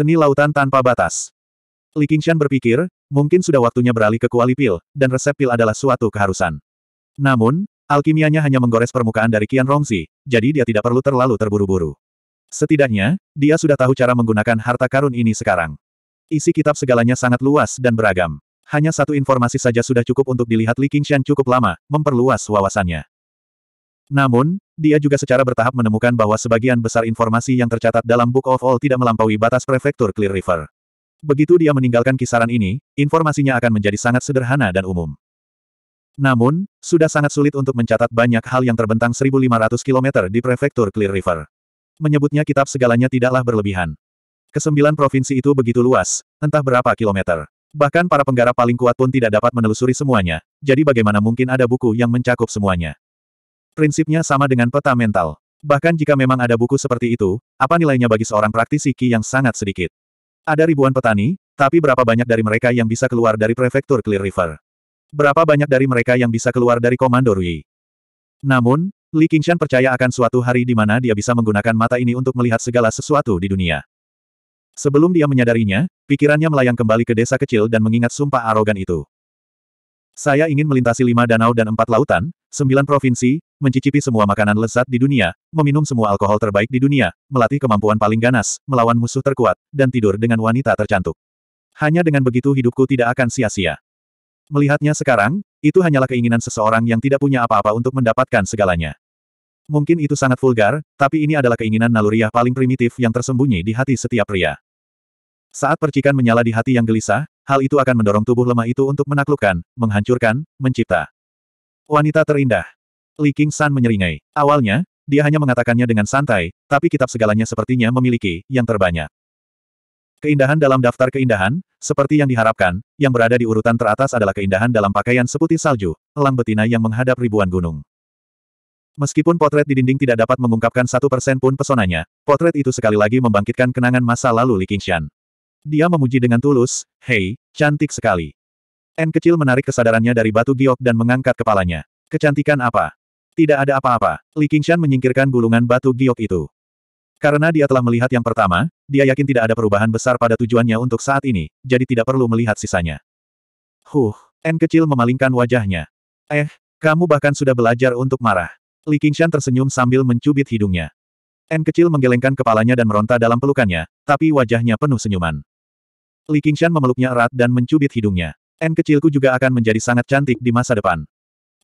Seni lautan tanpa batas. Li Qingshan berpikir, mungkin sudah waktunya beralih ke kuali pil, dan resep pil adalah suatu keharusan. Namun, alkimianya hanya menggores permukaan dari Qian Rongzi, jadi dia tidak perlu terlalu terburu-buru. Setidaknya, dia sudah tahu cara menggunakan harta karun ini sekarang. Isi kitab segalanya sangat luas dan beragam. Hanya satu informasi saja sudah cukup untuk dilihat Li Qingshan cukup lama, memperluas wawasannya. Namun, dia juga secara bertahap menemukan bahwa sebagian besar informasi yang tercatat dalam Book of All tidak melampaui batas prefektur Clear River. Begitu dia meninggalkan kisaran ini, informasinya akan menjadi sangat sederhana dan umum. Namun, sudah sangat sulit untuk mencatat banyak hal yang terbentang 1.500 km di prefektur Clear River. Menyebutnya kitab segalanya tidaklah berlebihan. Kesembilan provinsi itu begitu luas, entah berapa kilometer. Bahkan para penggarap paling kuat pun tidak dapat menelusuri semuanya, jadi bagaimana mungkin ada buku yang mencakup semuanya. Prinsipnya sama dengan peta mental. Bahkan jika memang ada buku seperti itu, apa nilainya bagi seorang praktisi Qi yang sangat sedikit? Ada ribuan petani, tapi berapa banyak dari mereka yang bisa keluar dari prefektur Clear River? Berapa banyak dari mereka yang bisa keluar dari Komando Rui? Namun, Li Qingshan percaya akan suatu hari di mana dia bisa menggunakan mata ini untuk melihat segala sesuatu di dunia. Sebelum dia menyadarinya, pikirannya melayang kembali ke desa kecil dan mengingat sumpah arogan itu. Saya ingin melintasi lima danau dan empat lautan, sembilan provinsi, mencicipi semua makanan lezat di dunia, meminum semua alkohol terbaik di dunia, melatih kemampuan paling ganas, melawan musuh terkuat, dan tidur dengan wanita tercantik. Hanya dengan begitu hidupku tidak akan sia-sia. Melihatnya sekarang, itu hanyalah keinginan seseorang yang tidak punya apa-apa untuk mendapatkan segalanya. Mungkin itu sangat vulgar, tapi ini adalah keinginan naluriah paling primitif yang tersembunyi di hati setiap pria. Saat percikan menyala di hati yang gelisah, hal itu akan mendorong tubuh lemah itu untuk menaklukkan, menghancurkan, mencipta. Wanita terindah. Li King San menyeringai. Awalnya, dia hanya mengatakannya dengan santai, tapi kitab segalanya sepertinya memiliki yang terbanyak. Keindahan dalam daftar keindahan, seperti yang diharapkan, yang berada di urutan teratas adalah keindahan dalam pakaian seputih salju, elang betina yang menghadap ribuan gunung. Meskipun potret di dinding tidak dapat mengungkapkan satu persen pun pesonanya, potret itu sekali lagi membangkitkan kenangan masa lalu Li Qingxian. Dia memuji dengan tulus, Hei, cantik sekali. N kecil menarik kesadarannya dari batu giok dan mengangkat kepalanya. Kecantikan apa? Tidak ada apa-apa. Li Qingshan menyingkirkan gulungan batu giok itu. Karena dia telah melihat yang pertama, dia yakin tidak ada perubahan besar pada tujuannya untuk saat ini, jadi tidak perlu melihat sisanya. Huh, N kecil memalingkan wajahnya. Eh, kamu bahkan sudah belajar untuk marah. Li Qingshan tersenyum sambil mencubit hidungnya. N kecil menggelengkan kepalanya dan meronta dalam pelukannya, tapi wajahnya penuh senyuman. Li Qingshan memeluknya erat dan mencubit hidungnya. N kecilku juga akan menjadi sangat cantik di masa depan.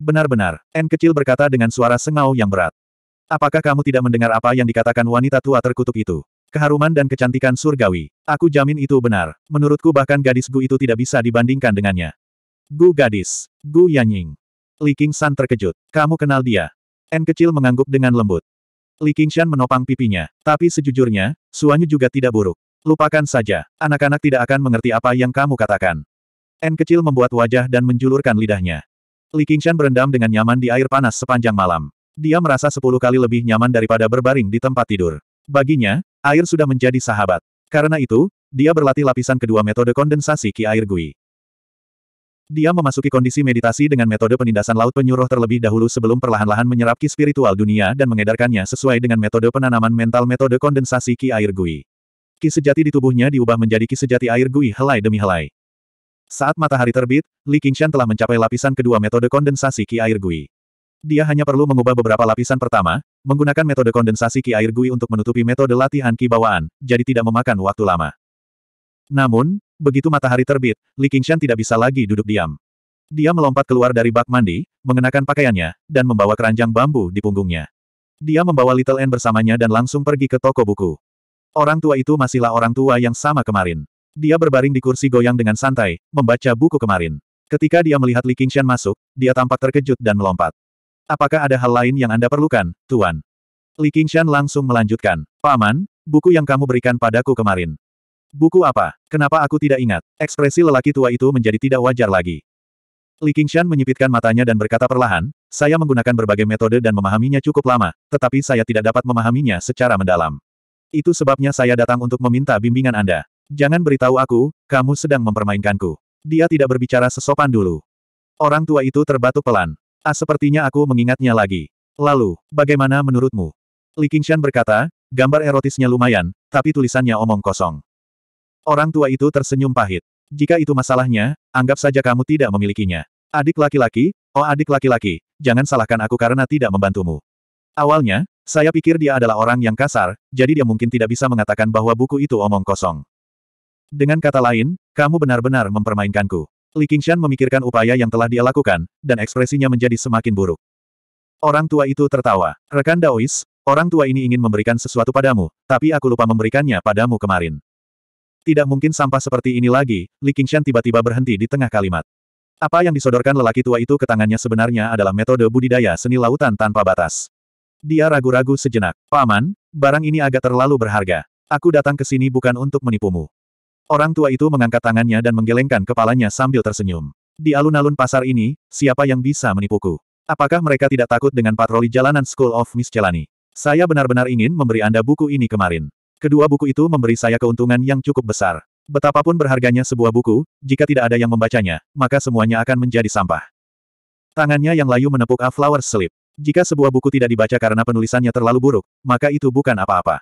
Benar-benar, N kecil berkata dengan suara sengau yang berat. Apakah kamu tidak mendengar apa yang dikatakan wanita tua terkutuk itu? Keharuman dan kecantikan surgawi. Aku jamin itu benar. Menurutku bahkan gadis Gu itu tidak bisa dibandingkan dengannya. Gu gadis. Gu Yanying. Li Qingshan terkejut. Kamu kenal dia. N kecil mengangguk dengan lembut. Li Qingshan menopang pipinya. Tapi sejujurnya, suanya juga tidak buruk. Lupakan saja, anak-anak tidak akan mengerti apa yang kamu katakan. N kecil membuat wajah dan menjulurkan lidahnya. Li Qingshan berendam dengan nyaman di air panas sepanjang malam. Dia merasa sepuluh kali lebih nyaman daripada berbaring di tempat tidur. Baginya, air sudah menjadi sahabat. Karena itu, dia berlatih lapisan kedua metode kondensasi Ki Air Gui. Dia memasuki kondisi meditasi dengan metode penindasan laut penyuruh terlebih dahulu sebelum perlahan-lahan menyerap ki spiritual dunia dan mengedarkannya sesuai dengan metode penanaman mental metode kondensasi ki air gui. Ki sejati di tubuhnya diubah menjadi ki sejati air gui helai demi helai. Saat matahari terbit, Li Qingshan telah mencapai lapisan kedua metode kondensasi ki air gui. Dia hanya perlu mengubah beberapa lapisan pertama, menggunakan metode kondensasi ki air gui untuk menutupi metode latihan ki bawaan, jadi tidak memakan waktu lama. Namun, begitu matahari terbit, Li Qingshan tidak bisa lagi duduk diam. Dia melompat keluar dari bak mandi, mengenakan pakaiannya, dan membawa keranjang bambu di punggungnya. Dia membawa Little N bersamanya dan langsung pergi ke toko buku. Orang tua itu masihlah orang tua yang sama kemarin. Dia berbaring di kursi goyang dengan santai, membaca buku kemarin. Ketika dia melihat Li Qingshan masuk, dia tampak terkejut dan melompat. Apakah ada hal lain yang Anda perlukan, Tuan? Li Qingshan langsung melanjutkan. Paman, buku yang kamu berikan padaku kemarin. Buku apa? Kenapa aku tidak ingat? Ekspresi lelaki tua itu menjadi tidak wajar lagi. Li Qingshan menyipitkan matanya dan berkata perlahan, saya menggunakan berbagai metode dan memahaminya cukup lama, tetapi saya tidak dapat memahaminya secara mendalam. Itu sebabnya saya datang untuk meminta bimbingan Anda. Jangan beritahu aku, kamu sedang mempermainkanku. Dia tidak berbicara sesopan dulu. Orang tua itu terbatuk pelan. Ah sepertinya aku mengingatnya lagi. Lalu, bagaimana menurutmu? Li Qingshan berkata, gambar erotisnya lumayan, tapi tulisannya omong kosong. Orang tua itu tersenyum pahit. Jika itu masalahnya, anggap saja kamu tidak memilikinya. Adik laki-laki, oh adik laki-laki, jangan salahkan aku karena tidak membantumu. Awalnya, saya pikir dia adalah orang yang kasar, jadi dia mungkin tidak bisa mengatakan bahwa buku itu omong kosong. Dengan kata lain, kamu benar-benar mempermainkanku. Li Qingshan memikirkan upaya yang telah dia lakukan, dan ekspresinya menjadi semakin buruk. Orang tua itu tertawa. Rekan Daois, orang tua ini ingin memberikan sesuatu padamu, tapi aku lupa memberikannya padamu kemarin. Tidak mungkin sampah seperti ini lagi, Li Qingshan tiba-tiba berhenti di tengah kalimat. Apa yang disodorkan lelaki tua itu ke tangannya sebenarnya adalah metode budidaya seni lautan tanpa batas. Dia ragu-ragu sejenak. Paman, barang ini agak terlalu berharga. Aku datang ke sini bukan untuk menipumu. Orang tua itu mengangkat tangannya dan menggelengkan kepalanya sambil tersenyum. Di alun-alun pasar ini, siapa yang bisa menipuku? Apakah mereka tidak takut dengan patroli jalanan School of Miss Miscelani? Saya benar-benar ingin memberi Anda buku ini kemarin. Kedua buku itu memberi saya keuntungan yang cukup besar. Betapapun berharganya sebuah buku, jika tidak ada yang membacanya, maka semuanya akan menjadi sampah. Tangannya yang layu menepuk A Flower Slip. Jika sebuah buku tidak dibaca karena penulisannya terlalu buruk, maka itu bukan apa-apa.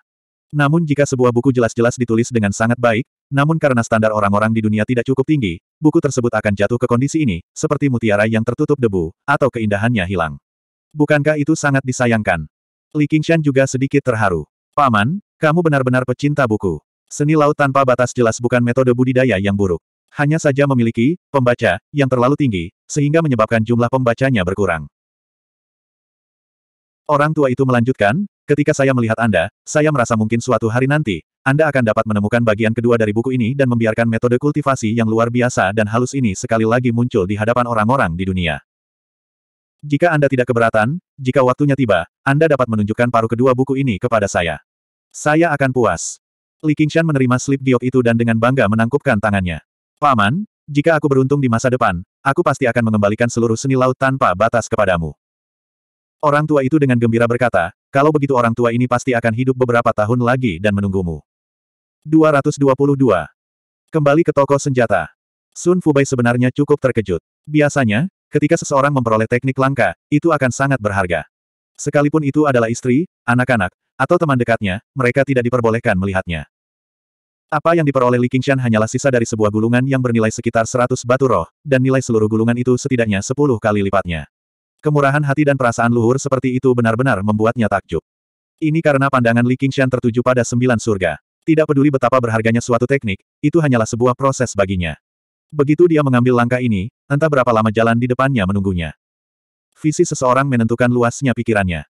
Namun jika sebuah buku jelas-jelas ditulis dengan sangat baik, namun karena standar orang-orang di dunia tidak cukup tinggi, buku tersebut akan jatuh ke kondisi ini, seperti mutiara yang tertutup debu, atau keindahannya hilang. Bukankah itu sangat disayangkan? Li Qingshan juga sedikit terharu. Paman, kamu benar-benar pecinta buku. Seni laut tanpa batas jelas bukan metode budidaya yang buruk. Hanya saja memiliki pembaca yang terlalu tinggi, sehingga menyebabkan jumlah pembacanya berkurang. Orang tua itu melanjutkan, ketika saya melihat Anda, saya merasa mungkin suatu hari nanti, Anda akan dapat menemukan bagian kedua dari buku ini dan membiarkan metode kultivasi yang luar biasa dan halus ini sekali lagi muncul di hadapan orang-orang di dunia. Jika Anda tidak keberatan, jika waktunya tiba, Anda dapat menunjukkan paruh kedua buku ini kepada saya. Saya akan puas. Li Qingshan menerima slip giok itu dan dengan bangga menangkupkan tangannya. Paman, jika aku beruntung di masa depan, aku pasti akan mengembalikan seluruh seni laut tanpa batas kepadamu. Orang tua itu dengan gembira berkata, kalau begitu orang tua ini pasti akan hidup beberapa tahun lagi dan menunggumu. 222. Kembali ke toko senjata. Sun Fubai sebenarnya cukup terkejut. Biasanya, ketika seseorang memperoleh teknik langka, itu akan sangat berharga. Sekalipun itu adalah istri, anak-anak, atau teman dekatnya, mereka tidak diperbolehkan melihatnya. Apa yang diperoleh Li Qingshan hanyalah sisa dari sebuah gulungan yang bernilai sekitar 100 batu roh, dan nilai seluruh gulungan itu setidaknya 10 kali lipatnya. Kemurahan hati dan perasaan luhur seperti itu benar-benar membuatnya takjub. Ini karena pandangan Li Qingshan tertuju pada sembilan surga. Tidak peduli betapa berharganya suatu teknik, itu hanyalah sebuah proses baginya. Begitu dia mengambil langkah ini, entah berapa lama jalan di depannya menunggunya. Visi seseorang menentukan luasnya pikirannya.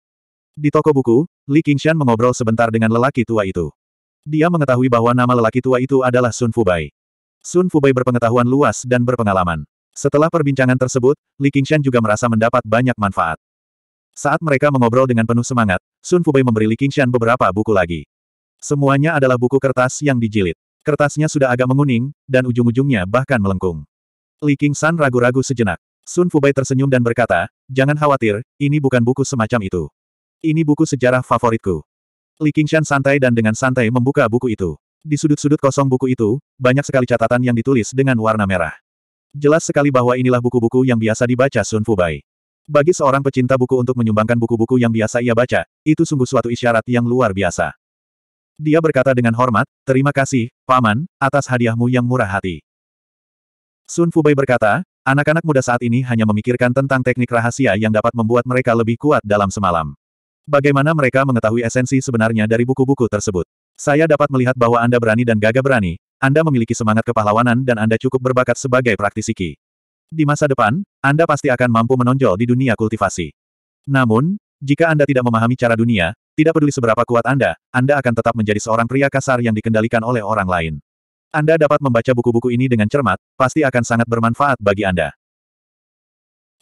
Di toko buku, Li Qingshan mengobrol sebentar dengan lelaki tua itu. Dia mengetahui bahwa nama lelaki tua itu adalah Sun Fubai. Sun Fubai berpengetahuan luas dan berpengalaman. Setelah perbincangan tersebut, Li Qingshan juga merasa mendapat banyak manfaat. Saat mereka mengobrol dengan penuh semangat, Sun Fubei memberi Li Qingshan beberapa buku lagi. Semuanya adalah buku kertas yang dijilid. Kertasnya sudah agak menguning, dan ujung-ujungnya bahkan melengkung. Li Qingshan ragu-ragu sejenak. Sun Fubei tersenyum dan berkata, Jangan khawatir, ini bukan buku semacam itu. Ini buku sejarah favoritku. Li Qingshan santai dan dengan santai membuka buku itu. Di sudut-sudut kosong buku itu, banyak sekali catatan yang ditulis dengan warna merah. Jelas sekali bahwa inilah buku-buku yang biasa dibaca Sun Fubai. Bagi seorang pecinta buku untuk menyumbangkan buku-buku yang biasa ia baca, itu sungguh suatu isyarat yang luar biasa. Dia berkata dengan hormat, terima kasih, Paman, atas hadiahmu yang murah hati. Sun Fubai berkata, anak-anak muda saat ini hanya memikirkan tentang teknik rahasia yang dapat membuat mereka lebih kuat dalam semalam. Bagaimana mereka mengetahui esensi sebenarnya dari buku-buku tersebut? Saya dapat melihat bahwa Anda berani dan gagah berani, anda memiliki semangat kepahlawanan dan Anda cukup berbakat sebagai praktisi Qi. Di masa depan, Anda pasti akan mampu menonjol di dunia kultivasi. Namun, jika Anda tidak memahami cara dunia, tidak peduli seberapa kuat Anda, Anda akan tetap menjadi seorang pria kasar yang dikendalikan oleh orang lain. Anda dapat membaca buku-buku ini dengan cermat, pasti akan sangat bermanfaat bagi Anda.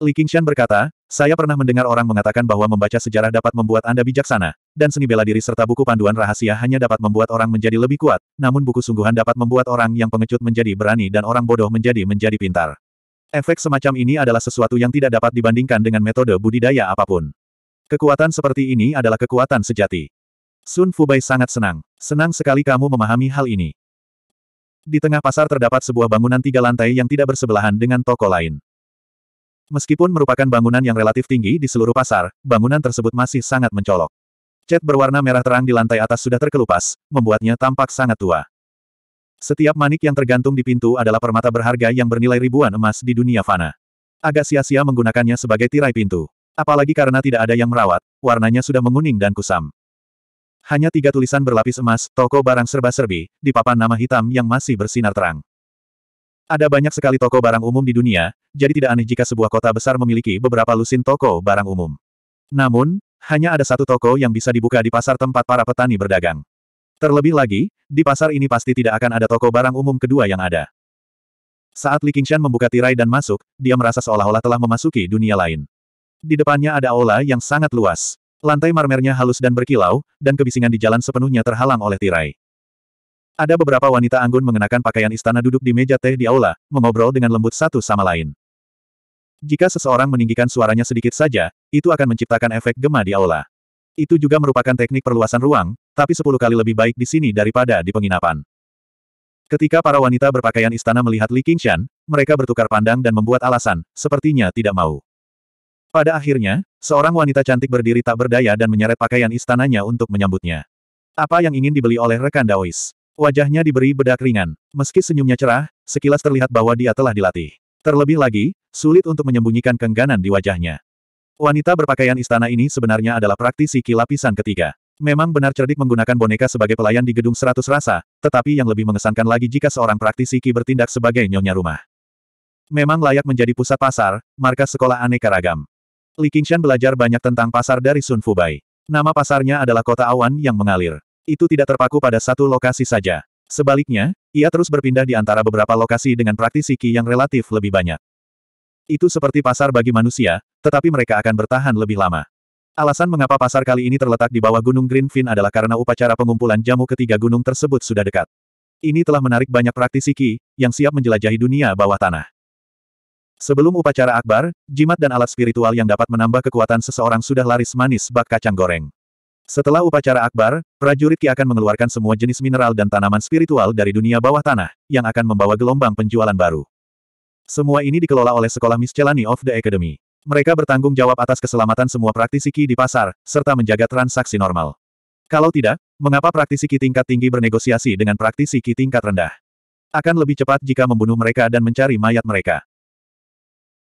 Li Qingshan berkata, saya pernah mendengar orang mengatakan bahwa membaca sejarah dapat membuat Anda bijaksana, dan seni bela diri serta buku panduan rahasia hanya dapat membuat orang menjadi lebih kuat, namun buku sungguhan dapat membuat orang yang pengecut menjadi berani dan orang bodoh menjadi menjadi pintar. Efek semacam ini adalah sesuatu yang tidak dapat dibandingkan dengan metode budidaya apapun. Kekuatan seperti ini adalah kekuatan sejati. Sun Fubai sangat senang. Senang sekali kamu memahami hal ini. Di tengah pasar terdapat sebuah bangunan tiga lantai yang tidak bersebelahan dengan toko lain. Meskipun merupakan bangunan yang relatif tinggi di seluruh pasar, bangunan tersebut masih sangat mencolok. Cat berwarna merah terang di lantai atas sudah terkelupas, membuatnya tampak sangat tua. Setiap manik yang tergantung di pintu adalah permata berharga yang bernilai ribuan emas di dunia fana. Agak sia-sia menggunakannya sebagai tirai pintu. Apalagi karena tidak ada yang merawat, warnanya sudah menguning dan kusam. Hanya tiga tulisan berlapis emas, toko barang serba-serbi, di papan nama hitam yang masih bersinar terang. Ada banyak sekali toko barang umum di dunia, jadi tidak aneh jika sebuah kota besar memiliki beberapa lusin toko barang umum. Namun, hanya ada satu toko yang bisa dibuka di pasar tempat para petani berdagang. Terlebih lagi, di pasar ini pasti tidak akan ada toko barang umum kedua yang ada. Saat Li Qingshan membuka tirai dan masuk, dia merasa seolah-olah telah memasuki dunia lain. Di depannya ada aula yang sangat luas. Lantai marmernya halus dan berkilau, dan kebisingan di jalan sepenuhnya terhalang oleh tirai. Ada beberapa wanita anggun mengenakan pakaian istana duduk di meja teh di aula, mengobrol dengan lembut satu sama lain. Jika seseorang meninggikan suaranya sedikit saja, itu akan menciptakan efek gema di aula. Itu juga merupakan teknik perluasan ruang, tapi sepuluh kali lebih baik di sini daripada di penginapan. Ketika para wanita berpakaian istana melihat Li Qingshan, mereka bertukar pandang dan membuat alasan, sepertinya tidak mau. Pada akhirnya, seorang wanita cantik berdiri tak berdaya dan menyeret pakaian istananya untuk menyambutnya. Apa yang ingin dibeli oleh rekan Daois? Wajahnya diberi bedak ringan. Meski senyumnya cerah, sekilas terlihat bahwa dia telah dilatih. Terlebih lagi, sulit untuk menyembunyikan kengganan di wajahnya. Wanita berpakaian istana ini sebenarnya adalah praktisi kilapisan ketiga. Memang benar cerdik menggunakan boneka sebagai pelayan di gedung seratus rasa, tetapi yang lebih mengesankan lagi jika seorang praktisi Ki bertindak sebagai nyonya rumah. Memang layak menjadi pusat pasar, markas sekolah aneka ragam. Li Qingshan belajar banyak tentang pasar dari Sun Fubai. Nama pasarnya adalah Kota Awan yang mengalir. Itu tidak terpaku pada satu lokasi saja. Sebaliknya, ia terus berpindah di antara beberapa lokasi dengan praktisi Qi yang relatif lebih banyak. Itu seperti pasar bagi manusia, tetapi mereka akan bertahan lebih lama. Alasan mengapa pasar kali ini terletak di bawah Gunung Greenfin adalah karena upacara pengumpulan jamu ketiga gunung tersebut sudah dekat. Ini telah menarik banyak praktisi Qi, yang siap menjelajahi dunia bawah tanah. Sebelum upacara akbar, jimat dan alat spiritual yang dapat menambah kekuatan seseorang sudah laris manis bak kacang goreng. Setelah upacara akbar, prajurit Ki akan mengeluarkan semua jenis mineral dan tanaman spiritual dari dunia bawah tanah, yang akan membawa gelombang penjualan baru. Semua ini dikelola oleh Sekolah Miscellany of the Academy. Mereka bertanggung jawab atas keselamatan semua praktisi Ki di pasar, serta menjaga transaksi normal. Kalau tidak, mengapa praktisi Ki tingkat tinggi bernegosiasi dengan praktisi Ki tingkat rendah? Akan lebih cepat jika membunuh mereka dan mencari mayat mereka.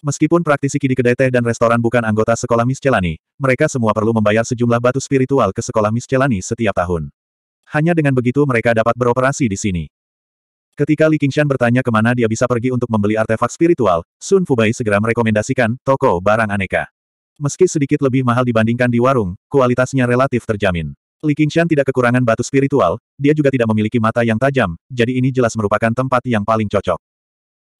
Meskipun praktisi kidi kedai teh dan restoran bukan anggota sekolah Miscelani, mereka semua perlu membayar sejumlah batu spiritual ke sekolah Miscelani setiap tahun. Hanya dengan begitu mereka dapat beroperasi di sini. Ketika Li Qingshan bertanya kemana dia bisa pergi untuk membeli artefak spiritual, Sun Fubai segera merekomendasikan toko barang aneka. Meski sedikit lebih mahal dibandingkan di warung, kualitasnya relatif terjamin. Li Qingshan tidak kekurangan batu spiritual, dia juga tidak memiliki mata yang tajam, jadi ini jelas merupakan tempat yang paling cocok.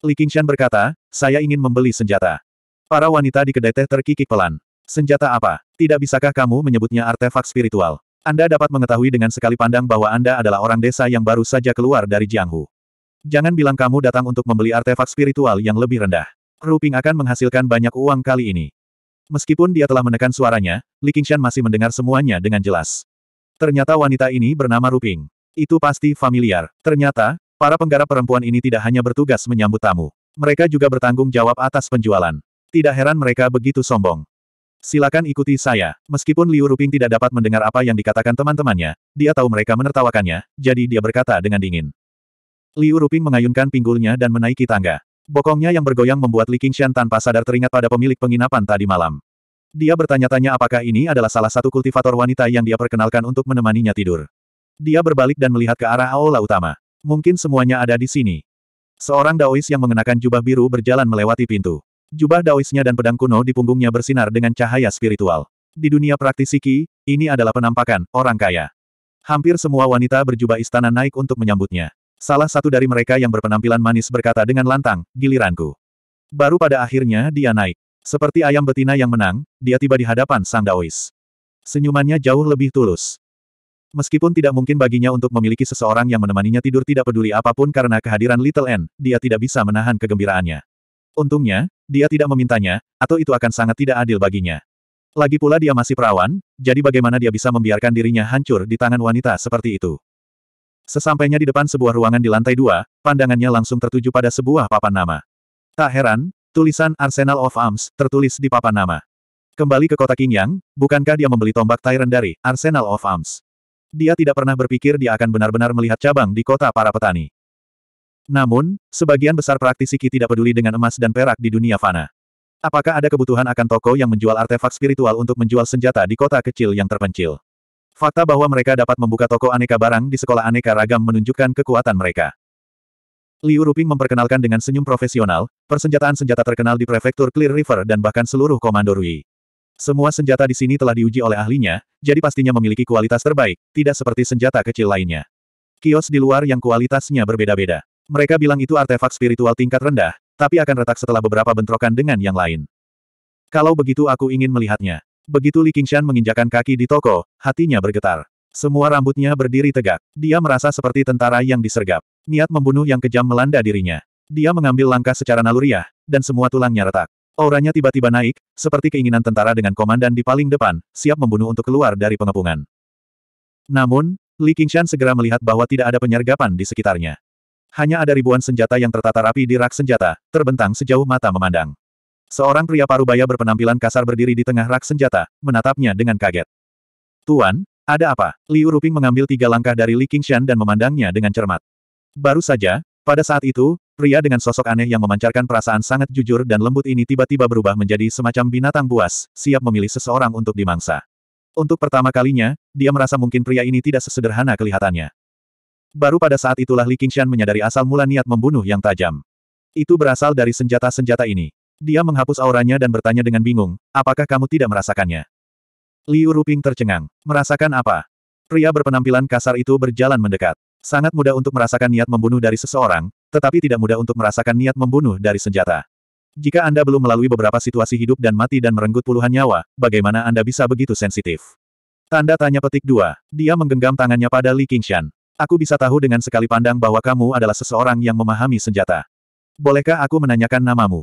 Li Qingshan berkata, saya ingin membeli senjata. Para wanita di kedai teh terkikik pelan. Senjata apa? Tidak bisakah kamu menyebutnya artefak spiritual? Anda dapat mengetahui dengan sekali pandang bahwa Anda adalah orang desa yang baru saja keluar dari Jianghu. Jangan bilang kamu datang untuk membeli artefak spiritual yang lebih rendah. Ruping akan menghasilkan banyak uang kali ini. Meskipun dia telah menekan suaranya, Li Qingshan masih mendengar semuanya dengan jelas. Ternyata wanita ini bernama Ruping. Itu pasti familiar. Ternyata, Para penggarap perempuan ini tidak hanya bertugas menyambut tamu. Mereka juga bertanggung jawab atas penjualan. Tidak heran mereka begitu sombong. Silakan ikuti saya. Meskipun Liu Ruping tidak dapat mendengar apa yang dikatakan teman-temannya, dia tahu mereka menertawakannya, jadi dia berkata dengan dingin. Liu Ruping mengayunkan pinggulnya dan menaiki tangga. Bokongnya yang bergoyang membuat Li Qingshan tanpa sadar teringat pada pemilik penginapan tadi malam. Dia bertanya-tanya apakah ini adalah salah satu kultivator wanita yang dia perkenalkan untuk menemaninya tidur. Dia berbalik dan melihat ke arah aula utama. Mungkin semuanya ada di sini. Seorang Daois yang mengenakan jubah biru berjalan melewati pintu. Jubah Daoisnya dan pedang kuno di punggungnya bersinar dengan cahaya spiritual. Di dunia praktisi Qi, ini adalah penampakan, orang kaya. Hampir semua wanita berjubah istana naik untuk menyambutnya. Salah satu dari mereka yang berpenampilan manis berkata dengan lantang, giliranku. Baru pada akhirnya dia naik. Seperti ayam betina yang menang, dia tiba di hadapan sang Daois. Senyumannya jauh lebih tulus. Meskipun tidak mungkin baginya untuk memiliki seseorang yang menemaninya tidur tidak peduli apapun karena kehadiran Little N, dia tidak bisa menahan kegembiraannya. Untungnya, dia tidak memintanya, atau itu akan sangat tidak adil baginya. Lagi pula dia masih perawan, jadi bagaimana dia bisa membiarkan dirinya hancur di tangan wanita seperti itu. Sesampainya di depan sebuah ruangan di lantai dua, pandangannya langsung tertuju pada sebuah papan nama. Tak heran, tulisan Arsenal of Arms tertulis di papan nama. Kembali ke kota Yang, bukankah dia membeli tombak Tyrant dari Arsenal of Arms? Dia tidak pernah berpikir dia akan benar-benar melihat cabang di kota para petani. Namun, sebagian besar praktisi Ki tidak peduli dengan emas dan perak di dunia fana. Apakah ada kebutuhan akan toko yang menjual artefak spiritual untuk menjual senjata di kota kecil yang terpencil? Fakta bahwa mereka dapat membuka toko aneka barang di sekolah aneka ragam menunjukkan kekuatan mereka. Liu Ruping memperkenalkan dengan senyum profesional, persenjataan senjata terkenal di prefektur Clear River dan bahkan seluruh komando Rui. Semua senjata di sini telah diuji oleh ahlinya, jadi pastinya memiliki kualitas terbaik, tidak seperti senjata kecil lainnya. Kios di luar yang kualitasnya berbeda-beda. Mereka bilang itu artefak spiritual tingkat rendah, tapi akan retak setelah beberapa bentrokan dengan yang lain. Kalau begitu aku ingin melihatnya. Begitu Li Qingshan menginjakan kaki di toko, hatinya bergetar. Semua rambutnya berdiri tegak. Dia merasa seperti tentara yang disergap. Niat membunuh yang kejam melanda dirinya. Dia mengambil langkah secara naluriah, dan semua tulangnya retak. Auranya tiba-tiba naik, seperti keinginan tentara dengan komandan di paling depan, siap membunuh untuk keluar dari pengepungan. Namun, Li Qingshan segera melihat bahwa tidak ada penyergapan di sekitarnya. Hanya ada ribuan senjata yang tertata rapi di rak senjata, terbentang sejauh mata memandang. Seorang pria parubaya berpenampilan kasar berdiri di tengah rak senjata, menatapnya dengan kaget. Tuan, ada apa? Liu Ruping mengambil tiga langkah dari Li Qingshan dan memandangnya dengan cermat. Baru saja, pada saat itu, pria dengan sosok aneh yang memancarkan perasaan sangat jujur dan lembut ini tiba-tiba berubah menjadi semacam binatang buas, siap memilih seseorang untuk dimangsa. Untuk pertama kalinya, dia merasa mungkin pria ini tidak sesederhana kelihatannya. Baru pada saat itulah Li Qingshan menyadari asal mula niat membunuh yang tajam. Itu berasal dari senjata-senjata ini. Dia menghapus auranya dan bertanya dengan bingung, apakah kamu tidak merasakannya? Liu Ruping tercengang. Merasakan apa? Pria berpenampilan kasar itu berjalan mendekat. Sangat mudah untuk merasakan niat membunuh dari seseorang, tetapi tidak mudah untuk merasakan niat membunuh dari senjata. Jika Anda belum melalui beberapa situasi hidup dan mati dan merenggut puluhan nyawa, bagaimana Anda bisa begitu sensitif? Tanda tanya petik dua. Dia menggenggam tangannya pada Li Qingshan. Aku bisa tahu dengan sekali pandang bahwa kamu adalah seseorang yang memahami senjata. Bolehkah aku menanyakan namamu?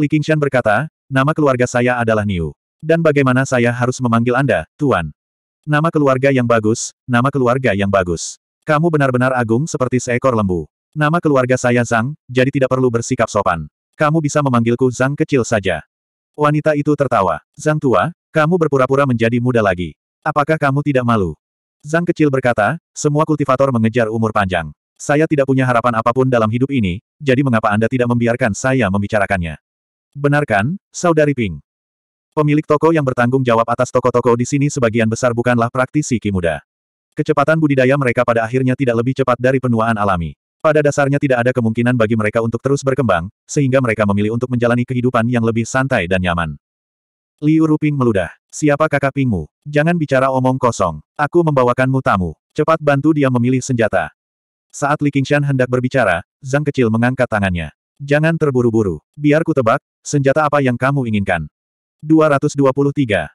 Li Qingshan berkata, nama keluarga saya adalah Niu. Dan bagaimana saya harus memanggil Anda, Tuan? Nama keluarga yang bagus, nama keluarga yang bagus. Kamu benar-benar agung seperti seekor lembu. Nama keluarga saya Zhang, jadi tidak perlu bersikap sopan. Kamu bisa memanggilku Zhang kecil saja. Wanita itu tertawa. Zhang tua, kamu berpura-pura menjadi muda lagi. Apakah kamu tidak malu? Zhang kecil berkata, semua kultivator mengejar umur panjang. Saya tidak punya harapan apapun dalam hidup ini, jadi mengapa Anda tidak membiarkan saya membicarakannya? Benarkan, Saudari Ping? Pemilik toko yang bertanggung jawab atas toko-toko di sini sebagian besar bukanlah praktisi Kimuda. Kecepatan budidaya mereka pada akhirnya tidak lebih cepat dari penuaan alami. Pada dasarnya tidak ada kemungkinan bagi mereka untuk terus berkembang, sehingga mereka memilih untuk menjalani kehidupan yang lebih santai dan nyaman. Liu Ruping meludah. Siapa kakak Pingmu? Jangan bicara omong kosong. Aku membawakanmu tamu. Cepat bantu dia memilih senjata. Saat Li Qingshan hendak berbicara, Zhang kecil mengangkat tangannya. Jangan terburu-buru. Biar ku tebak, senjata apa yang kamu inginkan. 223.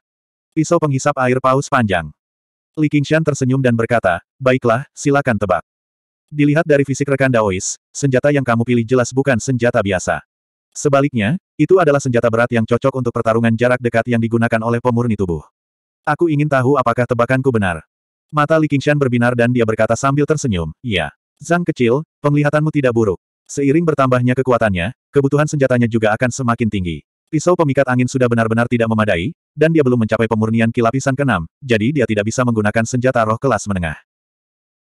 Pisau penghisap air paus panjang. Li Qingshan tersenyum dan berkata, baiklah, silakan tebak. Dilihat dari fisik rekan Daois, senjata yang kamu pilih jelas bukan senjata biasa. Sebaliknya, itu adalah senjata berat yang cocok untuk pertarungan jarak dekat yang digunakan oleh pemurni tubuh. Aku ingin tahu apakah tebakanku benar. Mata Li Qingshan berbinar dan dia berkata sambil tersenyum, iya. Zhang kecil, penglihatanmu tidak buruk. Seiring bertambahnya kekuatannya, kebutuhan senjatanya juga akan semakin tinggi. Pisau pemikat angin sudah benar-benar tidak memadai, dan dia belum mencapai pemurnian kilapisan keenam, jadi dia tidak bisa menggunakan senjata roh kelas menengah.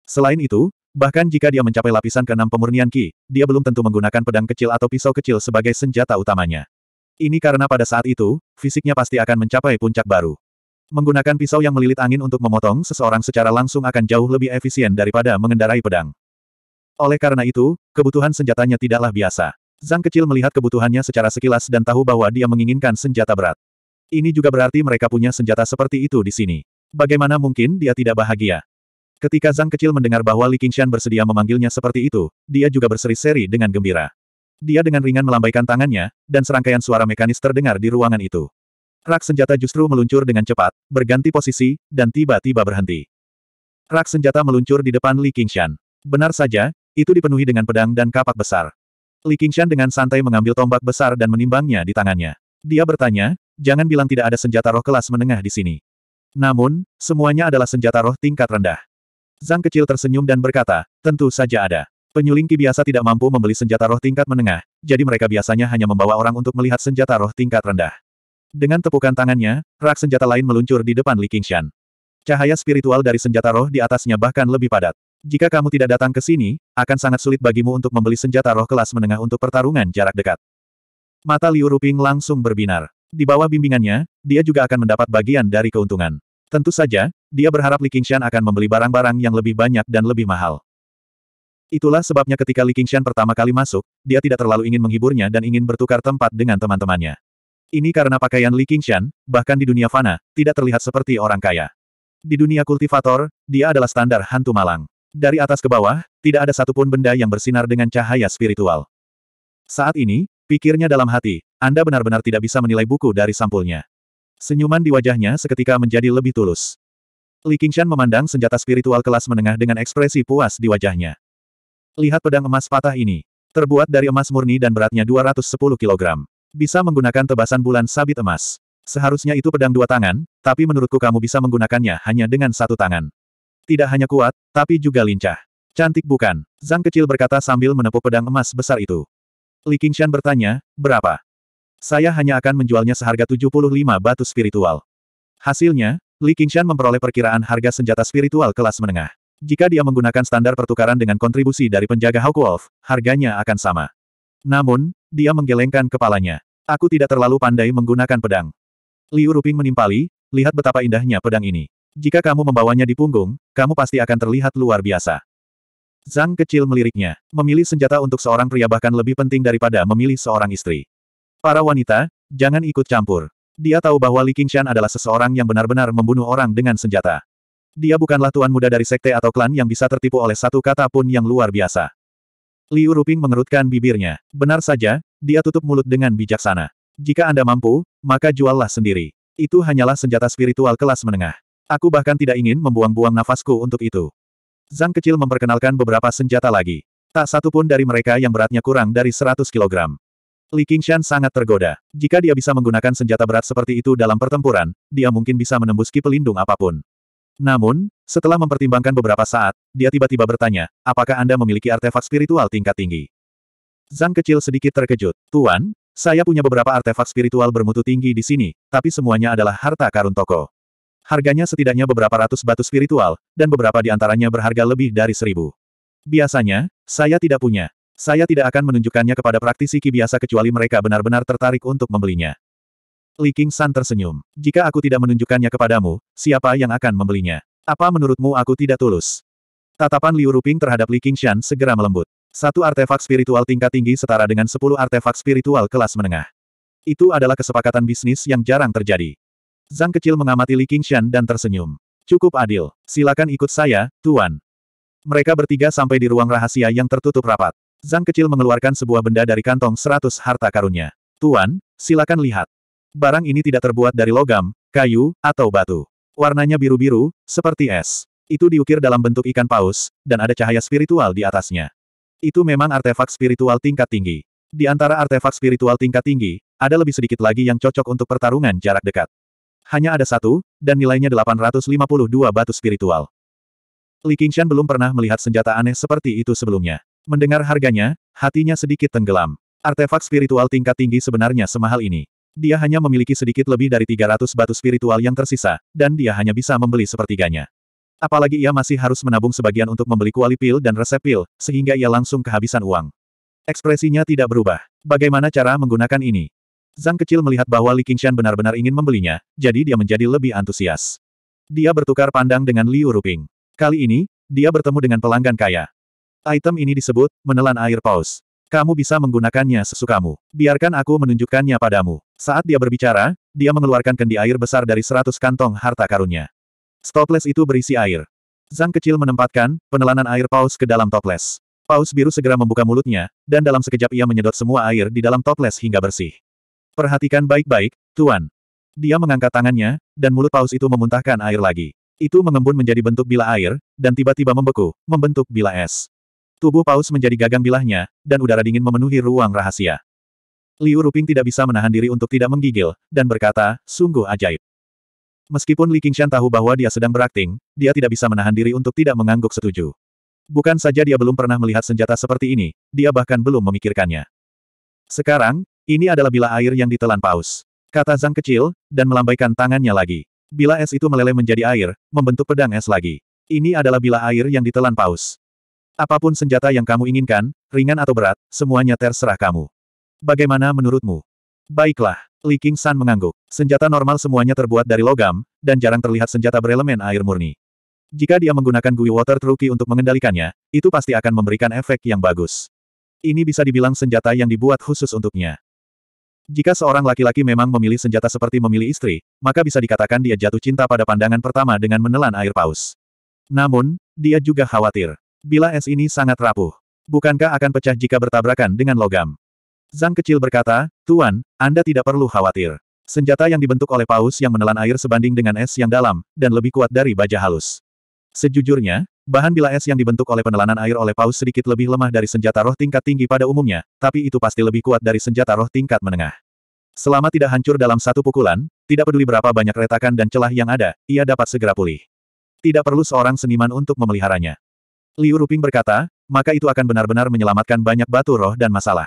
Selain itu, bahkan jika dia mencapai lapisan keenam pemurnian ki, dia belum tentu menggunakan pedang kecil atau pisau kecil sebagai senjata utamanya. Ini karena pada saat itu, fisiknya pasti akan mencapai puncak baru. Menggunakan pisau yang melilit angin untuk memotong seseorang secara langsung akan jauh lebih efisien daripada mengendarai pedang. Oleh karena itu, kebutuhan senjatanya tidaklah biasa. Zhang kecil melihat kebutuhannya secara sekilas dan tahu bahwa dia menginginkan senjata berat. Ini juga berarti mereka punya senjata seperti itu di sini. Bagaimana mungkin dia tidak bahagia? Ketika Zhang kecil mendengar bahwa Li Qingshan bersedia memanggilnya seperti itu, dia juga berseri-seri dengan gembira. Dia dengan ringan melambaikan tangannya, dan serangkaian suara mekanis terdengar di ruangan itu. Rak senjata justru meluncur dengan cepat, berganti posisi, dan tiba-tiba berhenti. Rak senjata meluncur di depan Li Qingshan. Benar saja, itu dipenuhi dengan pedang dan kapak besar. Li Qingshan dengan santai mengambil tombak besar dan menimbangnya di tangannya. Dia bertanya, jangan bilang tidak ada senjata roh kelas menengah di sini. Namun, semuanya adalah senjata roh tingkat rendah. Zhang kecil tersenyum dan berkata, tentu saja ada. Penyulingki biasa tidak mampu membeli senjata roh tingkat menengah, jadi mereka biasanya hanya membawa orang untuk melihat senjata roh tingkat rendah. Dengan tepukan tangannya, rak senjata lain meluncur di depan Li Qingshan. Cahaya spiritual dari senjata roh di atasnya bahkan lebih padat. Jika kamu tidak datang ke sini, akan sangat sulit bagimu untuk membeli senjata roh kelas menengah untuk pertarungan jarak dekat. Mata Liu Ruping langsung berbinar. Di bawah bimbingannya, dia juga akan mendapat bagian dari keuntungan. Tentu saja, dia berharap Li Qingshan akan membeli barang-barang yang lebih banyak dan lebih mahal. Itulah sebabnya ketika Li Qingshan pertama kali masuk, dia tidak terlalu ingin menghiburnya dan ingin bertukar tempat dengan teman-temannya. Ini karena pakaian Li Qingshan, bahkan di dunia fana, tidak terlihat seperti orang kaya. Di dunia kultivator, dia adalah standar hantu malang. Dari atas ke bawah, tidak ada satupun benda yang bersinar dengan cahaya spiritual. Saat ini, pikirnya dalam hati, Anda benar-benar tidak bisa menilai buku dari sampulnya. Senyuman di wajahnya seketika menjadi lebih tulus. Li Qingshan memandang senjata spiritual kelas menengah dengan ekspresi puas di wajahnya. Lihat pedang emas patah ini. Terbuat dari emas murni dan beratnya 210 kg. Bisa menggunakan tebasan bulan sabit emas. Seharusnya itu pedang dua tangan, tapi menurutku kamu bisa menggunakannya hanya dengan satu tangan tidak hanya kuat, tapi juga lincah. Cantik bukan? Zhang kecil berkata sambil menepuk pedang emas besar itu. Li Qingshan bertanya, berapa? Saya hanya akan menjualnya seharga 75 batu spiritual. Hasilnya, Li Qingshan memperoleh perkiraan harga senjata spiritual kelas menengah. Jika dia menggunakan standar pertukaran dengan kontribusi dari penjaga Hawk Wolf, harganya akan sama. Namun, dia menggelengkan kepalanya. Aku tidak terlalu pandai menggunakan pedang. Liu Ruping menimpali, lihat betapa indahnya pedang ini. Jika kamu membawanya di punggung, kamu pasti akan terlihat luar biasa. Zhang kecil meliriknya. Memilih senjata untuk seorang pria bahkan lebih penting daripada memilih seorang istri. Para wanita, jangan ikut campur. Dia tahu bahwa Li Qingshan adalah seseorang yang benar-benar membunuh orang dengan senjata. Dia bukanlah tuan muda dari sekte atau klan yang bisa tertipu oleh satu kata pun yang luar biasa. Liu Ruping mengerutkan bibirnya. Benar saja, dia tutup mulut dengan bijaksana. Jika Anda mampu, maka juallah sendiri. Itu hanyalah senjata spiritual kelas menengah. Aku bahkan tidak ingin membuang-buang nafasku untuk itu. Zhang kecil memperkenalkan beberapa senjata lagi. Tak satu pun dari mereka yang beratnya kurang dari 100 kg. Li Qingshan sangat tergoda. Jika dia bisa menggunakan senjata berat seperti itu dalam pertempuran, dia mungkin bisa menembus ki pelindung apapun. Namun, setelah mempertimbangkan beberapa saat, dia tiba-tiba bertanya, apakah Anda memiliki artefak spiritual tingkat tinggi? Zhang kecil sedikit terkejut. Tuan, saya punya beberapa artefak spiritual bermutu tinggi di sini, tapi semuanya adalah harta karun toko. Harganya setidaknya beberapa ratus batu spiritual, dan beberapa di antaranya berharga lebih dari seribu. Biasanya, saya tidak punya. Saya tidak akan menunjukkannya kepada praktisi ki biasa kecuali mereka benar-benar tertarik untuk membelinya. Li King San tersenyum. Jika aku tidak menunjukkannya kepadamu, siapa yang akan membelinya? Apa menurutmu aku tidak tulus? Tatapan Liu Ruping terhadap Li Shan segera melembut. Satu artefak spiritual tingkat tinggi setara dengan sepuluh artefak spiritual kelas menengah. Itu adalah kesepakatan bisnis yang jarang terjadi. Zhang kecil mengamati Li Qingshan dan tersenyum. Cukup adil. Silakan ikut saya, Tuan. Mereka bertiga sampai di ruang rahasia yang tertutup rapat. Zhang kecil mengeluarkan sebuah benda dari kantong seratus harta karunnya. Tuan, silakan lihat. Barang ini tidak terbuat dari logam, kayu, atau batu. Warnanya biru-biru, seperti es. Itu diukir dalam bentuk ikan paus, dan ada cahaya spiritual di atasnya. Itu memang artefak spiritual tingkat tinggi. Di antara artefak spiritual tingkat tinggi, ada lebih sedikit lagi yang cocok untuk pertarungan jarak dekat hanya ada satu, dan nilainya 852 batu spiritual. Li Qingshan belum pernah melihat senjata aneh seperti itu sebelumnya. Mendengar harganya, hatinya sedikit tenggelam. Artefak spiritual tingkat tinggi sebenarnya semahal ini. Dia hanya memiliki sedikit lebih dari 300 batu spiritual yang tersisa, dan dia hanya bisa membeli sepertiganya. Apalagi ia masih harus menabung sebagian untuk membeli kuali pil dan resep pil, sehingga ia langsung kehabisan uang. Ekspresinya tidak berubah. Bagaimana cara menggunakan ini? Zhang kecil melihat bahwa Li Qingshan benar-benar ingin membelinya, jadi dia menjadi lebih antusias. Dia bertukar pandang dengan Liu Ruping. Kali ini, dia bertemu dengan pelanggan kaya. Item ini disebut, menelan air paus. Kamu bisa menggunakannya sesukamu. Biarkan aku menunjukkannya padamu. Saat dia berbicara, dia mengeluarkan kendi air besar dari seratus kantong harta karunnya. Stopless itu berisi air. Zhang kecil menempatkan penelanan air paus ke dalam toples. Paus biru segera membuka mulutnya, dan dalam sekejap ia menyedot semua air di dalam toples hingga bersih. Perhatikan baik-baik, Tuan. Dia mengangkat tangannya, dan mulut paus itu memuntahkan air lagi. Itu mengembun menjadi bentuk bila air, dan tiba-tiba membeku, membentuk bila es. Tubuh paus menjadi gagang bilahnya, dan udara dingin memenuhi ruang rahasia. Liu Ruping tidak bisa menahan diri untuk tidak menggigil, dan berkata, sungguh ajaib. Meskipun Li Qingshan tahu bahwa dia sedang berakting, dia tidak bisa menahan diri untuk tidak mengangguk setuju. Bukan saja dia belum pernah melihat senjata seperti ini, dia bahkan belum memikirkannya. Sekarang, ini adalah bila air yang ditelan paus. Kata Zhang kecil, dan melambaikan tangannya lagi. Bila es itu meleleh menjadi air, membentuk pedang es lagi. Ini adalah bila air yang ditelan paus. Apapun senjata yang kamu inginkan, ringan atau berat, semuanya terserah kamu. Bagaimana menurutmu? Baiklah, Li King San mengangguk. Senjata normal semuanya terbuat dari logam, dan jarang terlihat senjata berelemen air murni. Jika dia menggunakan Gui Water Truki untuk mengendalikannya, itu pasti akan memberikan efek yang bagus. Ini bisa dibilang senjata yang dibuat khusus untuknya. Jika seorang laki-laki memang memilih senjata seperti memilih istri, maka bisa dikatakan dia jatuh cinta pada pandangan pertama dengan menelan air paus. Namun, dia juga khawatir. Bila es ini sangat rapuh, bukankah akan pecah jika bertabrakan dengan logam? Zhang kecil berkata, Tuan, Anda tidak perlu khawatir. Senjata yang dibentuk oleh paus yang menelan air sebanding dengan es yang dalam, dan lebih kuat dari baja halus. Sejujurnya, Bahan bila es yang dibentuk oleh penelanan air oleh paus sedikit lebih lemah dari senjata roh tingkat tinggi pada umumnya, tapi itu pasti lebih kuat dari senjata roh tingkat menengah. Selama tidak hancur dalam satu pukulan, tidak peduli berapa banyak retakan dan celah yang ada, ia dapat segera pulih. Tidak perlu seorang seniman untuk memeliharanya. Liu Ruping berkata, maka itu akan benar-benar menyelamatkan banyak batu roh dan masalah.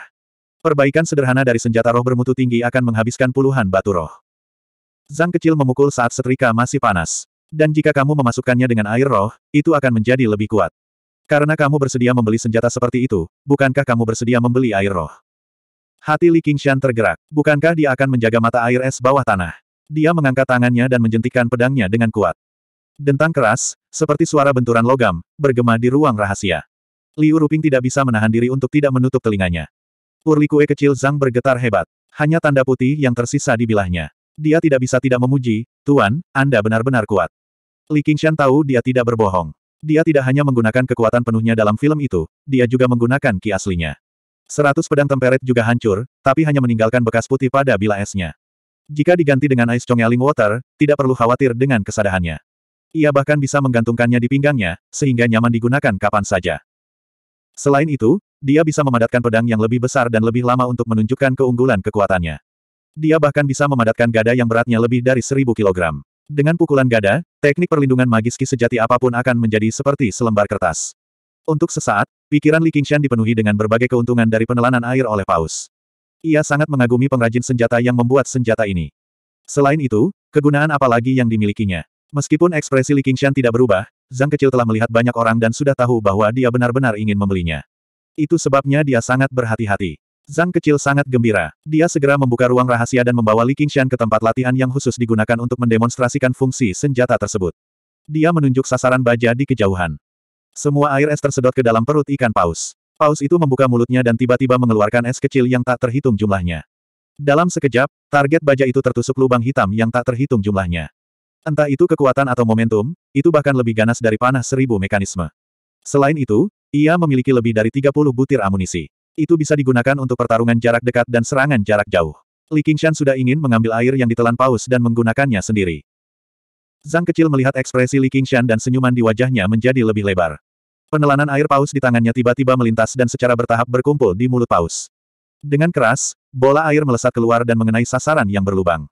Perbaikan sederhana dari senjata roh bermutu tinggi akan menghabiskan puluhan batu roh. Zhang kecil memukul saat setrika masih panas. Dan jika kamu memasukkannya dengan air roh, itu akan menjadi lebih kuat. Karena kamu bersedia membeli senjata seperti itu, bukankah kamu bersedia membeli air roh? Hati Li Qingshan tergerak. Bukankah dia akan menjaga mata air es bawah tanah? Dia mengangkat tangannya dan menjentikkan pedangnya dengan kuat. Dentang keras, seperti suara benturan logam, bergema di ruang rahasia. Liu Ruping tidak bisa menahan diri untuk tidak menutup telinganya. Urli kue kecil Zhang bergetar hebat. Hanya tanda putih yang tersisa di bilahnya. Dia tidak bisa tidak memuji, Tuan, Anda benar-benar kuat. Li Qingshan tahu dia tidak berbohong. Dia tidak hanya menggunakan kekuatan penuhnya dalam film itu, dia juga menggunakan ki aslinya. Seratus pedang temperet juga hancur, tapi hanya meninggalkan bekas putih pada bila esnya. Jika diganti dengan Ice Chongyaling Water, tidak perlu khawatir dengan kesadahannya. Ia bahkan bisa menggantungkannya di pinggangnya, sehingga nyaman digunakan kapan saja. Selain itu, dia bisa memadatkan pedang yang lebih besar dan lebih lama untuk menunjukkan keunggulan kekuatannya. Dia bahkan bisa memadatkan gada yang beratnya lebih dari seribu kilogram. Dengan pukulan gada, teknik perlindungan magiski sejati apapun akan menjadi seperti selembar kertas. Untuk sesaat, pikiran Li Qingshan dipenuhi dengan berbagai keuntungan dari penelanan air oleh paus. Ia sangat mengagumi pengrajin senjata yang membuat senjata ini. Selain itu, kegunaan apa lagi yang dimilikinya? Meskipun ekspresi Li Qingshan tidak berubah, Zhang kecil telah melihat banyak orang dan sudah tahu bahwa dia benar-benar ingin membelinya. Itu sebabnya dia sangat berhati-hati. Zhang kecil sangat gembira. Dia segera membuka ruang rahasia dan membawa Li Qingshan ke tempat latihan yang khusus digunakan untuk mendemonstrasikan fungsi senjata tersebut. Dia menunjuk sasaran baja di kejauhan. Semua air es tersedot ke dalam perut ikan paus. Paus itu membuka mulutnya dan tiba-tiba mengeluarkan es kecil yang tak terhitung jumlahnya. Dalam sekejap, target baja itu tertusuk lubang hitam yang tak terhitung jumlahnya. Entah itu kekuatan atau momentum, itu bahkan lebih ganas dari panah seribu mekanisme. Selain itu, ia memiliki lebih dari 30 butir amunisi. Itu bisa digunakan untuk pertarungan jarak dekat dan serangan jarak jauh. Li Qingshan sudah ingin mengambil air yang ditelan paus dan menggunakannya sendiri. Zhang kecil melihat ekspresi Li Qingshan dan senyuman di wajahnya menjadi lebih lebar. Penelanan air paus di tangannya tiba-tiba melintas dan secara bertahap berkumpul di mulut paus. Dengan keras, bola air melesat keluar dan mengenai sasaran yang berlubang.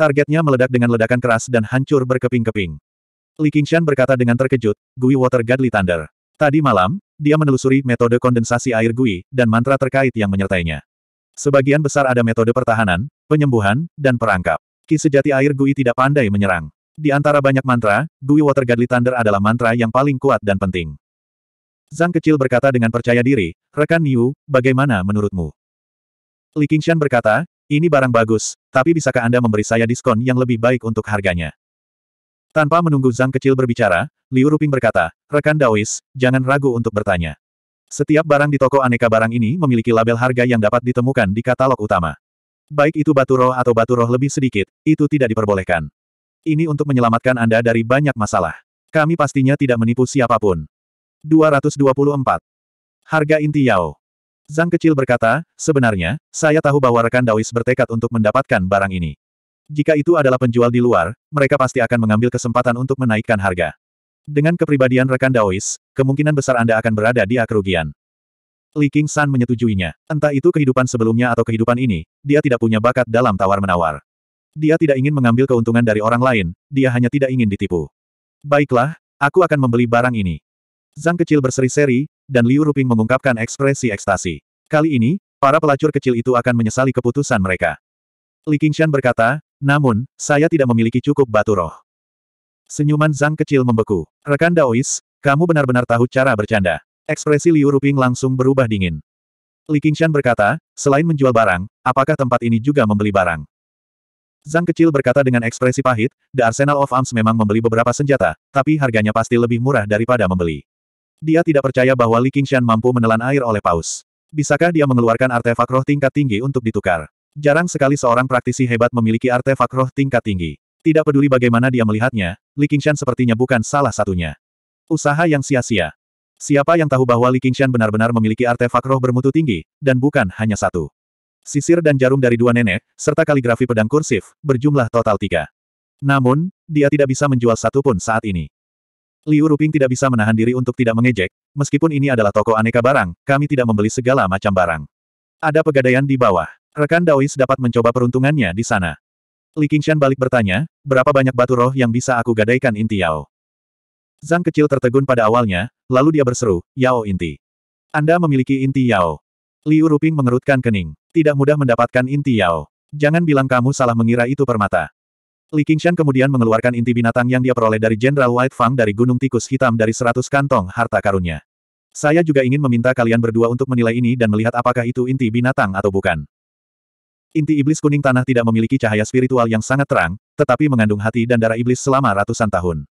Targetnya meledak dengan ledakan keras dan hancur berkeping-keping. Li Qingshan berkata dengan terkejut, Gui Water Godly Thunder. Tadi malam, dia menelusuri metode kondensasi air gui, dan mantra terkait yang menyertainya. Sebagian besar ada metode pertahanan, penyembuhan, dan perangkap. Ki sejati air gui tidak pandai menyerang. Di antara banyak mantra, Gui Water Godly Thunder adalah mantra yang paling kuat dan penting. Zhang kecil berkata dengan percaya diri, Rekan Niu, bagaimana menurutmu? Li Qingshan berkata, ini barang bagus, tapi bisakah Anda memberi saya diskon yang lebih baik untuk harganya? Tanpa menunggu Zhang kecil berbicara, Liu Ruping berkata, rekan Daois, jangan ragu untuk bertanya. Setiap barang di toko aneka barang ini memiliki label harga yang dapat ditemukan di katalog utama. Baik itu batu roh atau batu roh lebih sedikit, itu tidak diperbolehkan. Ini untuk menyelamatkan Anda dari banyak masalah. Kami pastinya tidak menipu siapapun. 224. Harga inti Yao. Zhang kecil berkata, sebenarnya, saya tahu bahwa rekan Daois bertekad untuk mendapatkan barang ini. Jika itu adalah penjual di luar, mereka pasti akan mengambil kesempatan untuk menaikkan harga. Dengan kepribadian rekan Daois, kemungkinan besar Anda akan berada di kerugian. Li King San menyetujuinya. Entah itu kehidupan sebelumnya atau kehidupan ini, dia tidak punya bakat dalam tawar-menawar. Dia tidak ingin mengambil keuntungan dari orang lain, dia hanya tidak ingin ditipu. Baiklah, aku akan membeli barang ini. Zhang kecil berseri-seri, dan Liu Ruping mengungkapkan ekspresi ekstasi. Kali ini, para pelacur kecil itu akan menyesali keputusan mereka. Li Qingshan berkata, namun, saya tidak memiliki cukup batu roh. Senyuman Zhang kecil membeku. Rekan Daois, kamu benar-benar tahu cara bercanda. Ekspresi Liu Ruping langsung berubah dingin. Li Qingshan berkata, selain menjual barang, apakah tempat ini juga membeli barang? Zhang kecil berkata dengan ekspresi pahit, The Arsenal of Arms memang membeli beberapa senjata, tapi harganya pasti lebih murah daripada membeli. Dia tidak percaya bahwa Li Qingshan mampu menelan air oleh paus. Bisakah dia mengeluarkan artefak roh tingkat tinggi untuk ditukar? Jarang sekali seorang praktisi hebat memiliki artefak roh tingkat tinggi. Tidak peduli bagaimana dia melihatnya, Li Qingshan sepertinya bukan salah satunya. Usaha yang sia-sia. Siapa yang tahu bahwa Li Qingshan benar-benar memiliki artefak roh bermutu tinggi, dan bukan hanya satu. Sisir dan jarum dari dua nenek, serta kaligrafi pedang kursif, berjumlah total tiga. Namun, dia tidak bisa menjual satu pun saat ini. Liu Ruping tidak bisa menahan diri untuk tidak mengejek, meskipun ini adalah toko aneka barang, kami tidak membeli segala macam barang. Ada pegadaian di bawah. Rekan Daois dapat mencoba peruntungannya di sana. Li Qingshan balik bertanya, berapa banyak batu roh yang bisa aku gadaikan inti Yao? Zhang kecil tertegun pada awalnya, lalu dia berseru, Yao inti. Anda memiliki inti Yao. Liu Ruping mengerutkan kening. Tidak mudah mendapatkan inti Yao. Jangan bilang kamu salah mengira itu permata. Li Qingshan kemudian mengeluarkan inti binatang yang dia peroleh dari Jenderal White Fang dari Gunung Tikus Hitam dari seratus kantong harta karunnya. Saya juga ingin meminta kalian berdua untuk menilai ini dan melihat apakah itu inti binatang atau bukan. Inti iblis kuning tanah tidak memiliki cahaya spiritual yang sangat terang, tetapi mengandung hati dan darah iblis selama ratusan tahun.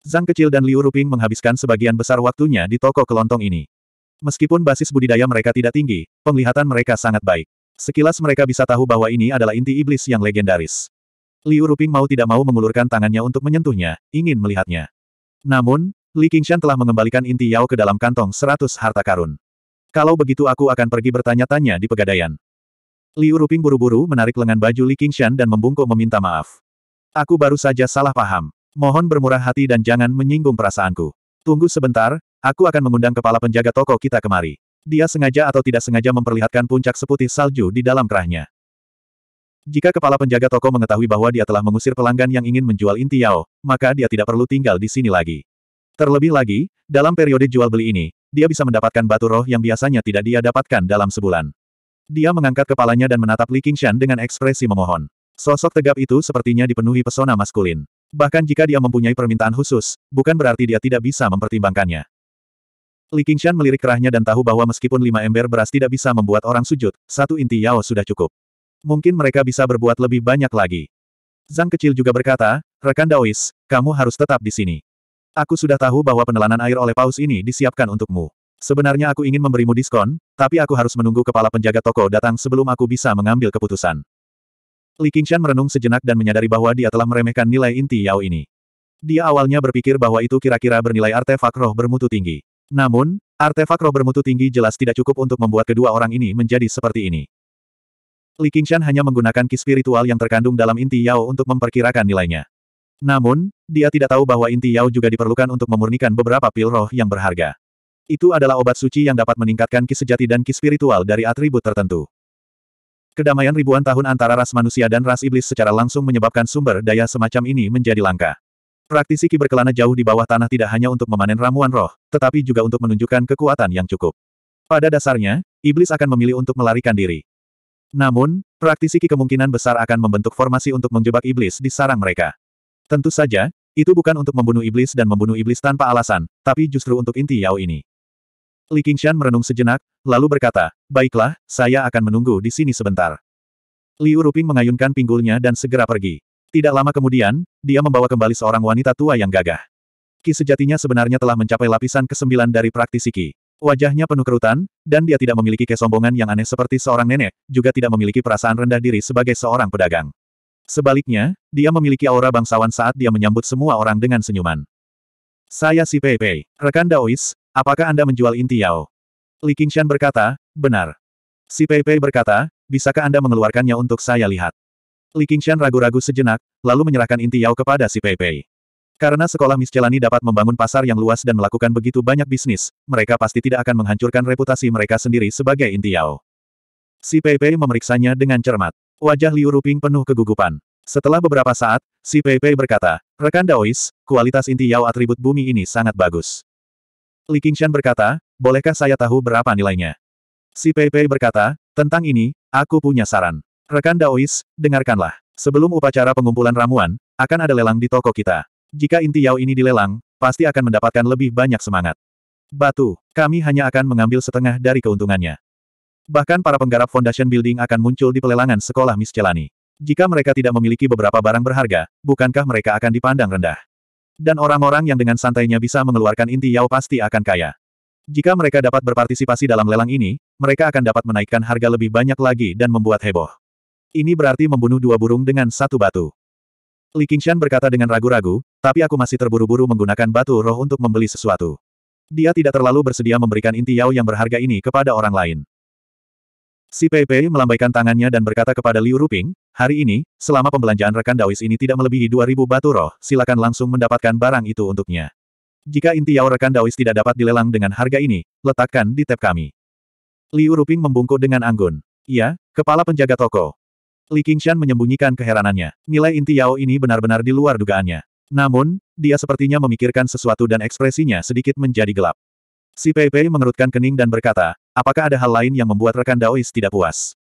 Zhang kecil dan Liu Ruping menghabiskan sebagian besar waktunya di toko kelontong ini. Meskipun basis budidaya mereka tidak tinggi, penglihatan mereka sangat baik. Sekilas mereka bisa tahu bahwa ini adalah inti iblis yang legendaris. Liu Ruping mau tidak mau mengulurkan tangannya untuk menyentuhnya, ingin melihatnya. Namun, Li Qingshan telah mengembalikan inti Yao ke dalam kantong seratus harta karun. Kalau begitu aku akan pergi bertanya-tanya di pegadaian. Liu Ruping buru-buru menarik lengan baju Li Qingshan dan membungkuk meminta maaf. Aku baru saja salah paham. Mohon bermurah hati dan jangan menyinggung perasaanku. Tunggu sebentar, aku akan mengundang kepala penjaga toko kita kemari. Dia sengaja atau tidak sengaja memperlihatkan puncak seputih salju di dalam kerahnya. Jika kepala penjaga toko mengetahui bahwa dia telah mengusir pelanggan yang ingin menjual inti Yao, maka dia tidak perlu tinggal di sini lagi. Terlebih lagi, dalam periode jual beli ini, dia bisa mendapatkan batu roh yang biasanya tidak dia dapatkan dalam sebulan. Dia mengangkat kepalanya dan menatap Li Qingshan dengan ekspresi memohon. Sosok tegap itu sepertinya dipenuhi pesona maskulin. Bahkan jika dia mempunyai permintaan khusus, bukan berarti dia tidak bisa mempertimbangkannya. Li Qingshan melirik kerahnya dan tahu bahwa meskipun lima ember beras tidak bisa membuat orang sujud, satu inti Yao sudah cukup. Mungkin mereka bisa berbuat lebih banyak lagi. Zhang kecil juga berkata, rekan Daois, kamu harus tetap di sini. Aku sudah tahu bahwa penelanan air oleh paus ini disiapkan untukmu. Sebenarnya aku ingin memberimu diskon, tapi aku harus menunggu kepala penjaga toko datang sebelum aku bisa mengambil keputusan. Li Qingshan merenung sejenak dan menyadari bahwa dia telah meremehkan nilai inti Yao ini. Dia awalnya berpikir bahwa itu kira-kira bernilai artefak roh bermutu tinggi. Namun, artefak roh bermutu tinggi jelas tidak cukup untuk membuat kedua orang ini menjadi seperti ini. Li Qingshan hanya menggunakan ki spiritual yang terkandung dalam inti Yao untuk memperkirakan nilainya. Namun, dia tidak tahu bahwa inti Yao juga diperlukan untuk memurnikan beberapa pil roh yang berharga. Itu adalah obat suci yang dapat meningkatkan ki sejati dan ki spiritual dari atribut tertentu. Kedamaian ribuan tahun antara ras manusia dan ras iblis secara langsung menyebabkan sumber daya semacam ini menjadi langka. Praktisi ki berkelana jauh di bawah tanah tidak hanya untuk memanen ramuan roh, tetapi juga untuk menunjukkan kekuatan yang cukup. Pada dasarnya, iblis akan memilih untuk melarikan diri. Namun, praktisi ki kemungkinan besar akan membentuk formasi untuk menjebak iblis di sarang mereka. Tentu saja, itu bukan untuk membunuh iblis dan membunuh iblis tanpa alasan, tapi justru untuk inti Yao ini. Li Qingshan merenung sejenak, lalu berkata, Baiklah, saya akan menunggu di sini sebentar. Liu Ruping mengayunkan pinggulnya dan segera pergi. Tidak lama kemudian, dia membawa kembali seorang wanita tua yang gagah. Ki sejatinya sebenarnya telah mencapai lapisan ke-9 dari praktisi Ki. Wajahnya penuh kerutan, dan dia tidak memiliki kesombongan yang aneh seperti seorang nenek, juga tidak memiliki perasaan rendah diri sebagai seorang pedagang. Sebaliknya, dia memiliki aura bangsawan saat dia menyambut semua orang dengan senyuman. Saya si Pei Pei, rekan Daois, Apakah Anda menjual inti Yao? Li Qingshan berkata, benar. Si Pei Pei berkata, bisakah Anda mengeluarkannya untuk saya lihat? Li Qingshan ragu-ragu sejenak, lalu menyerahkan inti Yao kepada si Pei Pei. Karena sekolah Miscelani dapat membangun pasar yang luas dan melakukan begitu banyak bisnis, mereka pasti tidak akan menghancurkan reputasi mereka sendiri sebagai inti Yao. Si Pei Pei memeriksanya dengan cermat. Wajah Liu Ruping penuh kegugupan. Setelah beberapa saat, si Pei Pei berkata, Rekan Daois, kualitas Inti Yao atribut bumi ini sangat bagus. Li Qingshan berkata, bolehkah saya tahu berapa nilainya? Si Pei Pei berkata, tentang ini, aku punya saran. Rekan Daois, dengarkanlah. Sebelum upacara pengumpulan ramuan, akan ada lelang di toko kita. Jika inti Yao ini dilelang, pasti akan mendapatkan lebih banyak semangat. Batu, kami hanya akan mengambil setengah dari keuntungannya. Bahkan para penggarap Foundation Building akan muncul di pelelangan sekolah Miscelani. Jika mereka tidak memiliki beberapa barang berharga, bukankah mereka akan dipandang rendah? Dan orang-orang yang dengan santainya bisa mengeluarkan inti Yao pasti akan kaya. Jika mereka dapat berpartisipasi dalam lelang ini, mereka akan dapat menaikkan harga lebih banyak lagi dan membuat heboh. Ini berarti membunuh dua burung dengan satu batu. Li Qingshan berkata dengan ragu-ragu, tapi aku masih terburu-buru menggunakan batu roh untuk membeli sesuatu. Dia tidak terlalu bersedia memberikan inti Yao yang berharga ini kepada orang lain. Si Pei melambaikan tangannya dan berkata kepada Liu Ruping, hari ini, selama pembelanjaan rekan Dawis ini tidak melebihi 2000 batu roh, silakan langsung mendapatkan barang itu untuknya. Jika inti Yao rekan Dawis tidak dapat dilelang dengan harga ini, letakkan di tab kami. Liu Ruping membungkuk dengan anggun. Iya, kepala penjaga toko. Li Qingshan menyembunyikan keheranannya. Nilai inti Yao ini benar-benar di luar dugaannya. Namun, dia sepertinya memikirkan sesuatu dan ekspresinya sedikit menjadi gelap. Si Pei Pei mengerutkan kening dan berkata, Apakah ada hal lain yang membuat rekan Daois tidak puas?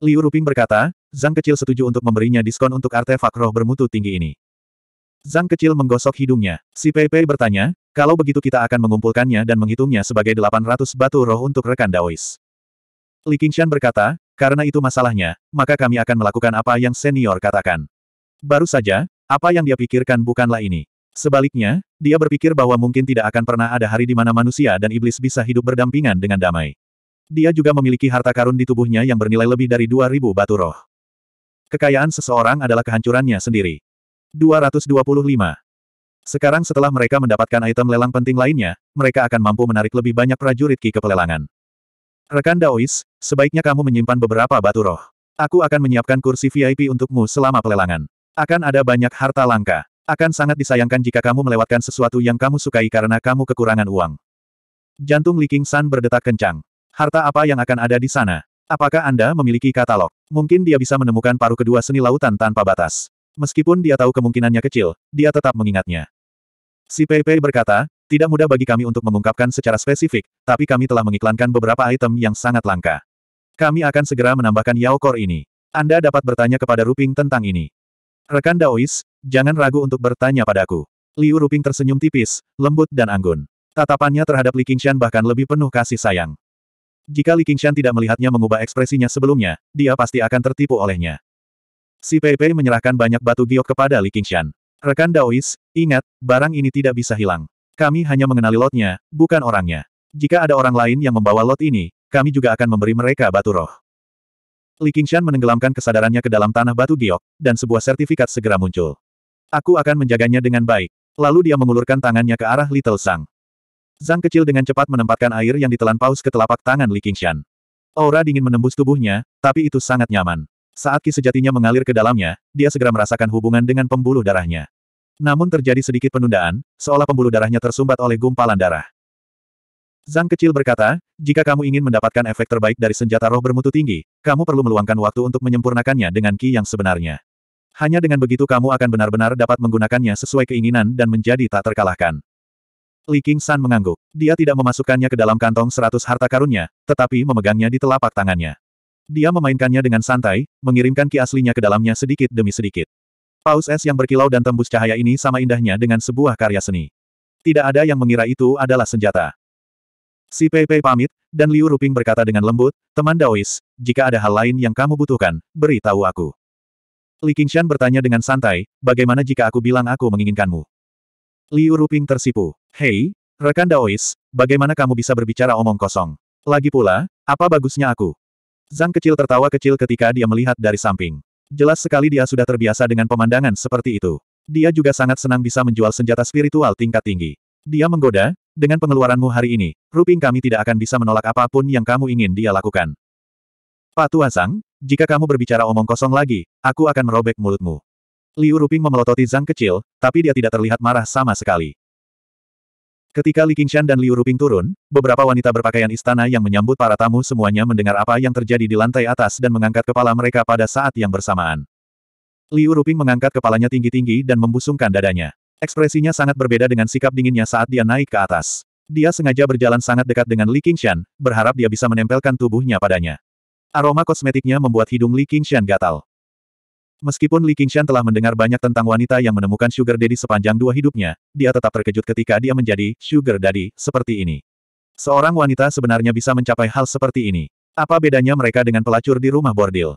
Liu Ruping berkata, Zhang kecil setuju untuk memberinya diskon untuk artefak roh bermutu tinggi ini. Zhang kecil menggosok hidungnya. Si Pei Pei bertanya, kalau begitu kita akan mengumpulkannya dan menghitungnya sebagai 800 batu roh untuk rekan Daois. Li Qingshan berkata, karena itu masalahnya, maka kami akan melakukan apa yang senior katakan. Baru saja, apa yang dia pikirkan bukanlah ini. Sebaliknya, dia berpikir bahwa mungkin tidak akan pernah ada hari di mana manusia dan iblis bisa hidup berdampingan dengan damai. Dia juga memiliki harta karun di tubuhnya yang bernilai lebih dari 2000 batu roh. Kekayaan seseorang adalah kehancurannya sendiri. 225. Sekarang setelah mereka mendapatkan item lelang penting lainnya, mereka akan mampu menarik lebih banyak prajurit Ki ke pelelangan. Rekan Daois, sebaiknya kamu menyimpan beberapa batu roh. Aku akan menyiapkan kursi VIP untukmu selama pelelangan. Akan ada banyak harta langka. Akan sangat disayangkan jika kamu melewatkan sesuatu yang kamu sukai karena kamu kekurangan uang. Jantung Li King San berdetak kencang. Harta apa yang akan ada di sana? Apakah Anda memiliki katalog? Mungkin dia bisa menemukan paruh kedua seni lautan tanpa batas. Meskipun dia tahu kemungkinannya kecil, dia tetap mengingatnya. Si Pei Pei berkata, tidak mudah bagi kami untuk mengungkapkan secara spesifik, tapi kami telah mengiklankan beberapa item yang sangat langka. Kami akan segera menambahkan Yao Kor ini. Anda dapat bertanya kepada Ruping tentang ini. Rekan Daois, jangan ragu untuk bertanya padaku. Liu Ruping tersenyum tipis, lembut dan anggun. Tatapannya terhadap Li Qingshan bahkan lebih penuh kasih sayang. Jika Li Qingshan tidak melihatnya mengubah ekspresinya sebelumnya, dia pasti akan tertipu olehnya. Si Pei Pei menyerahkan banyak batu giok kepada Li Qingshan. Rekan Daois, ingat, barang ini tidak bisa hilang. Kami hanya mengenali lotnya, bukan orangnya. Jika ada orang lain yang membawa lot ini, kami juga akan memberi mereka batu roh. Li Qingshan menenggelamkan kesadarannya ke dalam tanah batu giok, dan sebuah sertifikat segera muncul. Aku akan menjaganya dengan baik. Lalu dia mengulurkan tangannya ke arah Little Zhang. Zhang kecil dengan cepat menempatkan air yang ditelan paus ke telapak tangan Li Qingshan. Aura dingin menembus tubuhnya, tapi itu sangat nyaman. Saat ki sejatinya mengalir ke dalamnya, dia segera merasakan hubungan dengan pembuluh darahnya. Namun terjadi sedikit penundaan, seolah pembuluh darahnya tersumbat oleh gumpalan darah. Zhang kecil berkata, jika kamu ingin mendapatkan efek terbaik dari senjata roh bermutu tinggi, kamu perlu meluangkan waktu untuk menyempurnakannya dengan ki yang sebenarnya. Hanya dengan begitu kamu akan benar-benar dapat menggunakannya sesuai keinginan dan menjadi tak terkalahkan. Li King San mengangguk. Dia tidak memasukkannya ke dalam kantong seratus harta karunnya, tetapi memegangnya di telapak tangannya. Dia memainkannya dengan santai, mengirimkan ki aslinya ke dalamnya sedikit demi sedikit. Paus es yang berkilau dan tembus cahaya ini sama indahnya dengan sebuah karya seni. Tidak ada yang mengira itu adalah senjata. Si Pei Pei pamit, dan Liu Ruping berkata dengan lembut, teman Daois, jika ada hal lain yang kamu butuhkan, beritahu aku. Li Qingshan bertanya dengan santai, bagaimana jika aku bilang aku menginginkanmu? Liu Ruping tersipu. Hei, rekan Daois, bagaimana kamu bisa berbicara omong kosong? Lagi pula, apa bagusnya aku? Zhang kecil tertawa kecil ketika dia melihat dari samping. Jelas sekali dia sudah terbiasa dengan pemandangan seperti itu. Dia juga sangat senang bisa menjual senjata spiritual tingkat tinggi. Dia menggoda, dengan pengeluaranmu hari ini, Ruping kami tidak akan bisa menolak apapun yang kamu ingin dia lakukan. Pak Tuasang, jika kamu berbicara omong kosong lagi, aku akan merobek mulutmu. Liu Ruping memelototi Zhang kecil, tapi dia tidak terlihat marah sama sekali. Ketika Li Qingshan dan Liu Ruping turun, beberapa wanita berpakaian istana yang menyambut para tamu semuanya mendengar apa yang terjadi di lantai atas dan mengangkat kepala mereka pada saat yang bersamaan. Liu Ruping mengangkat kepalanya tinggi-tinggi dan membusungkan dadanya. Ekspresinya sangat berbeda dengan sikap dinginnya saat dia naik ke atas. Dia sengaja berjalan sangat dekat dengan Li Qingshan, berharap dia bisa menempelkan tubuhnya padanya. Aroma kosmetiknya membuat hidung Li Qingshan gatal. Meskipun Li Qingshan telah mendengar banyak tentang wanita yang menemukan sugar daddy sepanjang dua hidupnya, dia tetap terkejut ketika dia menjadi sugar daddy seperti ini. Seorang wanita sebenarnya bisa mencapai hal seperti ini. Apa bedanya mereka dengan pelacur di rumah bordil?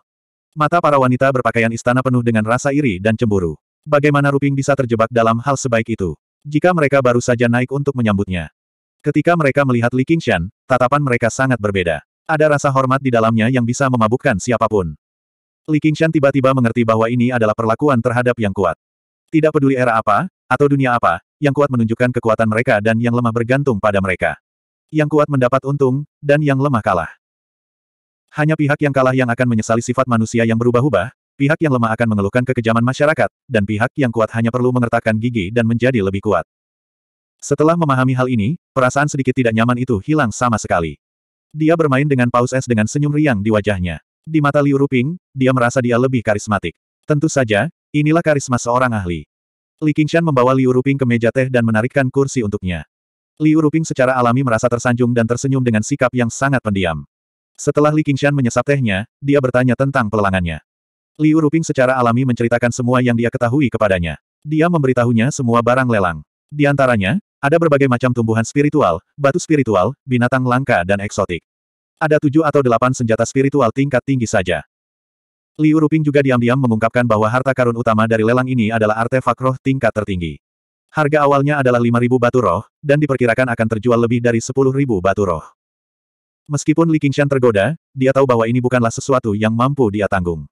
Mata para wanita berpakaian istana penuh dengan rasa iri dan cemburu. Bagaimana Ruping bisa terjebak dalam hal sebaik itu? Jika mereka baru saja naik untuk menyambutnya. Ketika mereka melihat Li Qingshan, tatapan mereka sangat berbeda. Ada rasa hormat di dalamnya yang bisa memabukkan siapapun. Li Qingshan tiba-tiba mengerti bahwa ini adalah perlakuan terhadap yang kuat. Tidak peduli era apa, atau dunia apa, yang kuat menunjukkan kekuatan mereka dan yang lemah bergantung pada mereka. Yang kuat mendapat untung, dan yang lemah kalah. Hanya pihak yang kalah yang akan menyesali sifat manusia yang berubah-ubah, Pihak yang lemah akan mengeluhkan kekejaman masyarakat, dan pihak yang kuat hanya perlu mengertakkan gigi dan menjadi lebih kuat. Setelah memahami hal ini, perasaan sedikit tidak nyaman itu hilang sama sekali. Dia bermain dengan paus es dengan senyum riang di wajahnya. Di mata Liu Ruping, dia merasa dia lebih karismatik. Tentu saja, inilah karisma seorang ahli. Li Qingshan membawa Liu Ruping ke meja teh dan menarikkan kursi untuknya. Liu Ruping secara alami merasa tersanjung dan tersenyum dengan sikap yang sangat pendiam. Setelah Li Qingshan menyesap tehnya, dia bertanya tentang pelelangannya. Liu Ruping secara alami menceritakan semua yang dia ketahui kepadanya. Dia memberitahunya semua barang lelang. Di antaranya, ada berbagai macam tumbuhan spiritual, batu spiritual, binatang langka dan eksotik. Ada tujuh atau delapan senjata spiritual tingkat tinggi saja. Liu Ruping juga diam-diam mengungkapkan bahwa harta karun utama dari lelang ini adalah artefak roh tingkat tertinggi. Harga awalnya adalah 5.000 batu roh, dan diperkirakan akan terjual lebih dari 10.000 batu roh. Meskipun Li Qingshan tergoda, dia tahu bahwa ini bukanlah sesuatu yang mampu dia tanggung.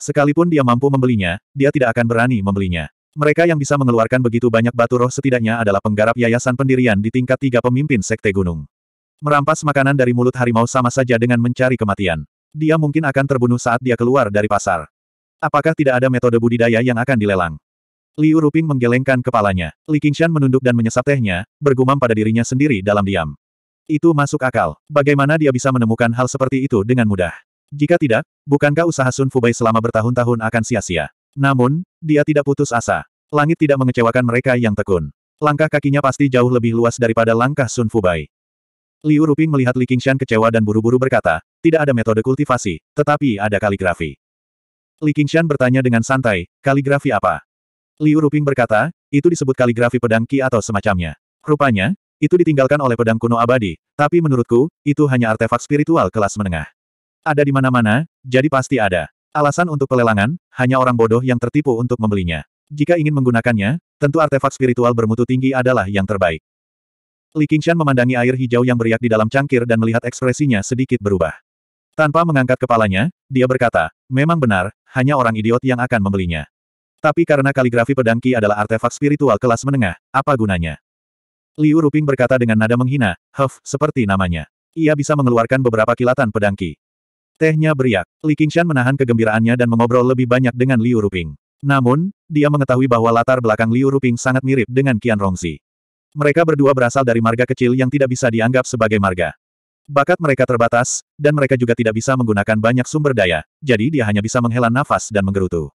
Sekalipun dia mampu membelinya, dia tidak akan berani membelinya. Mereka yang bisa mengeluarkan begitu banyak batu roh setidaknya adalah penggarap yayasan pendirian di tingkat tiga pemimpin sekte gunung. Merampas makanan dari mulut harimau sama saja dengan mencari kematian. Dia mungkin akan terbunuh saat dia keluar dari pasar. Apakah tidak ada metode budidaya yang akan dilelang? Liu Ruping menggelengkan kepalanya. Li Qingshan menunduk dan menyesap tehnya, bergumam pada dirinya sendiri dalam diam. Itu masuk akal. Bagaimana dia bisa menemukan hal seperti itu dengan mudah? Jika tidak, bukankah usaha Sun Fubai selama bertahun-tahun akan sia-sia? Namun, dia tidak putus asa. Langit tidak mengecewakan mereka yang tekun. Langkah kakinya pasti jauh lebih luas daripada langkah Sun Fubai. Liu Ruping melihat Li Qingshan kecewa dan buru-buru berkata, tidak ada metode kultivasi, tetapi ada kaligrafi. Li Qingshan bertanya dengan santai, kaligrafi apa? Liu Ruping berkata, itu disebut kaligrafi pedang Qi atau semacamnya. Rupanya, itu ditinggalkan oleh pedang kuno abadi, tapi menurutku, itu hanya artefak spiritual kelas menengah. Ada di mana-mana, jadi pasti ada. Alasan untuk pelelangan, hanya orang bodoh yang tertipu untuk membelinya. Jika ingin menggunakannya, tentu artefak spiritual bermutu tinggi adalah yang terbaik. Li Qingshan memandangi air hijau yang beriak di dalam cangkir dan melihat ekspresinya sedikit berubah. Tanpa mengangkat kepalanya, dia berkata, memang benar, hanya orang idiot yang akan membelinya. Tapi karena kaligrafi pedangki adalah artefak spiritual kelas menengah, apa gunanya? Liu Ruping berkata dengan nada menghina, huff, seperti namanya. Ia bisa mengeluarkan beberapa kilatan pedangki. Tehnya beriak. Li Qingshan menahan kegembiraannya dan mengobrol lebih banyak dengan Liu Ruping. Namun, dia mengetahui bahwa latar belakang Liu Ruping sangat mirip dengan Qian Rongzi. Mereka berdua berasal dari marga kecil yang tidak bisa dianggap sebagai marga. Bakat mereka terbatas, dan mereka juga tidak bisa menggunakan banyak sumber daya, jadi dia hanya bisa menghela nafas dan menggerutu.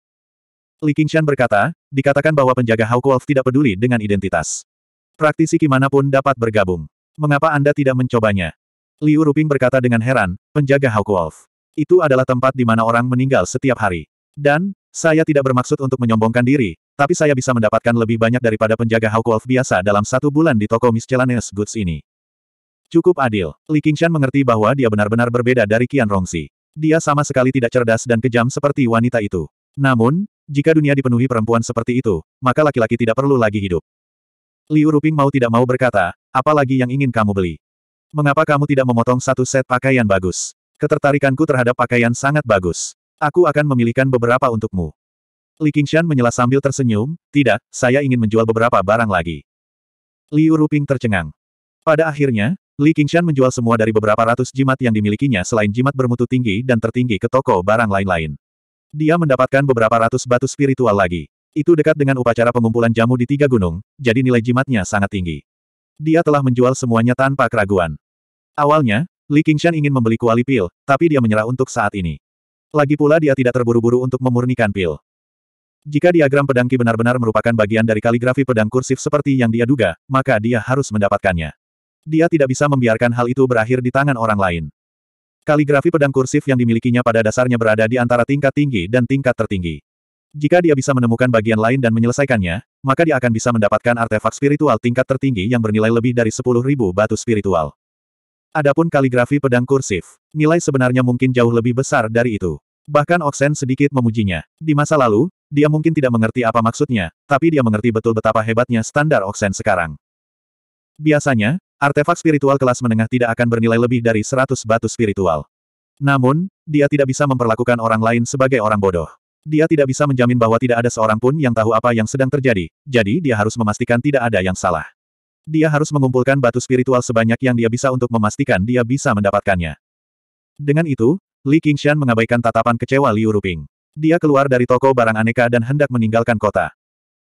Li Qingshan berkata, dikatakan bahwa penjaga Hawk Wolf tidak peduli dengan identitas. Praktisi Kimana pun dapat bergabung. Mengapa Anda tidak mencobanya? Liu Ruping berkata dengan heran, penjaga Hawk Wolf. Itu adalah tempat di mana orang meninggal setiap hari. Dan, saya tidak bermaksud untuk menyombongkan diri, tapi saya bisa mendapatkan lebih banyak daripada penjaga Hawkwolf biasa dalam satu bulan di toko miscellaneous goods ini. Cukup adil. Li Qingshan mengerti bahwa dia benar-benar berbeda dari Qian Rongsi. Dia sama sekali tidak cerdas dan kejam seperti wanita itu. Namun, jika dunia dipenuhi perempuan seperti itu, maka laki-laki tidak perlu lagi hidup. Liu Ruping mau tidak mau berkata, apalagi yang ingin kamu beli? Mengapa kamu tidak memotong satu set pakaian bagus? Ketertarikanku terhadap pakaian sangat bagus. Aku akan memilihkan beberapa untukmu. Li Qingshan menyela sambil tersenyum, tidak, saya ingin menjual beberapa barang lagi. Liu Ruping tercengang. Pada akhirnya, Li Qingshan menjual semua dari beberapa ratus jimat yang dimilikinya selain jimat bermutu tinggi dan tertinggi ke toko barang lain-lain. Dia mendapatkan beberapa ratus batu spiritual lagi. Itu dekat dengan upacara pengumpulan jamu di tiga gunung, jadi nilai jimatnya sangat tinggi. Dia telah menjual semuanya tanpa keraguan. Awalnya, Li Qingshan ingin membeli kuali pil, tapi dia menyerah untuk saat ini. Lagi pula dia tidak terburu-buru untuk memurnikan pil. Jika diagram pedangki benar-benar merupakan bagian dari kaligrafi pedang kursif seperti yang dia duga, maka dia harus mendapatkannya. Dia tidak bisa membiarkan hal itu berakhir di tangan orang lain. Kaligrafi pedang kursif yang dimilikinya pada dasarnya berada di antara tingkat tinggi dan tingkat tertinggi. Jika dia bisa menemukan bagian lain dan menyelesaikannya, maka dia akan bisa mendapatkan artefak spiritual tingkat tertinggi yang bernilai lebih dari 10.000 batu spiritual. Adapun kaligrafi pedang kursif, nilai sebenarnya mungkin jauh lebih besar dari itu. Bahkan Oksen sedikit memujinya. Di masa lalu, dia mungkin tidak mengerti apa maksudnya, tapi dia mengerti betul betapa hebatnya standar Oksen sekarang. Biasanya, artefak spiritual kelas menengah tidak akan bernilai lebih dari 100 batu spiritual. Namun, dia tidak bisa memperlakukan orang lain sebagai orang bodoh. Dia tidak bisa menjamin bahwa tidak ada seorang pun yang tahu apa yang sedang terjadi, jadi dia harus memastikan tidak ada yang salah. Dia harus mengumpulkan batu spiritual sebanyak yang dia bisa untuk memastikan dia bisa mendapatkannya. Dengan itu, Li Qingshan mengabaikan tatapan kecewa Liu Ruping. Dia keluar dari toko barang aneka dan hendak meninggalkan kota.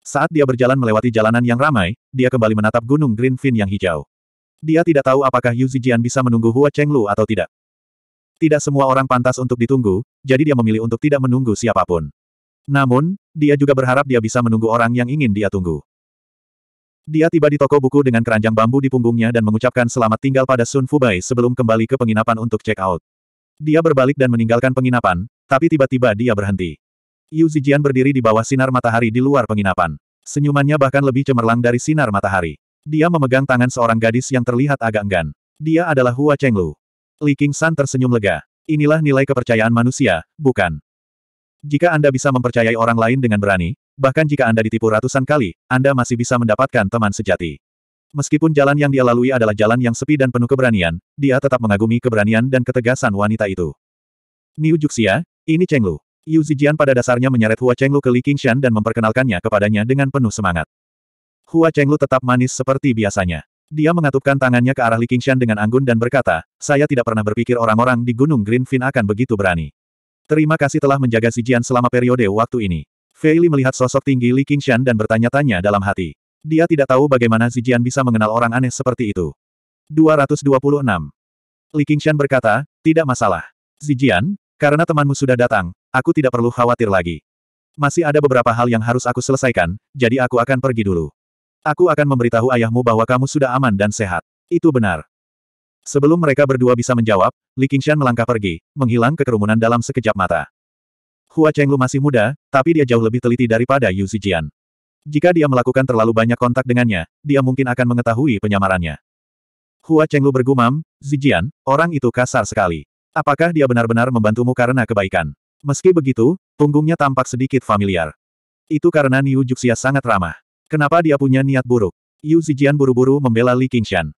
Saat dia berjalan melewati jalanan yang ramai, dia kembali menatap gunung Greenfin yang hijau. Dia tidak tahu apakah Yu Zijian bisa menunggu Hua Chenglu atau tidak. Tidak semua orang pantas untuk ditunggu, jadi dia memilih untuk tidak menunggu siapapun. Namun, dia juga berharap dia bisa menunggu orang yang ingin dia tunggu. Dia tiba di toko buku dengan keranjang bambu di punggungnya dan mengucapkan selamat tinggal pada Sun Fubai sebelum kembali ke penginapan untuk check out. Dia berbalik dan meninggalkan penginapan, tapi tiba-tiba dia berhenti. Yu Zijian berdiri di bawah sinar matahari di luar penginapan. Senyumannya bahkan lebih cemerlang dari sinar matahari. Dia memegang tangan seorang gadis yang terlihat agak enggan. Dia adalah Hua Chenglu. Li Qing San tersenyum lega. Inilah nilai kepercayaan manusia, bukan? Jika Anda bisa mempercayai orang lain dengan berani, bahkan jika Anda ditipu ratusan kali, Anda masih bisa mendapatkan teman sejati. Meskipun jalan yang dia lalui adalah jalan yang sepi dan penuh keberanian, dia tetap mengagumi keberanian dan ketegasan wanita itu. Niu Juxia, ini Cheng Lu. Yu Zijian pada dasarnya menyeret Hua Cheng Lu ke Li Qingshan dan memperkenalkannya kepadanya dengan penuh semangat. Hua Cheng Lu tetap manis seperti biasanya. Dia mengatupkan tangannya ke arah Li Qingshan dengan anggun dan berkata, saya tidak pernah berpikir orang-orang di Gunung Greenfin akan begitu berani. Terima kasih telah menjaga Zijian selama periode waktu ini. Feili melihat sosok tinggi Li Qingshan dan bertanya-tanya dalam hati. Dia tidak tahu bagaimana Zijian bisa mengenal orang aneh seperti itu. 226. Li Qingshan berkata, tidak masalah. Zijian, karena temanmu sudah datang, aku tidak perlu khawatir lagi. Masih ada beberapa hal yang harus aku selesaikan, jadi aku akan pergi dulu. Aku akan memberitahu ayahmu bahwa kamu sudah aman dan sehat. Itu benar. Sebelum mereka berdua bisa menjawab, Li Qingshan melangkah pergi, menghilang ke kerumunan dalam sekejap mata. Hua Chenglu masih muda, tapi dia jauh lebih teliti daripada Yu Zijian. Jika dia melakukan terlalu banyak kontak dengannya, dia mungkin akan mengetahui penyamarannya. Hua Chenglu bergumam, Zijian, orang itu kasar sekali. Apakah dia benar-benar membantumu karena kebaikan? Meski begitu, punggungnya tampak sedikit familiar. Itu karena Niu Juxia sangat ramah. Kenapa dia punya niat buruk? Yu Zijian buru-buru membela Li Qingshan.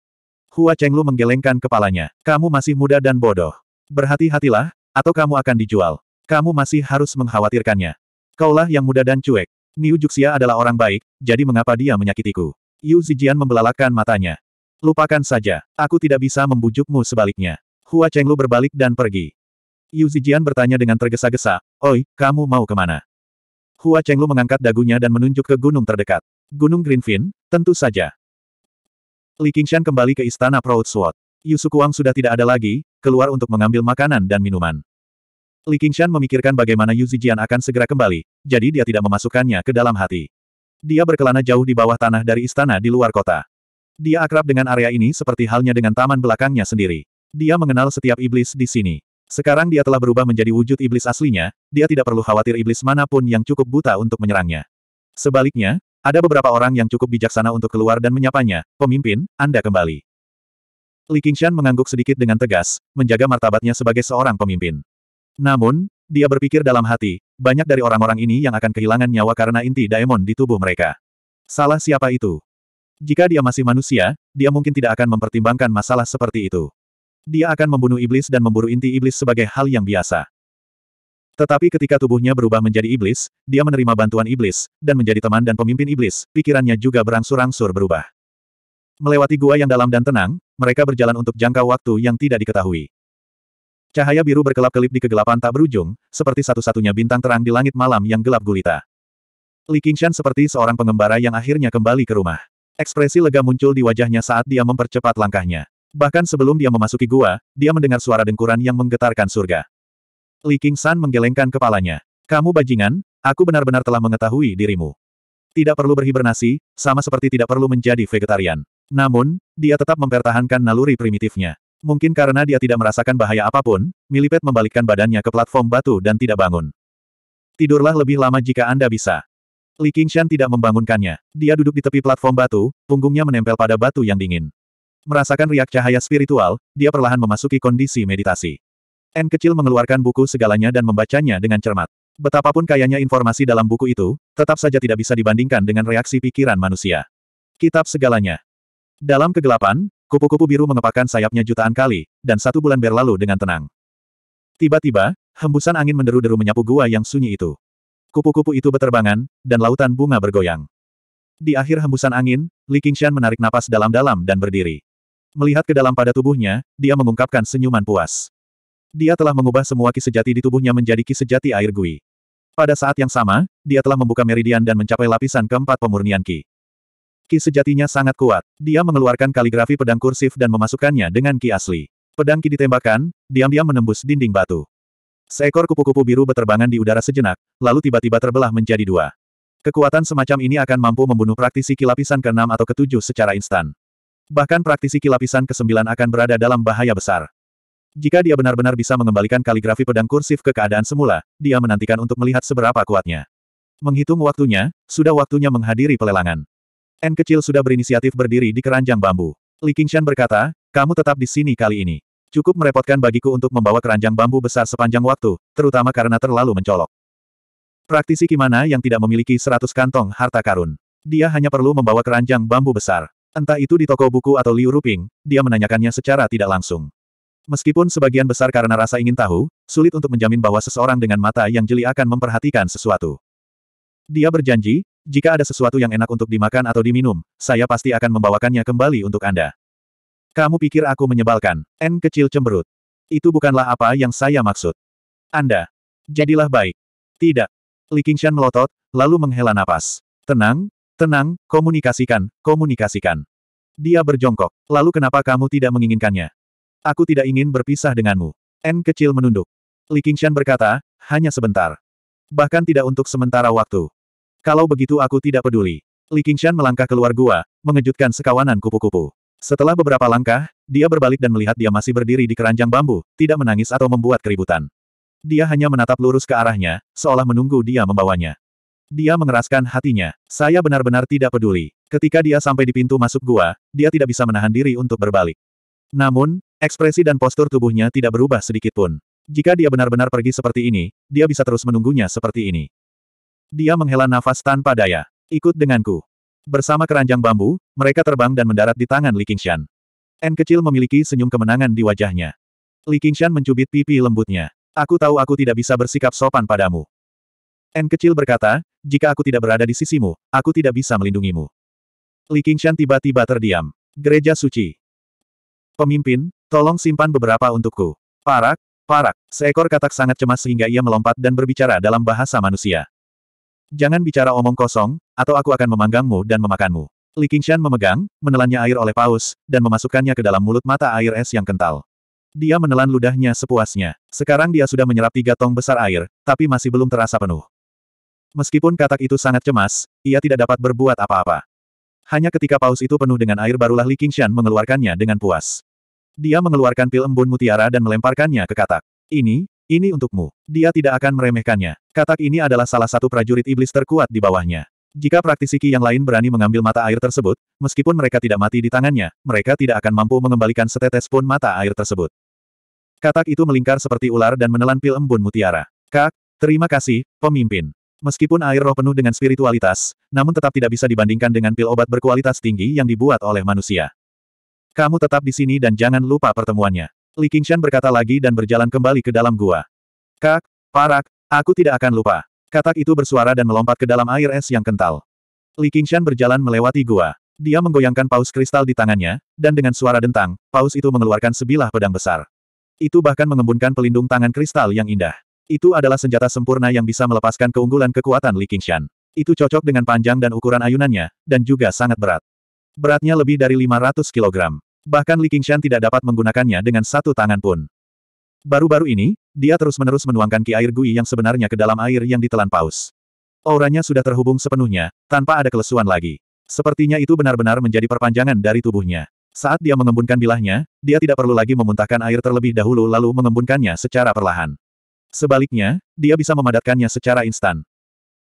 Hua Chenglu menggelengkan kepalanya. Kamu masih muda dan bodoh. Berhati-hatilah, atau kamu akan dijual. Kamu masih harus mengkhawatirkannya. Kaulah yang muda dan cuek. Niu Juxia adalah orang baik, jadi mengapa dia menyakitiku? Yu Zijian membelalakan matanya. Lupakan saja, aku tidak bisa membujukmu sebaliknya. Hua Chenglu berbalik dan pergi. Yu Zijian bertanya dengan tergesa-gesa, Oi, kamu mau kemana? Hua Chenglu mengangkat dagunya dan menunjuk ke gunung terdekat. Gunung Greenfin, tentu saja. Li Qingshan kembali ke istana Proud Sword. Yusu sudah tidak ada lagi, keluar untuk mengambil makanan dan minuman. Li Qingshan memikirkan bagaimana Yu Zijian akan segera kembali, jadi dia tidak memasukkannya ke dalam hati. Dia berkelana jauh di bawah tanah dari istana di luar kota. Dia akrab dengan area ini seperti halnya dengan taman belakangnya sendiri. Dia mengenal setiap iblis di sini. Sekarang dia telah berubah menjadi wujud iblis aslinya, dia tidak perlu khawatir iblis manapun yang cukup buta untuk menyerangnya. Sebaliknya, ada beberapa orang yang cukup bijaksana untuk keluar dan menyapanya, pemimpin, Anda kembali. Li Qingshan mengangguk sedikit dengan tegas, menjaga martabatnya sebagai seorang pemimpin. Namun, dia berpikir dalam hati, banyak dari orang-orang ini yang akan kehilangan nyawa karena inti daemon di tubuh mereka. Salah siapa itu? Jika dia masih manusia, dia mungkin tidak akan mempertimbangkan masalah seperti itu. Dia akan membunuh iblis dan memburu inti iblis sebagai hal yang biasa. Tetapi ketika tubuhnya berubah menjadi iblis, dia menerima bantuan iblis, dan menjadi teman dan pemimpin iblis, pikirannya juga berangsur-angsur berubah. Melewati gua yang dalam dan tenang, mereka berjalan untuk jangka waktu yang tidak diketahui. Cahaya biru berkelap-kelip di kegelapan tak berujung, seperti satu-satunya bintang terang di langit malam yang gelap gulita. Li Qingshan seperti seorang pengembara yang akhirnya kembali ke rumah. Ekspresi lega muncul di wajahnya saat dia mempercepat langkahnya. Bahkan sebelum dia memasuki gua, dia mendengar suara dengkuran yang menggetarkan surga. Li San menggelengkan kepalanya. Kamu bajingan, aku benar-benar telah mengetahui dirimu. Tidak perlu berhibernasi, sama seperti tidak perlu menjadi vegetarian. Namun, dia tetap mempertahankan naluri primitifnya. Mungkin karena dia tidak merasakan bahaya apapun, Milipet membalikkan badannya ke platform batu dan tidak bangun. Tidurlah lebih lama jika Anda bisa. Li Qingshan tidak membangunkannya. Dia duduk di tepi platform batu, punggungnya menempel pada batu yang dingin. Merasakan riak cahaya spiritual, dia perlahan memasuki kondisi meditasi. N kecil mengeluarkan buku segalanya dan membacanya dengan cermat. Betapapun kayanya informasi dalam buku itu, tetap saja tidak bisa dibandingkan dengan reaksi pikiran manusia. Kitab segalanya. Dalam kegelapan, kupu-kupu biru mengepakkan sayapnya jutaan kali, dan satu bulan berlalu dengan tenang. Tiba-tiba, hembusan angin menderu-deru menyapu gua yang sunyi itu. Kupu-kupu itu beterbangan, dan lautan bunga bergoyang. Di akhir hembusan angin, Li Qingshan menarik napas dalam-dalam dan berdiri. Melihat ke dalam pada tubuhnya, dia mengungkapkan senyuman puas. Dia telah mengubah semua ki sejati di tubuhnya menjadi ki sejati air gui. Pada saat yang sama, dia telah membuka meridian dan mencapai lapisan keempat pemurnian ki. Ki sejatinya sangat kuat. Dia mengeluarkan kaligrafi pedang kursif dan memasukkannya dengan ki asli. Pedang ki ditembakkan, diam-diam menembus dinding batu. Seekor kupu-kupu biru berterbangan di udara sejenak, lalu tiba-tiba terbelah menjadi dua. Kekuatan semacam ini akan mampu membunuh praktisi ki lapisan ke-6 atau ke-7 secara instan. Bahkan praktisi ki lapisan ke-9 akan berada dalam bahaya besar. Jika dia benar-benar bisa mengembalikan kaligrafi pedang kursif ke keadaan semula, dia menantikan untuk melihat seberapa kuatnya. Menghitung waktunya, sudah waktunya menghadiri pelelangan. N kecil sudah berinisiatif berdiri di keranjang bambu. Li Qingshan berkata, kamu tetap di sini kali ini. Cukup merepotkan bagiku untuk membawa keranjang bambu besar sepanjang waktu, terutama karena terlalu mencolok. Praktisi Kimana yang tidak memiliki seratus kantong harta karun. Dia hanya perlu membawa keranjang bambu besar. Entah itu di toko buku atau Liu Ruping, dia menanyakannya secara tidak langsung. Meskipun sebagian besar karena rasa ingin tahu, sulit untuk menjamin bahwa seseorang dengan mata yang jeli akan memperhatikan sesuatu. Dia berjanji, jika ada sesuatu yang enak untuk dimakan atau diminum, saya pasti akan membawakannya kembali untuk Anda. Kamu pikir aku menyebalkan? N kecil cemberut. Itu bukanlah apa yang saya maksud. Anda. Jadilah baik. Tidak. Li Qingshan melotot, lalu menghela napas. Tenang, tenang, komunikasikan, komunikasikan. Dia berjongkok. Lalu kenapa kamu tidak menginginkannya? Aku tidak ingin berpisah denganmu. N kecil menunduk. Li Qingshan berkata, hanya sebentar. Bahkan tidak untuk sementara waktu. Kalau begitu aku tidak peduli. Li Qingshan melangkah keluar gua, mengejutkan sekawanan kupu-kupu. Setelah beberapa langkah, dia berbalik dan melihat dia masih berdiri di keranjang bambu, tidak menangis atau membuat keributan. Dia hanya menatap lurus ke arahnya, seolah menunggu dia membawanya. Dia mengeraskan hatinya. Saya benar-benar tidak peduli. Ketika dia sampai di pintu masuk gua, dia tidak bisa menahan diri untuk berbalik. Namun, Ekspresi dan postur tubuhnya tidak berubah sedikit pun. Jika dia benar-benar pergi seperti ini, dia bisa terus menunggunya seperti ini. Dia menghela nafas tanpa daya. Ikut denganku. Bersama keranjang bambu, mereka terbang dan mendarat di tangan Li Qingshan. N kecil memiliki senyum kemenangan di wajahnya. Li Qingshan mencubit pipi lembutnya. Aku tahu aku tidak bisa bersikap sopan padamu. N kecil berkata, jika aku tidak berada di sisimu, aku tidak bisa melindungimu. Li Qingshan tiba-tiba terdiam. Gereja suci. Pemimpin, tolong simpan beberapa untukku. Parak, parak, seekor katak sangat cemas sehingga ia melompat dan berbicara dalam bahasa manusia. Jangan bicara omong kosong, atau aku akan memanggangmu dan memakanmu. Li Qingshan memegang, menelannya air oleh paus, dan memasukkannya ke dalam mulut mata air es yang kental. Dia menelan ludahnya sepuasnya. Sekarang dia sudah menyerap tiga tong besar air, tapi masih belum terasa penuh. Meskipun katak itu sangat cemas, ia tidak dapat berbuat apa-apa. Hanya ketika paus itu penuh dengan air barulah Li Qingshan mengeluarkannya dengan puas. Dia mengeluarkan pil embun mutiara dan melemparkannya ke katak. Ini, ini untukmu. Dia tidak akan meremehkannya. Katak ini adalah salah satu prajurit iblis terkuat di bawahnya. Jika praktisi ki yang lain berani mengambil mata air tersebut, meskipun mereka tidak mati di tangannya, mereka tidak akan mampu mengembalikan setetes pun mata air tersebut. Katak itu melingkar seperti ular dan menelan pil embun mutiara. Kak, terima kasih, pemimpin. Meskipun air roh penuh dengan spiritualitas, namun tetap tidak bisa dibandingkan dengan pil obat berkualitas tinggi yang dibuat oleh manusia. Kamu tetap di sini dan jangan lupa pertemuannya. Li Qingshan berkata lagi dan berjalan kembali ke dalam gua. Kak, Parak, aku tidak akan lupa. Katak itu bersuara dan melompat ke dalam air es yang kental. Li Qingshan berjalan melewati gua. Dia menggoyangkan paus kristal di tangannya, dan dengan suara dentang, paus itu mengeluarkan sebilah pedang besar. Itu bahkan mengembunkan pelindung tangan kristal yang indah. Itu adalah senjata sempurna yang bisa melepaskan keunggulan kekuatan Li Qingshan. Itu cocok dengan panjang dan ukuran ayunannya, dan juga sangat berat. Beratnya lebih dari 500 kilogram. Bahkan Li Qingshan tidak dapat menggunakannya dengan satu tangan pun. Baru-baru ini, dia terus-menerus menuangkan ki air gui yang sebenarnya ke dalam air yang ditelan paus. Auranya sudah terhubung sepenuhnya, tanpa ada kelesuan lagi. Sepertinya itu benar-benar menjadi perpanjangan dari tubuhnya. Saat dia mengembunkan bilahnya, dia tidak perlu lagi memuntahkan air terlebih dahulu lalu mengembunkannya secara perlahan. Sebaliknya, dia bisa memadatkannya secara instan.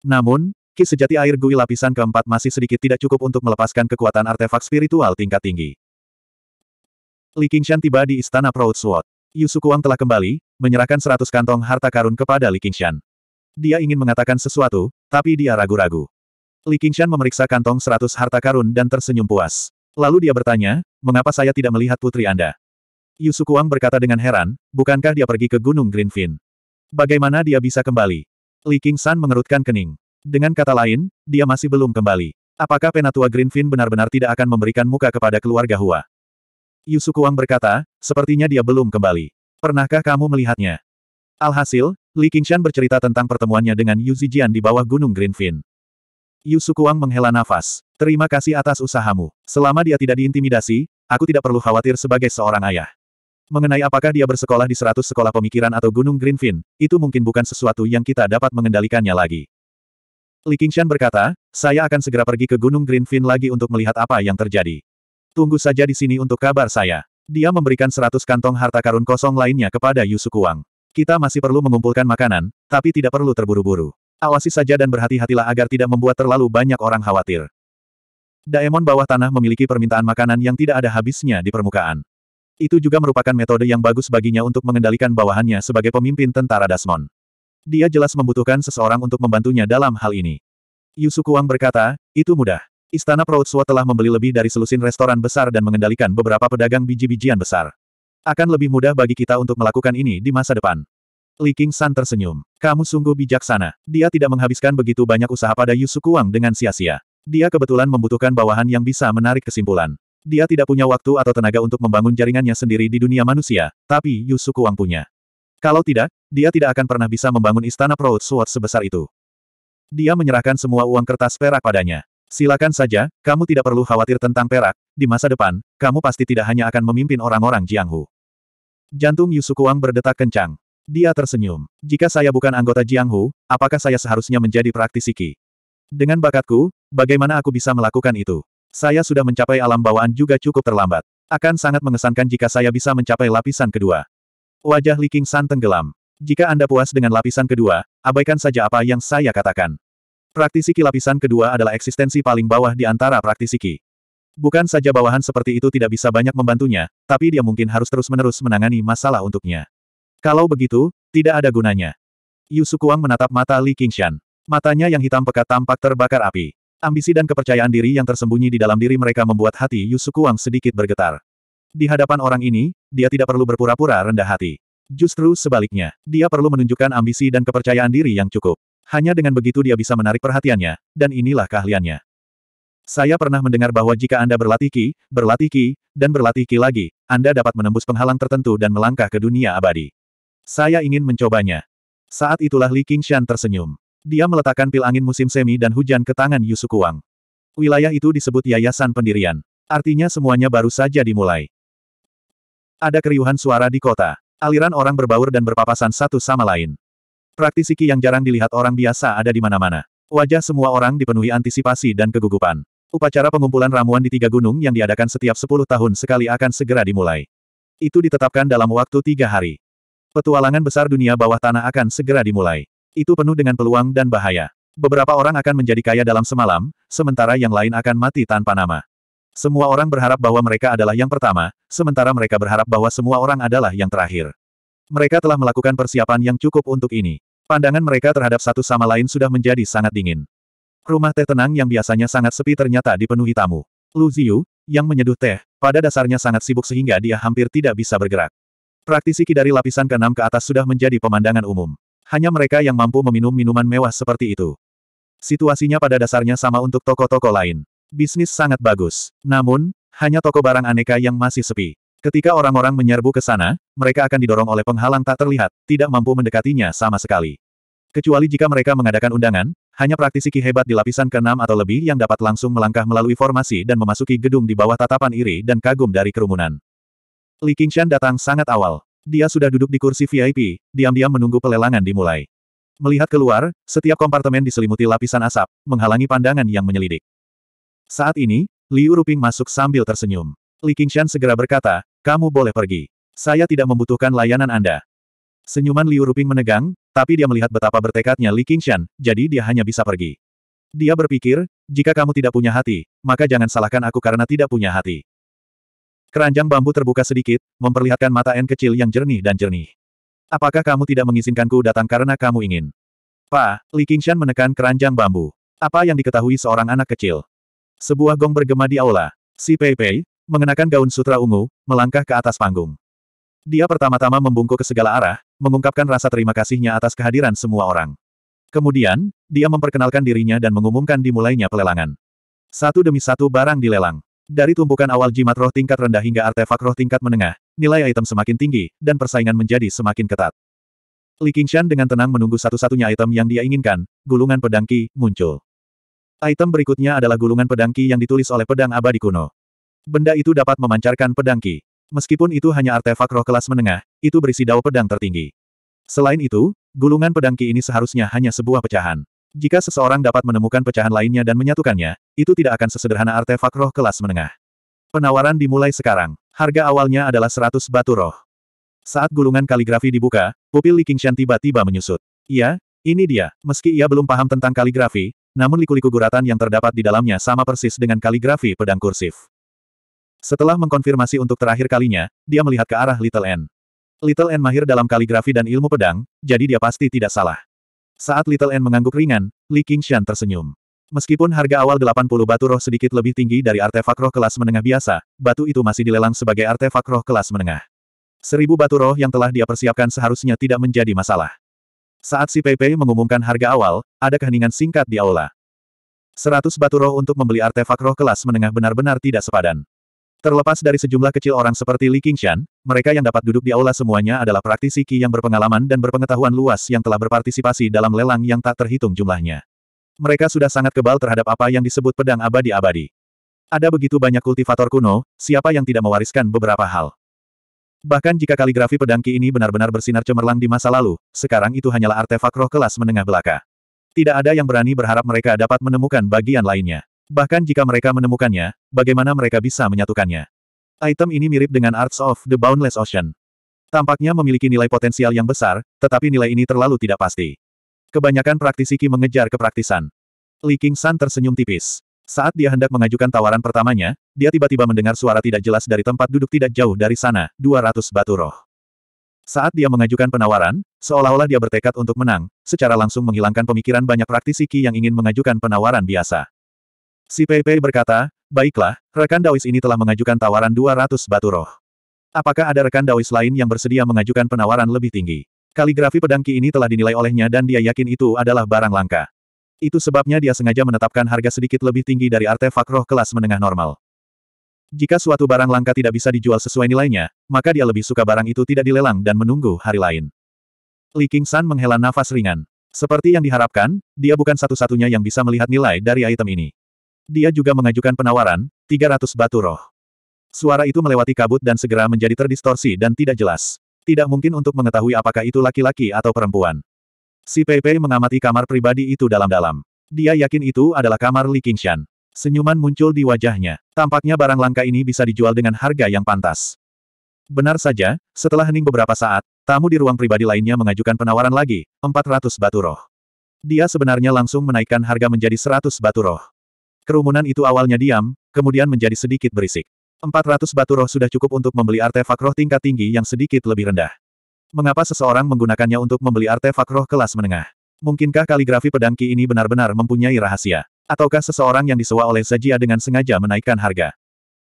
Namun, ki sejati air gui lapisan keempat masih sedikit tidak cukup untuk melepaskan kekuatan artefak spiritual tingkat tinggi. Li Qingshan tiba di istana Proud Sword. Yu telah kembali, menyerahkan seratus kantong harta karun kepada Li Qingshan. Dia ingin mengatakan sesuatu, tapi dia ragu-ragu. Li Qingshan memeriksa kantong seratus harta karun dan tersenyum puas. Lalu dia bertanya, mengapa saya tidak melihat putri Anda? Yu berkata dengan heran, bukankah dia pergi ke Gunung Greenfin? Bagaimana dia bisa kembali? Li Qingshan mengerutkan kening. Dengan kata lain, dia masih belum kembali. Apakah penatua Greenfin benar-benar tidak akan memberikan muka kepada keluarga Hua? Yusukuang berkata, sepertinya dia belum kembali. Pernahkah kamu melihatnya? Alhasil, Li Qingshan bercerita tentang pertemuannya dengan Yu Zijian di bawah Gunung Greenfin. Yusukuang menghela nafas. Terima kasih atas usahamu. Selama dia tidak diintimidasi, aku tidak perlu khawatir sebagai seorang ayah. Mengenai apakah dia bersekolah di 100 sekolah pemikiran atau Gunung Greenfin, itu mungkin bukan sesuatu yang kita dapat mengendalikannya lagi. Li Qingshan berkata, saya akan segera pergi ke Gunung Greenfin lagi untuk melihat apa yang terjadi. Tunggu saja di sini untuk kabar saya. Dia memberikan seratus kantong harta karun kosong lainnya kepada Yusuf Kuang. Kita masih perlu mengumpulkan makanan, tapi tidak perlu terburu-buru. Awasi saja dan berhati-hatilah agar tidak membuat terlalu banyak orang khawatir. Daemon bawah tanah memiliki permintaan makanan yang tidak ada habisnya di permukaan. Itu juga merupakan metode yang bagus baginya untuk mengendalikan bawahannya sebagai pemimpin tentara Dasmon. Dia jelas membutuhkan seseorang untuk membantunya dalam hal ini. Yusuf Wang berkata, itu mudah. Istana Proutsuo telah membeli lebih dari selusin restoran besar dan mengendalikan beberapa pedagang biji-bijian besar. Akan lebih mudah bagi kita untuk melakukan ini di masa depan. Li King San tersenyum. Kamu sungguh bijaksana. Dia tidak menghabiskan begitu banyak usaha pada Yusukuang Sukuang dengan sia-sia. Dia kebetulan membutuhkan bawahan yang bisa menarik kesimpulan. Dia tidak punya waktu atau tenaga untuk membangun jaringannya sendiri di dunia manusia, tapi Yusukuang Sukuang punya. Kalau tidak, dia tidak akan pernah bisa membangun istana Proud Sword sebesar itu. Dia menyerahkan semua uang kertas perak padanya. Silakan saja, kamu tidak perlu khawatir tentang perak, di masa depan, kamu pasti tidak hanya akan memimpin orang-orang Jianghu. Jantung Yusukuang berdetak kencang. Dia tersenyum. Jika saya bukan anggota Jianghu, apakah saya seharusnya menjadi praktisi Qi? Dengan bakatku, bagaimana aku bisa melakukan itu? Saya sudah mencapai alam bawaan juga cukup terlambat. Akan sangat mengesankan jika saya bisa mencapai lapisan kedua. Wajah Li King San tenggelam. Jika Anda puas dengan lapisan kedua, abaikan saja apa yang saya katakan. Praktisi Ki lapisan kedua adalah eksistensi paling bawah di antara praktisi Ki. Bukan saja bawahan seperti itu tidak bisa banyak membantunya, tapi dia mungkin harus terus-menerus menangani masalah untuknya. Kalau begitu, tidak ada gunanya. Yu Sukuang menatap mata Li Qingshan. Matanya yang hitam pekat tampak terbakar api. Ambisi dan kepercayaan diri yang tersembunyi di dalam diri mereka membuat hati Yu Sukuang sedikit bergetar. Di hadapan orang ini, dia tidak perlu berpura-pura rendah hati. Justru sebaliknya, dia perlu menunjukkan ambisi dan kepercayaan diri yang cukup. Hanya dengan begitu dia bisa menarik perhatiannya, dan inilah keahliannya. Saya pernah mendengar bahwa jika Anda berlatih Ki, berlatih Ki, dan berlatih Ki lagi, Anda dapat menembus penghalang tertentu dan melangkah ke dunia abadi. Saya ingin mencobanya. Saat itulah Li Qingshan tersenyum. Dia meletakkan pil angin musim semi dan hujan ke tangan Yusu Wang. Wilayah itu disebut Yayasan Pendirian. Artinya semuanya baru saja dimulai. Ada keriuhan suara di kota. Aliran orang berbaur dan berpapasan satu sama lain. Praktisi Qi yang jarang dilihat orang biasa ada di mana-mana. Wajah semua orang dipenuhi antisipasi dan kegugupan. Upacara pengumpulan ramuan di tiga gunung yang diadakan setiap sepuluh tahun sekali akan segera dimulai. Itu ditetapkan dalam waktu tiga hari. Petualangan besar dunia bawah tanah akan segera dimulai. Itu penuh dengan peluang dan bahaya. Beberapa orang akan menjadi kaya dalam semalam, sementara yang lain akan mati tanpa nama. Semua orang berharap bahwa mereka adalah yang pertama, sementara mereka berharap bahwa semua orang adalah yang terakhir. Mereka telah melakukan persiapan yang cukup untuk ini. Pandangan mereka terhadap satu sama lain sudah menjadi sangat dingin. Rumah teh tenang yang biasanya sangat sepi ternyata dipenuhi tamu. Lu Ziyu, yang menyeduh teh, pada dasarnya sangat sibuk sehingga dia hampir tidak bisa bergerak. Praktisi ki dari lapisan ke-6 ke atas sudah menjadi pemandangan umum. Hanya mereka yang mampu meminum minuman mewah seperti itu. Situasinya pada dasarnya sama untuk toko-toko lain. Bisnis sangat bagus. Namun, hanya toko barang aneka yang masih sepi. Ketika orang-orang menyerbu ke sana, mereka akan didorong oleh penghalang tak terlihat, tidak mampu mendekatinya sama sekali. Kecuali jika mereka mengadakan undangan, hanya praktisi ki hebat di lapisan ke-6 atau lebih yang dapat langsung melangkah melalui formasi dan memasuki gedung di bawah tatapan iri dan kagum dari kerumunan. Li Qingshan datang sangat awal. Dia sudah duduk di kursi VIP, diam-diam menunggu pelelangan dimulai. Melihat keluar, setiap kompartemen diselimuti lapisan asap, menghalangi pandangan yang menyelidik. Saat ini, Liu Ruping masuk sambil tersenyum. Li Qingshan segera berkata, kamu boleh pergi. Saya tidak membutuhkan layanan Anda. Senyuman Liu Ruping menegang, tapi dia melihat betapa bertekadnya Li Qingshan, jadi dia hanya bisa pergi. Dia berpikir, jika kamu tidak punya hati, maka jangan salahkan aku karena tidak punya hati. Keranjang bambu terbuka sedikit, memperlihatkan mata N kecil yang jernih dan jernih. Apakah kamu tidak mengizinkanku datang karena kamu ingin? Pa, Li Qingshan menekan keranjang bambu. Apa yang diketahui seorang anak kecil? Sebuah gong bergema di aula. Si Pei Pei, mengenakan gaun sutra ungu, melangkah ke atas panggung. Dia pertama-tama membungkuk ke segala arah, mengungkapkan rasa terima kasihnya atas kehadiran semua orang. Kemudian, dia memperkenalkan dirinya dan mengumumkan dimulainya pelelangan. Satu demi satu barang dilelang. Dari tumpukan awal jimat roh tingkat rendah hingga artefak roh tingkat menengah, nilai item semakin tinggi, dan persaingan menjadi semakin ketat. Li Qingshan dengan tenang menunggu satu-satunya item yang dia inginkan, gulungan pedang Qi, muncul. Item berikutnya adalah gulungan pedang Qi yang ditulis oleh pedang abadi kuno. Benda itu dapat memancarkan pedang Ki. Meskipun itu hanya artefak roh kelas menengah, itu berisi dao pedang tertinggi. Selain itu, gulungan pedang Ki ini seharusnya hanya sebuah pecahan. Jika seseorang dapat menemukan pecahan lainnya dan menyatukannya, itu tidak akan sesederhana artefak roh kelas menengah. Penawaran dimulai sekarang. Harga awalnya adalah 100 batu roh. Saat gulungan kaligrafi dibuka, pupil Li Qingshan tiba-tiba menyusut. Iya, ini dia. Meski ia belum paham tentang kaligrafi, namun liku-liku guratan yang terdapat di dalamnya sama persis dengan kaligrafi pedang kursif. Setelah mengkonfirmasi untuk terakhir kalinya, dia melihat ke arah Little N. Little N mahir dalam kaligrafi dan ilmu pedang, jadi dia pasti tidak salah. Saat Little N mengangguk ringan, Li Qingshan tersenyum. Meskipun harga awal 80 batu roh sedikit lebih tinggi dari artefak roh kelas menengah biasa, batu itu masih dilelang sebagai artefak roh kelas menengah. Seribu batu roh yang telah dia persiapkan seharusnya tidak menjadi masalah. Saat si Pepe mengumumkan harga awal, ada keheningan singkat di aula. Seratus batu roh untuk membeli artefak roh kelas menengah benar-benar tidak sepadan. Terlepas dari sejumlah kecil orang seperti Li Qingshan, mereka yang dapat duduk di aula semuanya adalah praktisi Qi yang berpengalaman dan berpengetahuan luas yang telah berpartisipasi dalam lelang yang tak terhitung jumlahnya. Mereka sudah sangat kebal terhadap apa yang disebut pedang abadi-abadi. Ada begitu banyak kultivator kuno, siapa yang tidak mewariskan beberapa hal. Bahkan jika kaligrafi pedang Qi ini benar-benar bersinar cemerlang di masa lalu, sekarang itu hanyalah artefak roh kelas menengah belaka. Tidak ada yang berani berharap mereka dapat menemukan bagian lainnya. Bahkan jika mereka menemukannya, bagaimana mereka bisa menyatukannya? Item ini mirip dengan Arts of the Boundless Ocean. Tampaknya memiliki nilai potensial yang besar, tetapi nilai ini terlalu tidak pasti. Kebanyakan praktisi Qi mengejar kepraktisan. Li King San tersenyum tipis. Saat dia hendak mengajukan tawaran pertamanya, dia tiba-tiba mendengar suara tidak jelas dari tempat duduk tidak jauh dari sana, 200 batu roh. Saat dia mengajukan penawaran, seolah-olah dia bertekad untuk menang, secara langsung menghilangkan pemikiran banyak praktisi Qi yang ingin mengajukan penawaran biasa. Si Pei berkata, baiklah, rekan Dawis ini telah mengajukan tawaran 200 batu roh. Apakah ada rekan Dawis lain yang bersedia mengajukan penawaran lebih tinggi? Kaligrafi pedangki ini telah dinilai olehnya dan dia yakin itu adalah barang langka. Itu sebabnya dia sengaja menetapkan harga sedikit lebih tinggi dari artefak roh kelas menengah normal. Jika suatu barang langka tidak bisa dijual sesuai nilainya, maka dia lebih suka barang itu tidak dilelang dan menunggu hari lain. Li King San menghela nafas ringan. Seperti yang diharapkan, dia bukan satu-satunya yang bisa melihat nilai dari item ini. Dia juga mengajukan penawaran, 300 batu roh. Suara itu melewati kabut dan segera menjadi terdistorsi dan tidak jelas. Tidak mungkin untuk mengetahui apakah itu laki-laki atau perempuan. Si Pei mengamati kamar pribadi itu dalam-dalam. Dia yakin itu adalah kamar Li Qingshan. Senyuman muncul di wajahnya. Tampaknya barang langka ini bisa dijual dengan harga yang pantas. Benar saja, setelah hening beberapa saat, tamu di ruang pribadi lainnya mengajukan penawaran lagi, 400 batu roh. Dia sebenarnya langsung menaikkan harga menjadi 100 batu roh. Kerumunan itu awalnya diam, kemudian menjadi sedikit berisik. 400 batu roh sudah cukup untuk membeli artefak roh tingkat tinggi yang sedikit lebih rendah. Mengapa seseorang menggunakannya untuk membeli artefak roh kelas menengah? Mungkinkah kaligrafi pedang Ki ini benar-benar mempunyai rahasia? Ataukah seseorang yang disewa oleh Zajia dengan sengaja menaikkan harga?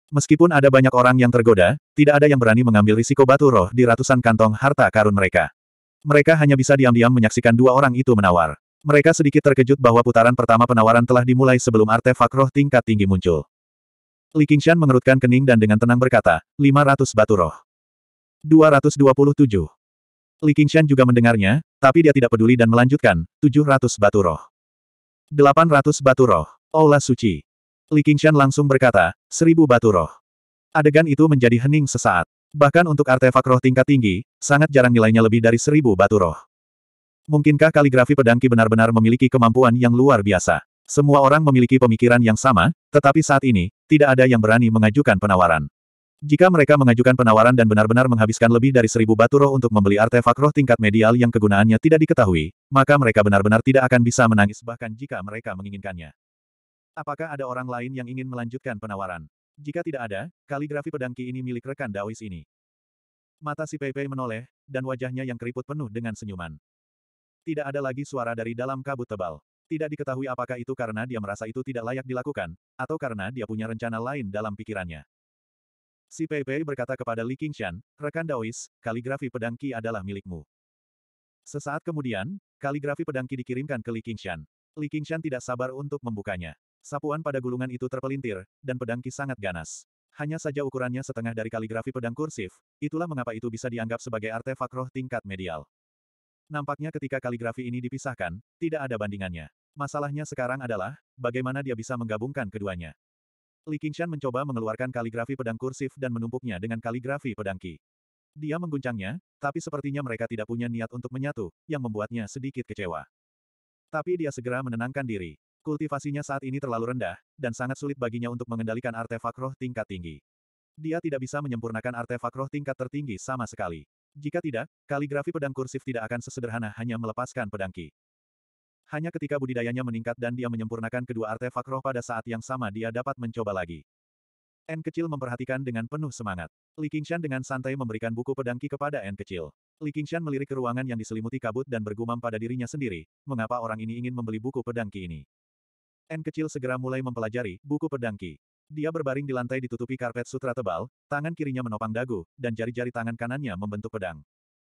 Meskipun ada banyak orang yang tergoda, tidak ada yang berani mengambil risiko batu roh di ratusan kantong harta karun mereka. Mereka hanya bisa diam-diam menyaksikan dua orang itu menawar. Mereka sedikit terkejut bahwa putaran pertama penawaran telah dimulai sebelum artefak roh tingkat tinggi muncul. Li Qingshan mengerutkan kening dan dengan tenang berkata, 500 batu roh. 227. Li Qingshan juga mendengarnya, tapi dia tidak peduli dan melanjutkan, 700 batu roh. 800 batu roh. Aula suci. Li Qingshan langsung berkata, 1000 batu roh. Adegan itu menjadi hening sesaat. Bahkan untuk artefak roh tingkat tinggi, sangat jarang nilainya lebih dari 1000 batu roh. Mungkinkah kaligrafi pedangki benar-benar memiliki kemampuan yang luar biasa? Semua orang memiliki pemikiran yang sama, tetapi saat ini, tidak ada yang berani mengajukan penawaran. Jika mereka mengajukan penawaran dan benar-benar menghabiskan lebih dari seribu batu roh untuk membeli artefak roh tingkat medial yang kegunaannya tidak diketahui, maka mereka benar-benar tidak akan bisa menangis bahkan jika mereka menginginkannya. Apakah ada orang lain yang ingin melanjutkan penawaran? Jika tidak ada, kaligrafi pedangki ini milik rekan Daois ini. Mata si Pei Pei menoleh, dan wajahnya yang keriput penuh dengan senyuman. Tidak ada lagi suara dari dalam kabut tebal. Tidak diketahui apakah itu karena dia merasa itu tidak layak dilakukan, atau karena dia punya rencana lain dalam pikirannya. Si Pei Pei berkata kepada Li Qingshan, rekan Daois, kaligrafi pedang Qi adalah milikmu. Sesaat kemudian, kaligrafi pedang Qi dikirimkan ke Li Qingshan. Li Qingshan tidak sabar untuk membukanya. Sapuan pada gulungan itu terpelintir, dan pedang Qi sangat ganas. Hanya saja ukurannya setengah dari kaligrafi pedang kursif, itulah mengapa itu bisa dianggap sebagai artefak roh tingkat medial. Nampaknya ketika kaligrafi ini dipisahkan, tidak ada bandingannya. Masalahnya sekarang adalah, bagaimana dia bisa menggabungkan keduanya. Li Qingshan mencoba mengeluarkan kaligrafi pedang kursif dan menumpuknya dengan kaligrafi pedang Qi. Dia mengguncangnya, tapi sepertinya mereka tidak punya niat untuk menyatu, yang membuatnya sedikit kecewa. Tapi dia segera menenangkan diri. Kultivasinya saat ini terlalu rendah, dan sangat sulit baginya untuk mengendalikan artefak roh tingkat tinggi. Dia tidak bisa menyempurnakan artefak roh tingkat tertinggi sama sekali. Jika tidak, kaligrafi pedang kursif tidak akan sesederhana hanya melepaskan pedang Ki. Hanya ketika budidayanya meningkat dan dia menyempurnakan kedua artefak roh pada saat yang sama dia dapat mencoba lagi. N kecil memperhatikan dengan penuh semangat. Li Qingshan dengan santai memberikan buku pedang Ki kepada N kecil. Li Qingshan melirik ke ruangan yang diselimuti kabut dan bergumam pada dirinya sendiri, mengapa orang ini ingin membeli buku pedang Ki ini. N kecil segera mulai mempelajari buku pedang Ki. Dia berbaring di lantai ditutupi karpet sutra tebal, tangan kirinya menopang dagu, dan jari-jari tangan kanannya membentuk pedang.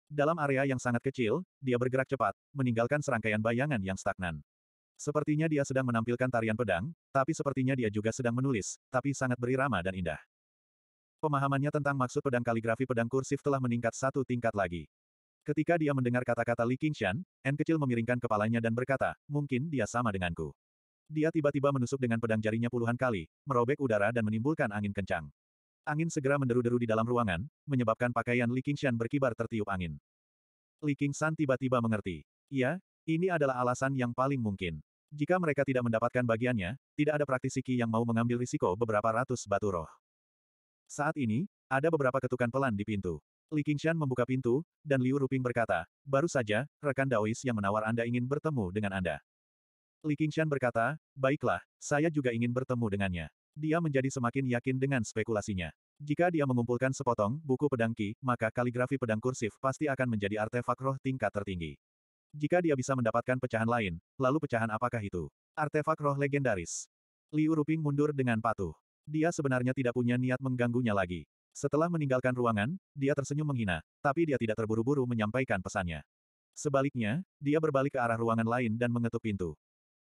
Dalam area yang sangat kecil, dia bergerak cepat, meninggalkan serangkaian bayangan yang stagnan. Sepertinya dia sedang menampilkan tarian pedang, tapi sepertinya dia juga sedang menulis, tapi sangat berirama dan indah. Pemahamannya tentang maksud pedang kaligrafi pedang kursif telah meningkat satu tingkat lagi. Ketika dia mendengar kata-kata Li Qingshan, N kecil memiringkan kepalanya dan berkata, mungkin dia sama denganku. Dia tiba-tiba menusuk dengan pedang jarinya puluhan kali, merobek udara dan menimbulkan angin kencang. Angin segera menderu-deru di dalam ruangan, menyebabkan pakaian Li Qingshan berkibar tertiup angin. Li Qingshan tiba-tiba mengerti. Ya, ini adalah alasan yang paling mungkin. Jika mereka tidak mendapatkan bagiannya, tidak ada praktisi Qi yang mau mengambil risiko beberapa ratus batu roh. Saat ini, ada beberapa ketukan pelan di pintu. Li Qingshan membuka pintu, dan Liu Ruping berkata, baru saja, rekan Daois yang menawar Anda ingin bertemu dengan Anda. Li Qingshan berkata, baiklah, saya juga ingin bertemu dengannya. Dia menjadi semakin yakin dengan spekulasinya. Jika dia mengumpulkan sepotong buku pedang Qi, maka kaligrafi pedang kursif pasti akan menjadi artefak roh tingkat tertinggi. Jika dia bisa mendapatkan pecahan lain, lalu pecahan apakah itu? Artefak roh legendaris. Liu Ruping mundur dengan patuh. Dia sebenarnya tidak punya niat mengganggunya lagi. Setelah meninggalkan ruangan, dia tersenyum menghina, tapi dia tidak terburu-buru menyampaikan pesannya. Sebaliknya, dia berbalik ke arah ruangan lain dan mengetuk pintu.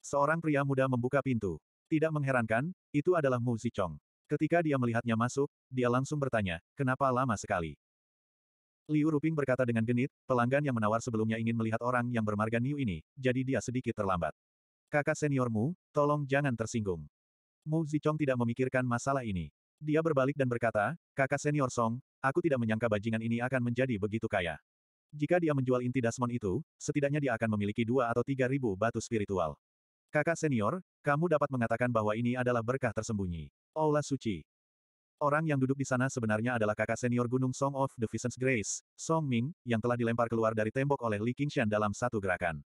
Seorang pria muda membuka pintu. Tidak mengherankan, itu adalah Mu Zichong. Ketika dia melihatnya masuk, dia langsung bertanya, kenapa lama sekali? Liu Ruping berkata dengan genit, pelanggan yang menawar sebelumnya ingin melihat orang yang bermarga New ini, jadi dia sedikit terlambat. Kakak seniormu, tolong jangan tersinggung. Mu Zichong tidak memikirkan masalah ini. Dia berbalik dan berkata, kakak senior Song, aku tidak menyangka bajingan ini akan menjadi begitu kaya. Jika dia menjual inti dasmon itu, setidaknya dia akan memiliki dua atau tiga ribu batu spiritual. Kakak senior, kamu dapat mengatakan bahwa ini adalah berkah tersembunyi. Aula Suci. Orang yang duduk di sana sebenarnya adalah kakak senior Gunung Song of the Vision's Grace, Song Ming, yang telah dilempar keluar dari tembok oleh Li Qingshan dalam satu gerakan.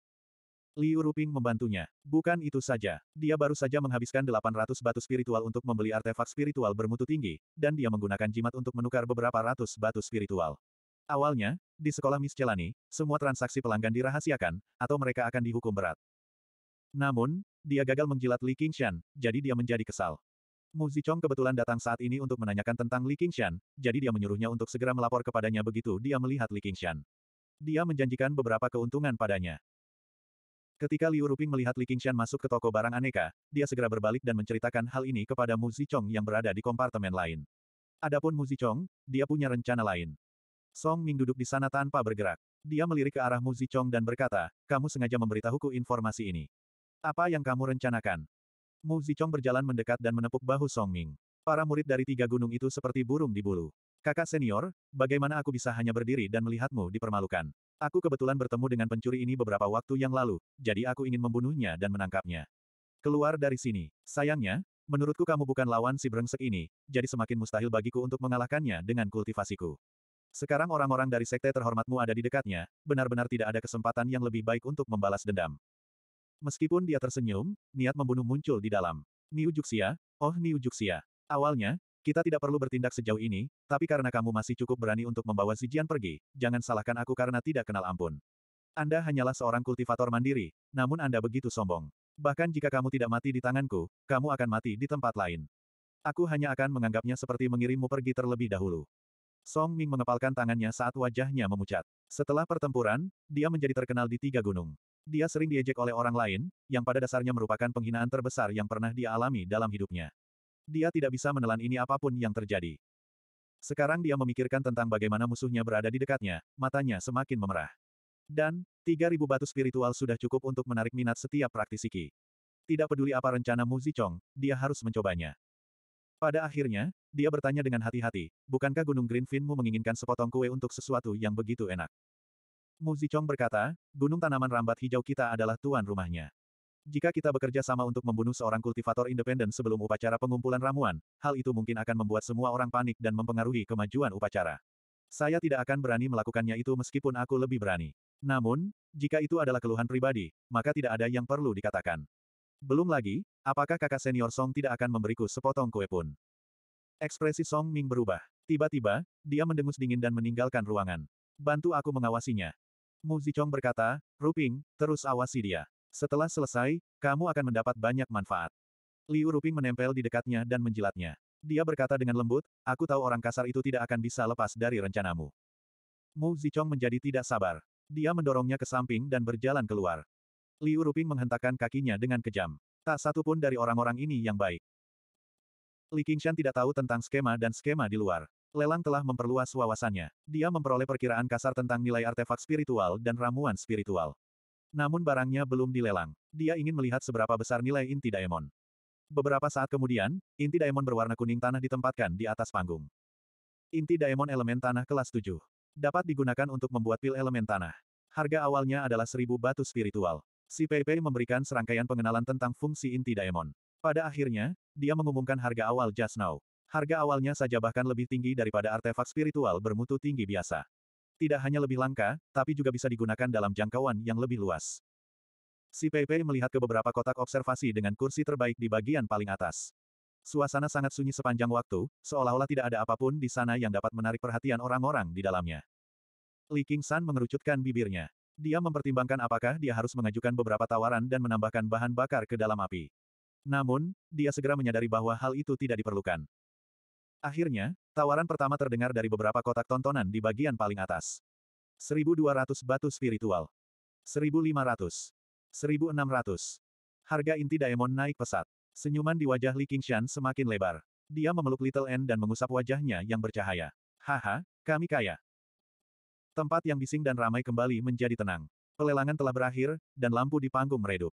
Liu Ruping membantunya. Bukan itu saja. Dia baru saja menghabiskan 800 batu spiritual untuk membeli artefak spiritual bermutu tinggi, dan dia menggunakan jimat untuk menukar beberapa ratus batu spiritual. Awalnya, di sekolah Miss Celani, semua transaksi pelanggan dirahasiakan, atau mereka akan dihukum berat. Namun, dia gagal menjilat Li Qingshan, jadi dia menjadi kesal. Mu Zichong kebetulan datang saat ini untuk menanyakan tentang Li Qingshan, jadi dia menyuruhnya untuk segera melapor kepadanya begitu dia melihat Li Qingshan. Dia menjanjikan beberapa keuntungan padanya. Ketika Liu Ruping melihat Li Qingshan masuk ke toko barang aneka, dia segera berbalik dan menceritakan hal ini kepada Mu Zichong yang berada di kompartemen lain. Adapun Mu Zichong, dia punya rencana lain. Song Ming duduk di sana tanpa bergerak. Dia melirik ke arah Mu Zichong dan berkata, kamu sengaja memberitahuku informasi ini. Apa yang kamu rencanakan? Mu Zichong berjalan mendekat dan menepuk bahu Song Ming. Para murid dari tiga gunung itu seperti burung di bulu. Kakak senior, bagaimana aku bisa hanya berdiri dan melihatmu dipermalukan? Aku kebetulan bertemu dengan pencuri ini beberapa waktu yang lalu, jadi aku ingin membunuhnya dan menangkapnya. Keluar dari sini. Sayangnya, menurutku kamu bukan lawan si brengsek ini, jadi semakin mustahil bagiku untuk mengalahkannya dengan kultivasiku. Sekarang orang-orang dari sekte terhormatmu ada di dekatnya, benar-benar tidak ada kesempatan yang lebih baik untuk membalas dendam. Meskipun dia tersenyum, niat membunuh muncul di dalam. Niu Juxia, oh Niu Juxia. Awalnya, kita tidak perlu bertindak sejauh ini, tapi karena kamu masih cukup berani untuk membawa Zijian pergi, jangan salahkan aku karena tidak kenal ampun. Anda hanyalah seorang kultivator mandiri, namun Anda begitu sombong. Bahkan jika kamu tidak mati di tanganku, kamu akan mati di tempat lain. Aku hanya akan menganggapnya seperti mengirimmu pergi terlebih dahulu. Song Ming mengepalkan tangannya saat wajahnya memucat. Setelah pertempuran, dia menjadi terkenal di tiga gunung. Dia sering diejek oleh orang lain, yang pada dasarnya merupakan penghinaan terbesar yang pernah dia alami dalam hidupnya. Dia tidak bisa menelan ini apapun yang terjadi. Sekarang dia memikirkan tentang bagaimana musuhnya berada di dekatnya, matanya semakin memerah. Dan, 3000 batu spiritual sudah cukup untuk menarik minat setiap praktisi Qi. Tidak peduli apa rencana Mu Zichong, dia harus mencobanya. Pada akhirnya, dia bertanya dengan hati-hati, bukankah Gunung Greenfinmu menginginkan sepotong kue untuk sesuatu yang begitu enak? Mu Zichong berkata, gunung tanaman rambat hijau kita adalah tuan rumahnya. Jika kita bekerja sama untuk membunuh seorang kultivator independen sebelum upacara pengumpulan ramuan, hal itu mungkin akan membuat semua orang panik dan mempengaruhi kemajuan upacara. Saya tidak akan berani melakukannya itu meskipun aku lebih berani. Namun, jika itu adalah keluhan pribadi, maka tidak ada yang perlu dikatakan. Belum lagi, apakah kakak senior Song tidak akan memberiku sepotong kue pun? Ekspresi Song Ming berubah. Tiba-tiba, dia mendengus dingin dan meninggalkan ruangan. Bantu aku mengawasinya. Mu Zichong berkata, Ruping, terus awasi dia. Setelah selesai, kamu akan mendapat banyak manfaat. Liu Ruping menempel di dekatnya dan menjilatnya. Dia berkata dengan lembut, aku tahu orang kasar itu tidak akan bisa lepas dari rencanamu. Mu Zichong menjadi tidak sabar. Dia mendorongnya ke samping dan berjalan keluar. Liu Ruping menghentakkan kakinya dengan kejam. Tak satu pun dari orang-orang ini yang baik. Li Qingshan tidak tahu tentang skema dan skema di luar. Lelang telah memperluas wawasannya. Dia memperoleh perkiraan kasar tentang nilai artefak spiritual dan ramuan spiritual. Namun barangnya belum dilelang. Dia ingin melihat seberapa besar nilai inti daemon. Beberapa saat kemudian, inti daemon berwarna kuning tanah ditempatkan di atas panggung. Inti daemon elemen tanah kelas 7. Dapat digunakan untuk membuat pil elemen tanah. Harga awalnya adalah seribu batu spiritual. Si Peipei memberikan serangkaian pengenalan tentang fungsi inti daemon. Pada akhirnya, dia mengumumkan harga awal Just Now. Harga awalnya saja bahkan lebih tinggi daripada artefak spiritual bermutu tinggi biasa. Tidak hanya lebih langka, tapi juga bisa digunakan dalam jangkauan yang lebih luas. Si Pepe melihat ke beberapa kotak observasi dengan kursi terbaik di bagian paling atas. Suasana sangat sunyi sepanjang waktu, seolah-olah tidak ada apapun di sana yang dapat menarik perhatian orang-orang di dalamnya. Li Qingshan mengerucutkan bibirnya. Dia mempertimbangkan apakah dia harus mengajukan beberapa tawaran dan menambahkan bahan bakar ke dalam api. Namun, dia segera menyadari bahwa hal itu tidak diperlukan. Akhirnya, tawaran pertama terdengar dari beberapa kotak tontonan di bagian paling atas. 1200 batu spiritual. 1500. 1600. Harga inti Daemon naik pesat. Senyuman di wajah Li Qingshan semakin lebar. Dia memeluk Little N dan mengusap wajahnya yang bercahaya. Haha, kami kaya. Tempat yang bising dan ramai kembali menjadi tenang. Pelelangan telah berakhir, dan lampu di panggung meredup.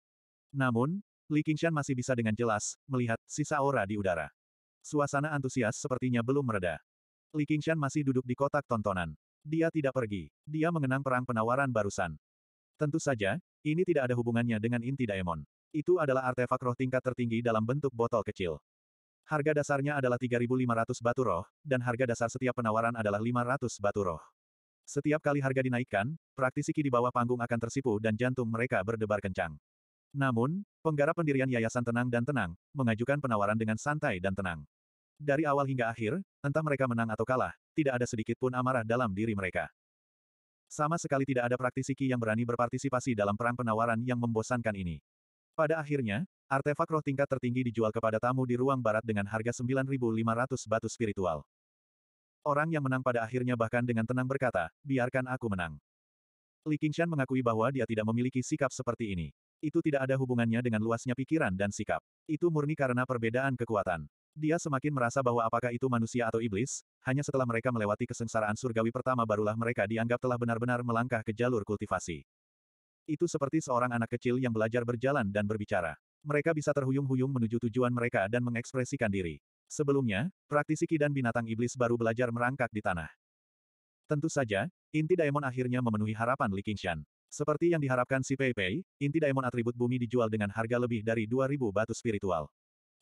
Namun, Li Qingshan masih bisa dengan jelas melihat sisa aura di udara. Suasana antusias sepertinya belum mereda. Li Qingshan masih duduk di kotak tontonan. Dia tidak pergi. Dia mengenang perang penawaran barusan. Tentu saja, ini tidak ada hubungannya dengan inti daemon. Itu adalah artefak roh tingkat tertinggi dalam bentuk botol kecil. Harga dasarnya adalah 3.500 batu roh, dan harga dasar setiap penawaran adalah 500 batu roh. Setiap kali harga dinaikkan, praktisi di bawah panggung akan tersipu dan jantung mereka berdebar kencang. Namun, penggarap pendirian Yayasan Tenang dan Tenang, mengajukan penawaran dengan santai dan tenang. Dari awal hingga akhir, entah mereka menang atau kalah, tidak ada sedikit pun amarah dalam diri mereka. Sama sekali tidak ada praktisi Qi yang berani berpartisipasi dalam perang penawaran yang membosankan ini. Pada akhirnya, artefak roh tingkat tertinggi dijual kepada tamu di ruang barat dengan harga 9.500 batu spiritual. Orang yang menang pada akhirnya bahkan dengan tenang berkata, biarkan aku menang. Li Qingshan mengakui bahwa dia tidak memiliki sikap seperti ini. Itu tidak ada hubungannya dengan luasnya pikiran dan sikap. Itu murni karena perbedaan kekuatan. Dia semakin merasa bahwa apakah itu manusia atau iblis, hanya setelah mereka melewati kesengsaraan surgawi pertama barulah mereka dianggap telah benar-benar melangkah ke jalur kultivasi. Itu seperti seorang anak kecil yang belajar berjalan dan berbicara. Mereka bisa terhuyung-huyung menuju tujuan mereka dan mengekspresikan diri. Sebelumnya, praktisi Ki dan binatang iblis baru belajar merangkak di tanah. Tentu saja, inti Daemon akhirnya memenuhi harapan Li Qingshan. Seperti yang diharapkan si Pei Pei, inti Daemon atribut bumi dijual dengan harga lebih dari 2000 batu spiritual.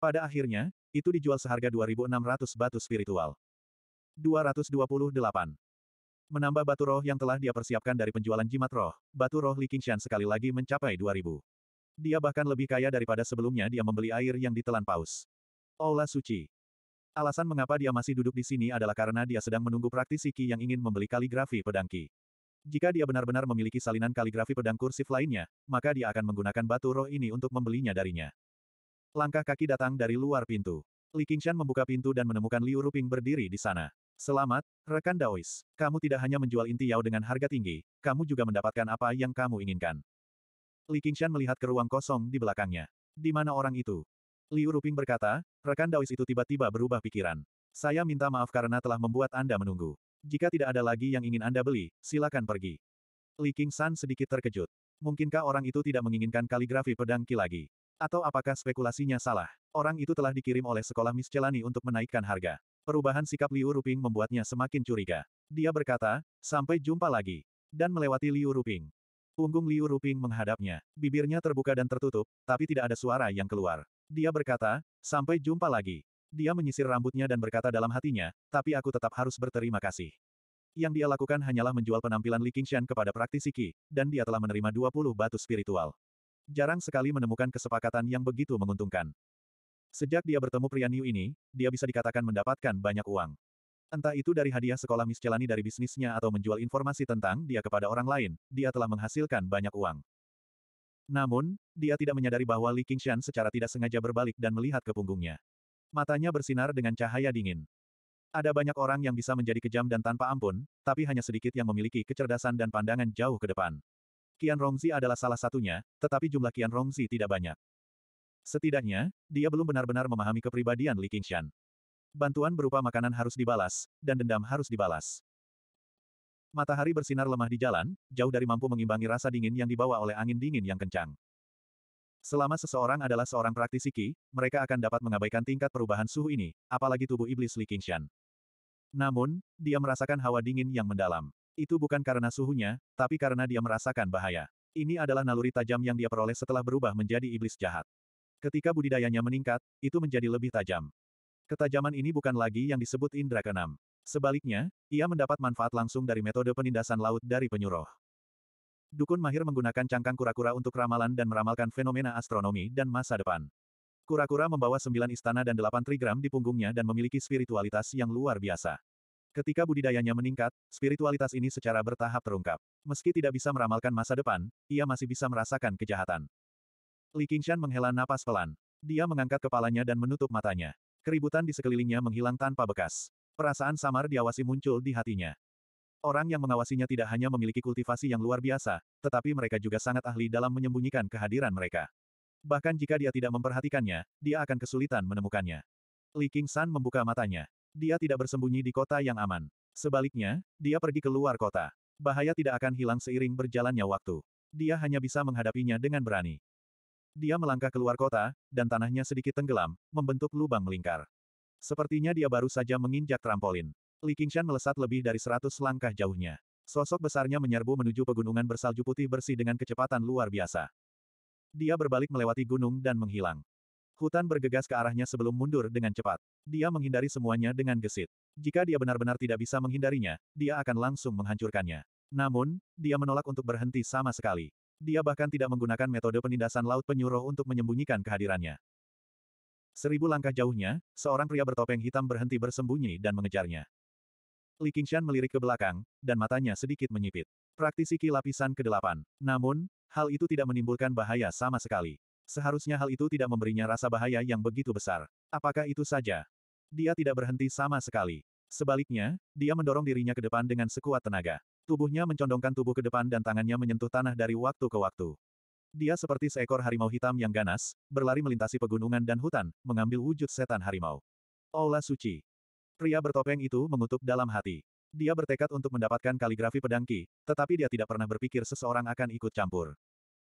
Pada akhirnya, itu dijual seharga 2.600 batu spiritual. 228. Menambah batu roh yang telah dia persiapkan dari penjualan jimat roh, batu roh Li Qingshan sekali lagi mencapai 2.000. Dia bahkan lebih kaya daripada sebelumnya dia membeli air yang ditelan paus. Aula Suci. Alasan mengapa dia masih duduk di sini adalah karena dia sedang menunggu praktisi ki yang ingin membeli kaligrafi pedang ki. Jika dia benar-benar memiliki salinan kaligrafi pedang kursif lainnya, maka dia akan menggunakan batu roh ini untuk membelinya darinya. Langkah kaki datang dari luar pintu. Li Qingshan membuka pintu dan menemukan Liu Ruping berdiri di sana. Selamat, rekan Daois. Kamu tidak hanya menjual inti Yao dengan harga tinggi, kamu juga mendapatkan apa yang kamu inginkan. Li Qingshan melihat ke ruang kosong di belakangnya. Di mana orang itu? Liu Ruping berkata, rekan Daois itu tiba-tiba berubah pikiran. Saya minta maaf karena telah membuat Anda menunggu. Jika tidak ada lagi yang ingin Anda beli, silakan pergi. Li Qingshan sedikit terkejut. Mungkinkah orang itu tidak menginginkan kaligrafi pedang Ki lagi? Atau apakah spekulasinya salah? Orang itu telah dikirim oleh sekolah miscelani untuk menaikkan harga. Perubahan sikap Liu Ruping membuatnya semakin curiga. Dia berkata, sampai jumpa lagi. Dan melewati Liu Ruping. Punggung Liu Ruping menghadapnya. Bibirnya terbuka dan tertutup, tapi tidak ada suara yang keluar. Dia berkata, sampai jumpa lagi. Dia menyisir rambutnya dan berkata dalam hatinya, tapi aku tetap harus berterima kasih. Yang dia lakukan hanyalah menjual penampilan Li Qingshan kepada praktisi Qi, dan dia telah menerima 20 batu spiritual. Jarang sekali menemukan kesepakatan yang begitu menguntungkan. Sejak dia bertemu pria New ini, dia bisa dikatakan mendapatkan banyak uang. Entah itu dari hadiah sekolah Celani dari bisnisnya atau menjual informasi tentang dia kepada orang lain, dia telah menghasilkan banyak uang. Namun, dia tidak menyadari bahwa Li Qingshan secara tidak sengaja berbalik dan melihat ke punggungnya. Matanya bersinar dengan cahaya dingin. Ada banyak orang yang bisa menjadi kejam dan tanpa ampun, tapi hanya sedikit yang memiliki kecerdasan dan pandangan jauh ke depan. Kian Rongzi adalah salah satunya, tetapi jumlah Kian Rongzi tidak banyak. Setidaknya, dia belum benar-benar memahami kepribadian Li Qingshan. Bantuan berupa makanan harus dibalas, dan dendam harus dibalas. Matahari bersinar lemah di jalan, jauh dari mampu mengimbangi rasa dingin yang dibawa oleh angin dingin yang kencang. Selama seseorang adalah seorang praktisi Qi, mereka akan dapat mengabaikan tingkat perubahan suhu ini, apalagi tubuh iblis Li Qingshan. Namun, dia merasakan hawa dingin yang mendalam. Itu bukan karena suhunya, tapi karena dia merasakan bahaya. Ini adalah naluri tajam yang dia peroleh setelah berubah menjadi iblis jahat. Ketika budidayanya meningkat, itu menjadi lebih tajam. Ketajaman ini bukan lagi yang disebut indra keenam. Sebaliknya, ia mendapat manfaat langsung dari metode penindasan laut dari penyuruh. Dukun mahir menggunakan cangkang kura-kura untuk ramalan dan meramalkan fenomena astronomi dan masa depan. Kura-kura membawa sembilan istana dan delapan trigram di punggungnya dan memiliki spiritualitas yang luar biasa. Ketika budidayanya meningkat, spiritualitas ini secara bertahap terungkap. Meski tidak bisa meramalkan masa depan, ia masih bisa merasakan kejahatan. Li Qingshan menghela napas pelan. Dia mengangkat kepalanya dan menutup matanya. Keributan di sekelilingnya menghilang tanpa bekas. Perasaan samar diawasi muncul di hatinya. Orang yang mengawasinya tidak hanya memiliki kultivasi yang luar biasa, tetapi mereka juga sangat ahli dalam menyembunyikan kehadiran mereka. Bahkan jika dia tidak memperhatikannya, dia akan kesulitan menemukannya. Li Qingshan membuka matanya. Dia tidak bersembunyi di kota yang aman. Sebaliknya, dia pergi ke luar kota. Bahaya tidak akan hilang seiring berjalannya waktu. Dia hanya bisa menghadapinya dengan berani. Dia melangkah keluar kota, dan tanahnya sedikit tenggelam, membentuk lubang melingkar. Sepertinya dia baru saja menginjak trampolin. Li Qingshan melesat lebih dari seratus langkah jauhnya. Sosok besarnya menyerbu menuju pegunungan bersalju putih bersih dengan kecepatan luar biasa. Dia berbalik melewati gunung dan menghilang. Hutan bergegas ke arahnya sebelum mundur dengan cepat. Dia menghindari semuanya dengan gesit. Jika dia benar-benar tidak bisa menghindarinya, dia akan langsung menghancurkannya. Namun, dia menolak untuk berhenti sama sekali. Dia bahkan tidak menggunakan metode penindasan laut penyuruh untuk menyembunyikan kehadirannya. Seribu langkah jauhnya, seorang pria bertopeng hitam berhenti bersembunyi dan mengejarnya. Li Qingshan melirik ke belakang, dan matanya sedikit menyipit. Praktisi Ki lapisan ke-8. Namun, hal itu tidak menimbulkan bahaya sama sekali. Seharusnya hal itu tidak memberinya rasa bahaya yang begitu besar. Apakah itu saja? dia tidak berhenti sama sekali. Sebaliknya, dia mendorong dirinya ke depan dengan sekuat tenaga. Tubuhnya mencondongkan tubuh ke depan dan tangannya menyentuh tanah dari waktu ke waktu. Dia seperti seekor harimau hitam yang ganas, berlari melintasi pegunungan dan hutan, mengambil wujud setan harimau. Ola Suci. Pria bertopeng itu mengutuk dalam hati. Dia bertekad untuk mendapatkan kaligrafi pedangki, tetapi dia tidak pernah berpikir seseorang akan ikut campur.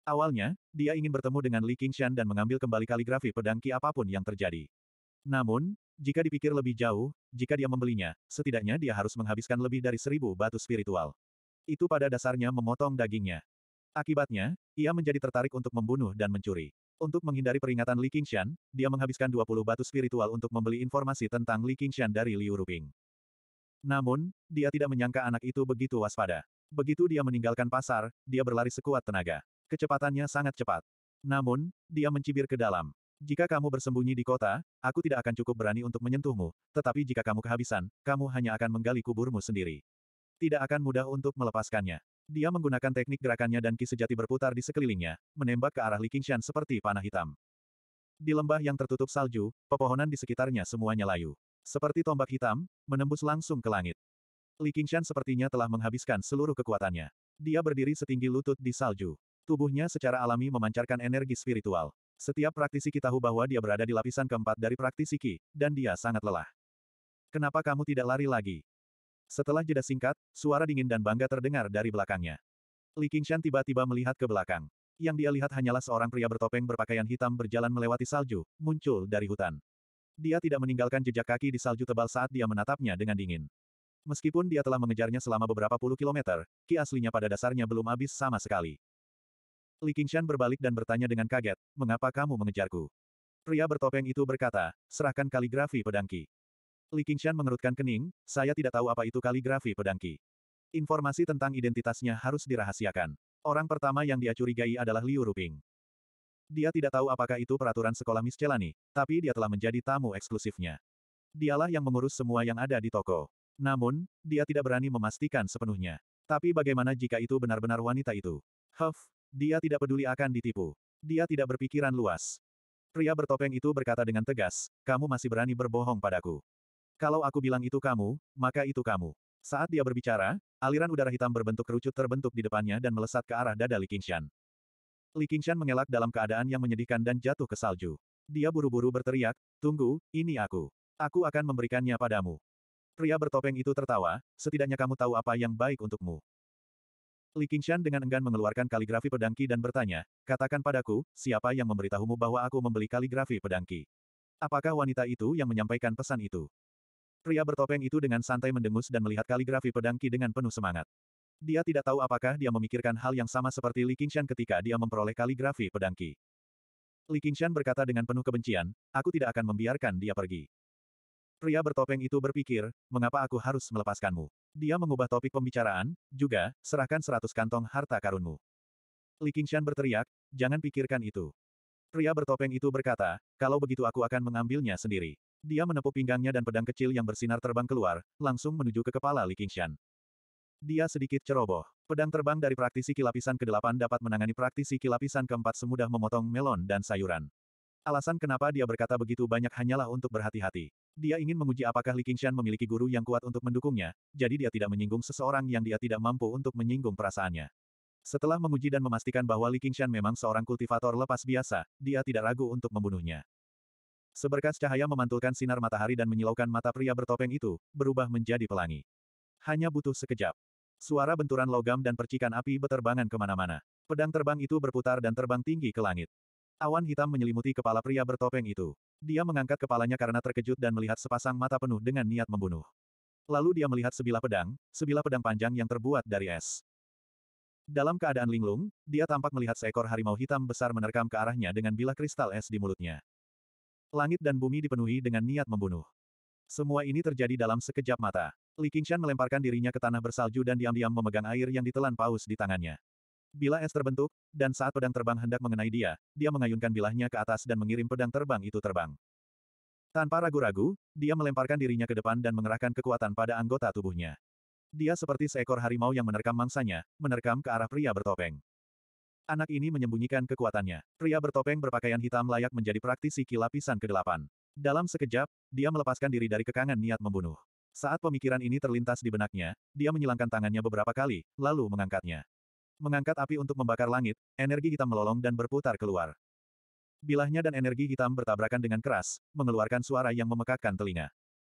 Awalnya, dia ingin bertemu dengan Li Qingshan dan mengambil kembali kaligrafi pedangki apapun yang terjadi. Namun, jika dipikir lebih jauh, jika dia membelinya, setidaknya dia harus menghabiskan lebih dari seribu batu spiritual. Itu pada dasarnya memotong dagingnya. Akibatnya, ia menjadi tertarik untuk membunuh dan mencuri. Untuk menghindari peringatan Li Qingshan, dia menghabiskan 20 batu spiritual untuk membeli informasi tentang Li Qingshan dari Liu Ruping. Namun, dia tidak menyangka anak itu begitu waspada. Begitu dia meninggalkan pasar, dia berlari sekuat tenaga. Kecepatannya sangat cepat. Namun, dia mencibir ke dalam. Jika kamu bersembunyi di kota, aku tidak akan cukup berani untuk menyentuhmu, tetapi jika kamu kehabisan, kamu hanya akan menggali kuburmu sendiri. Tidak akan mudah untuk melepaskannya. Dia menggunakan teknik gerakannya dan ki sejati berputar di sekelilingnya, menembak ke arah Li Qingshan seperti panah hitam. Di lembah yang tertutup salju, pepohonan di sekitarnya semuanya layu. Seperti tombak hitam, menembus langsung ke langit. Li Qingshan sepertinya telah menghabiskan seluruh kekuatannya. Dia berdiri setinggi lutut di salju. Tubuhnya secara alami memancarkan energi spiritual. Setiap praktisi kita tahu bahwa dia berada di lapisan keempat dari praktisi Ki, dan dia sangat lelah. Kenapa kamu tidak lari lagi? Setelah jeda singkat, suara dingin dan bangga terdengar dari belakangnya. Li Qingshan tiba-tiba melihat ke belakang. Yang dia lihat hanyalah seorang pria bertopeng berpakaian hitam berjalan melewati salju, muncul dari hutan. Dia tidak meninggalkan jejak kaki di salju tebal saat dia menatapnya dengan dingin. Meskipun dia telah mengejarnya selama beberapa puluh kilometer, ki aslinya pada dasarnya belum habis sama sekali. Li Qingshan berbalik dan bertanya dengan kaget, mengapa kamu mengejarku? Pria bertopeng itu berkata, serahkan kaligrafi pedangki. Li Qingshan mengerutkan kening, saya tidak tahu apa itu kaligrafi pedangki. Informasi tentang identitasnya harus dirahasiakan. Orang pertama yang dia curigai adalah Liu Ruping. Dia tidak tahu apakah itu peraturan sekolah Celani, tapi dia telah menjadi tamu eksklusifnya. Dialah yang mengurus semua yang ada di toko. Namun, dia tidak berani memastikan sepenuhnya. Tapi bagaimana jika itu benar-benar wanita itu? Huff, dia tidak peduli akan ditipu. Dia tidak berpikiran luas. Pria bertopeng itu berkata dengan tegas, kamu masih berani berbohong padaku. Kalau aku bilang itu kamu, maka itu kamu. Saat dia berbicara, aliran udara hitam berbentuk kerucut terbentuk di depannya dan melesat ke arah dada Li Qingshan. Li Qingshan mengelak dalam keadaan yang menyedihkan dan jatuh ke salju. Dia buru-buru berteriak, tunggu, ini aku. Aku akan memberikannya padamu. Pria bertopeng itu tertawa, setidaknya kamu tahu apa yang baik untukmu. Li Qingshan dengan enggan mengeluarkan kaligrafi pedangki dan bertanya, katakan padaku, siapa yang memberitahumu bahwa aku membeli kaligrafi pedangki? Apakah wanita itu yang menyampaikan pesan itu? Pria bertopeng itu dengan santai mendengus dan melihat kaligrafi pedangki dengan penuh semangat. Dia tidak tahu apakah dia memikirkan hal yang sama seperti Li Qingshan ketika dia memperoleh kaligrafi pedangki. Li Qingshan berkata dengan penuh kebencian, aku tidak akan membiarkan dia pergi. Pria bertopeng itu berpikir, mengapa aku harus melepaskanmu? Dia mengubah topik pembicaraan, juga, serahkan seratus kantong harta karunmu. Li Qingshan berteriak, jangan pikirkan itu. Pria bertopeng itu berkata, kalau begitu aku akan mengambilnya sendiri. Dia menepuk pinggangnya dan pedang kecil yang bersinar terbang keluar, langsung menuju ke kepala Li Qingshan. Dia sedikit ceroboh. Pedang terbang dari praktisi kilapisan ke-8 dapat menangani praktisi kilapisan keempat semudah memotong melon dan sayuran. Alasan kenapa dia berkata begitu banyak hanyalah untuk berhati-hati. Dia ingin menguji apakah Li Qingshan memiliki guru yang kuat untuk mendukungnya, jadi dia tidak menyinggung seseorang yang dia tidak mampu untuk menyinggung perasaannya. Setelah menguji dan memastikan bahwa Li Qingshan memang seorang kultivator lepas biasa, dia tidak ragu untuk membunuhnya. Seberkas cahaya memantulkan sinar matahari dan menyilaukan mata pria bertopeng itu, berubah menjadi pelangi. Hanya butuh sekejap. Suara benturan logam dan percikan api beterbangan kemana-mana. Pedang terbang itu berputar dan terbang tinggi ke langit. Awan hitam menyelimuti kepala pria bertopeng itu. Dia mengangkat kepalanya karena terkejut dan melihat sepasang mata penuh dengan niat membunuh. Lalu dia melihat sebilah pedang, sebilah pedang panjang yang terbuat dari es. Dalam keadaan linglung, dia tampak melihat seekor harimau hitam besar menerkam ke arahnya dengan bilah kristal es di mulutnya. Langit dan bumi dipenuhi dengan niat membunuh. Semua ini terjadi dalam sekejap mata. Li Qingshan melemparkan dirinya ke tanah bersalju dan diam-diam memegang air yang ditelan paus di tangannya. Bila es terbentuk, dan saat pedang terbang hendak mengenai dia, dia mengayunkan bilahnya ke atas dan mengirim pedang terbang itu terbang. Tanpa ragu-ragu, dia melemparkan dirinya ke depan dan mengerahkan kekuatan pada anggota tubuhnya. Dia seperti seekor harimau yang menerkam mangsanya, menerkam ke arah pria bertopeng. Anak ini menyembunyikan kekuatannya. Pria bertopeng berpakaian hitam layak menjadi praktisi kilapisan ke-8. Dalam sekejap, dia melepaskan diri dari kekangan niat membunuh. Saat pemikiran ini terlintas di benaknya, dia menyilangkan tangannya beberapa kali, lalu mengangkatnya. Mengangkat api untuk membakar langit, energi hitam melolong dan berputar keluar. Bilahnya dan energi hitam bertabrakan dengan keras, mengeluarkan suara yang memekakkan telinga.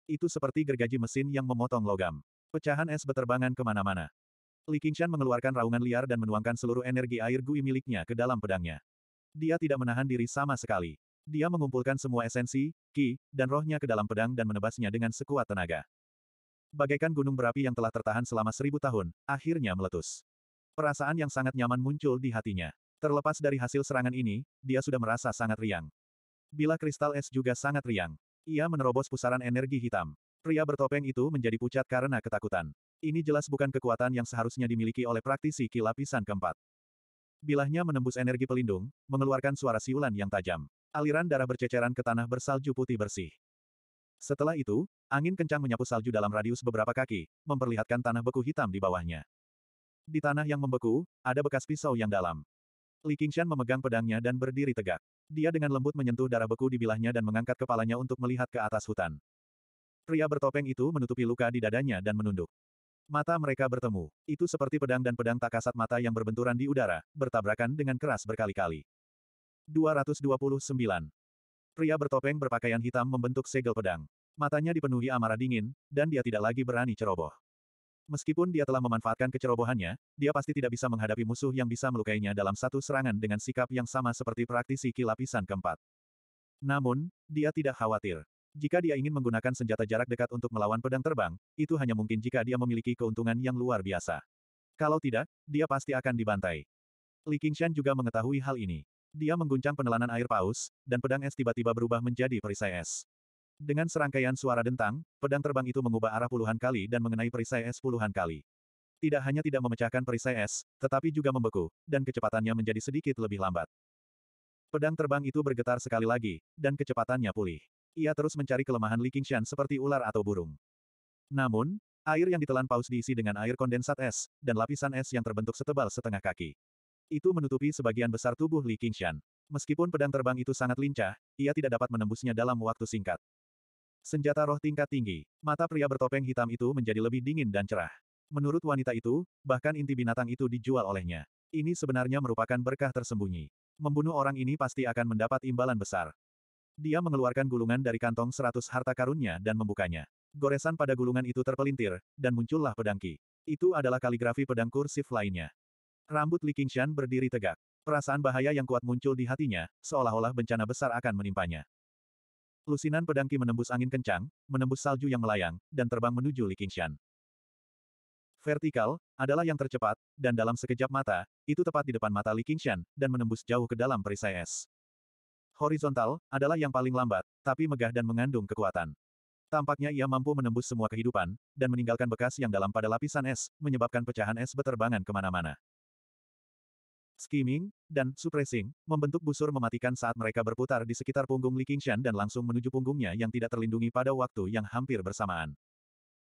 Itu seperti gergaji mesin yang memotong logam. Pecahan es beterbangan kemana-mana. Li Qingshan mengeluarkan raungan liar dan menuangkan seluruh energi air gui miliknya ke dalam pedangnya. Dia tidak menahan diri sama sekali. Dia mengumpulkan semua esensi, ki, dan rohnya ke dalam pedang dan menebasnya dengan sekuat tenaga. Bagaikan gunung berapi yang telah tertahan selama seribu tahun, akhirnya meletus. Perasaan yang sangat nyaman muncul di hatinya. Terlepas dari hasil serangan ini, dia sudah merasa sangat riang. Bila kristal es juga sangat riang. Ia menerobos pusaran energi hitam. Pria bertopeng itu menjadi pucat karena ketakutan. Ini jelas bukan kekuatan yang seharusnya dimiliki oleh praktisi ki lapisan keempat. Bilahnya menembus energi pelindung, mengeluarkan suara siulan yang tajam. Aliran darah berceceran ke tanah bersalju putih bersih. Setelah itu, angin kencang menyapu salju dalam radius beberapa kaki, memperlihatkan tanah beku hitam di bawahnya. Di tanah yang membeku, ada bekas pisau yang dalam. Li Qingshan memegang pedangnya dan berdiri tegak. Dia dengan lembut menyentuh darah beku di bilahnya dan mengangkat kepalanya untuk melihat ke atas hutan. Pria bertopeng itu menutupi luka di dadanya dan menunduk. Mata mereka bertemu. Itu seperti pedang dan pedang tak kasat mata yang berbenturan di udara, bertabrakan dengan keras berkali-kali. 229. Pria bertopeng berpakaian hitam membentuk segel pedang. Matanya dipenuhi amarah dingin, dan dia tidak lagi berani ceroboh. Meskipun dia telah memanfaatkan kecerobohannya, dia pasti tidak bisa menghadapi musuh yang bisa melukainya dalam satu serangan dengan sikap yang sama seperti praktisi kilapisan keempat. Namun, dia tidak khawatir. Jika dia ingin menggunakan senjata jarak dekat untuk melawan pedang terbang, itu hanya mungkin jika dia memiliki keuntungan yang luar biasa. Kalau tidak, dia pasti akan dibantai. Li Qingshan juga mengetahui hal ini. Dia mengguncang penelanan air paus, dan pedang es tiba-tiba berubah menjadi perisai es. Dengan serangkaian suara dentang, pedang terbang itu mengubah arah puluhan kali dan mengenai perisai es puluhan kali. Tidak hanya tidak memecahkan perisai es, tetapi juga membeku, dan kecepatannya menjadi sedikit lebih lambat. Pedang terbang itu bergetar sekali lagi, dan kecepatannya pulih. Ia terus mencari kelemahan Li Qingshan seperti ular atau burung. Namun, air yang ditelan paus diisi dengan air kondensat es, dan lapisan es yang terbentuk setebal setengah kaki. Itu menutupi sebagian besar tubuh Li Qingshan. Meskipun pedang terbang itu sangat lincah, ia tidak dapat menembusnya dalam waktu singkat. Senjata roh tingkat tinggi. Mata pria bertopeng hitam itu menjadi lebih dingin dan cerah. Menurut wanita itu, bahkan inti binatang itu dijual olehnya. Ini sebenarnya merupakan berkah tersembunyi. Membunuh orang ini pasti akan mendapat imbalan besar. Dia mengeluarkan gulungan dari kantong seratus harta karunnya dan membukanya. Goresan pada gulungan itu terpelintir, dan muncullah pedangki. Itu adalah kaligrafi pedang kursif lainnya. Rambut Li Qingshan berdiri tegak. Perasaan bahaya yang kuat muncul di hatinya, seolah-olah bencana besar akan menimpanya. Lusinan pedangki menembus angin kencang, menembus salju yang melayang, dan terbang menuju Li Qingshan. Vertikal, adalah yang tercepat, dan dalam sekejap mata, itu tepat di depan mata Li Qingshan, dan menembus jauh ke dalam perisai es. Horizontal, adalah yang paling lambat, tapi megah dan mengandung kekuatan. Tampaknya ia mampu menembus semua kehidupan, dan meninggalkan bekas yang dalam pada lapisan es, menyebabkan pecahan es beterbangan kemana-mana skimming, dan suppressing, membentuk busur mematikan saat mereka berputar di sekitar punggung Li Qingshan dan langsung menuju punggungnya yang tidak terlindungi pada waktu yang hampir bersamaan.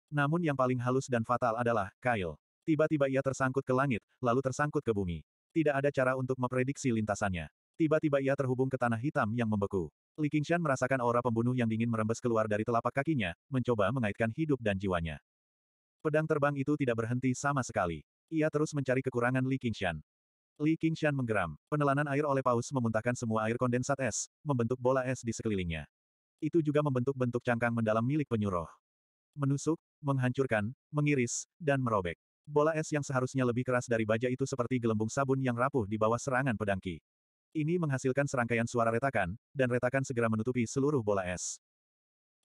Namun yang paling halus dan fatal adalah, Kyle. Tiba-tiba ia tersangkut ke langit, lalu tersangkut ke bumi. Tidak ada cara untuk memprediksi lintasannya. Tiba-tiba ia terhubung ke tanah hitam yang membeku. Li Qingshan merasakan aura pembunuh yang dingin merembes keluar dari telapak kakinya, mencoba mengaitkan hidup dan jiwanya. Pedang terbang itu tidak berhenti sama sekali. Ia terus mencari kekurangan Li Qingshan. Li Qingshan menggeram. Penelanan air oleh paus memuntahkan semua air kondensat es, membentuk bola es di sekelilingnya. Itu juga membentuk bentuk cangkang mendalam milik penyuruh. Menusuk, menghancurkan, mengiris, dan merobek. Bola es yang seharusnya lebih keras dari baja itu seperti gelembung sabun yang rapuh di bawah serangan pedangki. Ini menghasilkan serangkaian suara retakan, dan retakan segera menutupi seluruh bola es.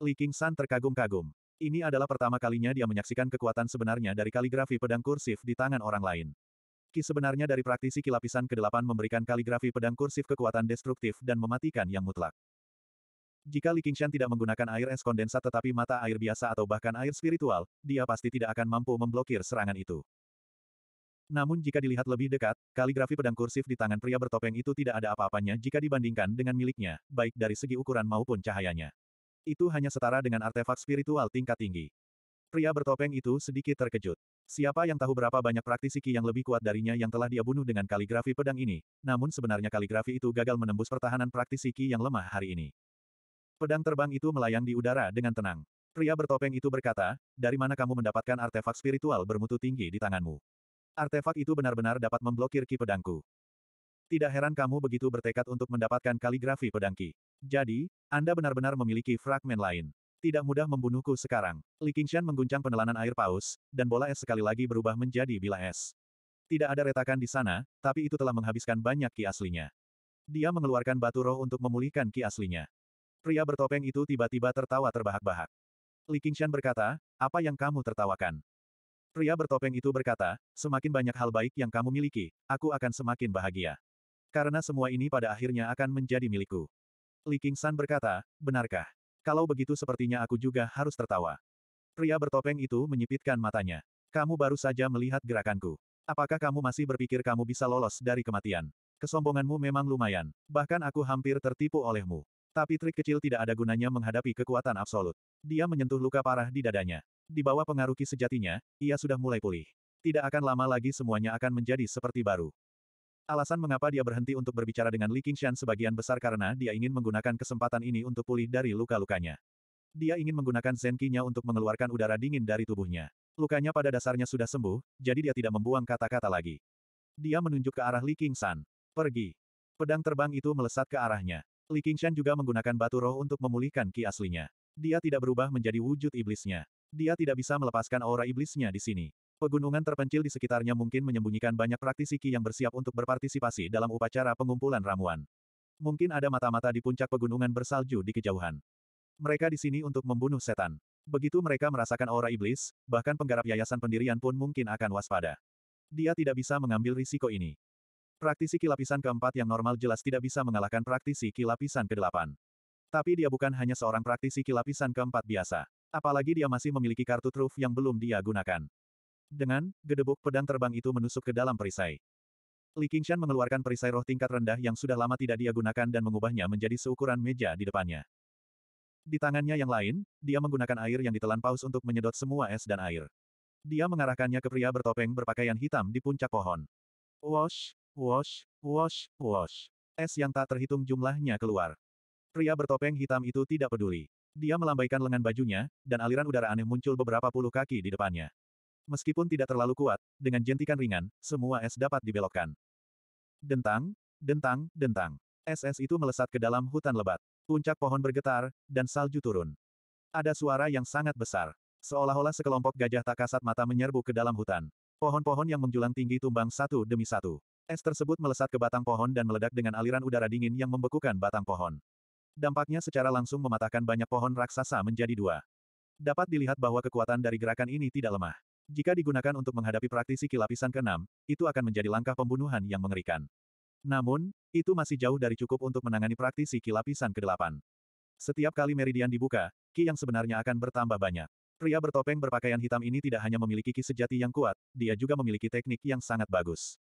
Li Qingshan terkagum-kagum. Ini adalah pertama kalinya dia menyaksikan kekuatan sebenarnya dari kaligrafi pedang kursif di tangan orang lain. Ki sebenarnya dari praktisi kilapisan ke-8 memberikan kaligrafi pedang kursif kekuatan destruktif dan mematikan yang mutlak. Jika Li Qingshan tidak menggunakan air es kondensat tetapi mata air biasa atau bahkan air spiritual, dia pasti tidak akan mampu memblokir serangan itu. Namun jika dilihat lebih dekat, kaligrafi pedang kursif di tangan pria bertopeng itu tidak ada apa-apanya jika dibandingkan dengan miliknya, baik dari segi ukuran maupun cahayanya. Itu hanya setara dengan artefak spiritual tingkat tinggi. Pria bertopeng itu sedikit terkejut. Siapa yang tahu berapa banyak praktisi ki yang lebih kuat darinya yang telah dia bunuh dengan kaligrafi pedang ini, namun sebenarnya kaligrafi itu gagal menembus pertahanan praktisi ki yang lemah hari ini. Pedang terbang itu melayang di udara dengan tenang. Pria bertopeng itu berkata, dari mana kamu mendapatkan artefak spiritual bermutu tinggi di tanganmu? Artefak itu benar-benar dapat memblokir Ki pedangku. Tidak heran kamu begitu bertekad untuk mendapatkan kaligrafi pedang Ki. Jadi, Anda benar-benar memiliki fragmen lain. Tidak mudah membunuhku sekarang. Li Qingshan mengguncang penelanan air paus, dan bola es sekali lagi berubah menjadi bila es. Tidak ada retakan di sana, tapi itu telah menghabiskan banyak ki aslinya. Dia mengeluarkan batu roh untuk memulihkan ki aslinya. Pria bertopeng itu tiba-tiba tertawa terbahak-bahak. Li Qingshan berkata, apa yang kamu tertawakan? Pria bertopeng itu berkata, semakin banyak hal baik yang kamu miliki, aku akan semakin bahagia. Karena semua ini pada akhirnya akan menjadi milikku. Li Qingshan berkata, benarkah? Kalau begitu sepertinya aku juga harus tertawa. Pria bertopeng itu menyipitkan matanya. Kamu baru saja melihat gerakanku. Apakah kamu masih berpikir kamu bisa lolos dari kematian? Kesombonganmu memang lumayan. Bahkan aku hampir tertipu olehmu. Tapi trik kecil tidak ada gunanya menghadapi kekuatan absolut. Dia menyentuh luka parah di dadanya. Di bawah pengaruh ki sejatinya, ia sudah mulai pulih. Tidak akan lama lagi semuanya akan menjadi seperti baru. Alasan mengapa dia berhenti untuk berbicara dengan Li Qingshan sebagian besar karena dia ingin menggunakan kesempatan ini untuk pulih dari luka-lukanya. Dia ingin menggunakan zenkinya untuk mengeluarkan udara dingin dari tubuhnya. Lukanya pada dasarnya sudah sembuh, jadi dia tidak membuang kata-kata lagi. Dia menunjuk ke arah Li Qingshan. Pergi. Pedang terbang itu melesat ke arahnya. Li Qingshan juga menggunakan batu roh untuk memulihkan ki aslinya. Dia tidak berubah menjadi wujud iblisnya. Dia tidak bisa melepaskan aura iblisnya di sini. Pegunungan terpencil di sekitarnya mungkin menyembunyikan banyak praktisi Qi yang bersiap untuk berpartisipasi dalam upacara pengumpulan ramuan. Mungkin ada mata-mata di puncak pegunungan bersalju di kejauhan. Mereka di sini untuk membunuh setan. Begitu mereka merasakan aura iblis, bahkan penggarap yayasan pendirian pun mungkin akan waspada. Dia tidak bisa mengambil risiko ini. Praktisi Qi lapisan keempat yang normal jelas tidak bisa mengalahkan praktisi Qi lapisan kedelapan. Tapi dia bukan hanya seorang praktisi Qi lapisan keempat biasa. Apalagi dia masih memiliki kartu truf yang belum dia gunakan. Dengan, gedebuk pedang terbang itu menusuk ke dalam perisai. Li Qingshan mengeluarkan perisai roh tingkat rendah yang sudah lama tidak dia gunakan dan mengubahnya menjadi seukuran meja di depannya. Di tangannya yang lain, dia menggunakan air yang ditelan paus untuk menyedot semua es dan air. Dia mengarahkannya ke pria bertopeng berpakaian hitam di puncak pohon. Wash, wash, wash, wash. Es yang tak terhitung jumlahnya keluar. Pria bertopeng hitam itu tidak peduli. Dia melambaikan lengan bajunya, dan aliran udara aneh muncul beberapa puluh kaki di depannya. Meskipun tidak terlalu kuat, dengan jentikan ringan, semua es dapat dibelokkan. Dentang, dentang, dentang. Es-es itu melesat ke dalam hutan lebat. Puncak pohon bergetar, dan salju turun. Ada suara yang sangat besar. Seolah-olah sekelompok gajah tak kasat mata menyerbu ke dalam hutan. Pohon-pohon yang menjulang tinggi tumbang satu demi satu. Es tersebut melesat ke batang pohon dan meledak dengan aliran udara dingin yang membekukan batang pohon. Dampaknya secara langsung mematahkan banyak pohon raksasa menjadi dua. Dapat dilihat bahwa kekuatan dari gerakan ini tidak lemah. Jika digunakan untuk menghadapi praktisi kilapisan ke-6, itu akan menjadi langkah pembunuhan yang mengerikan. Namun, itu masih jauh dari cukup untuk menangani praktisi kilapisan ke-8. Setiap kali meridian dibuka, ki yang sebenarnya akan bertambah banyak. Pria bertopeng berpakaian hitam ini tidak hanya memiliki ki sejati yang kuat, dia juga memiliki teknik yang sangat bagus.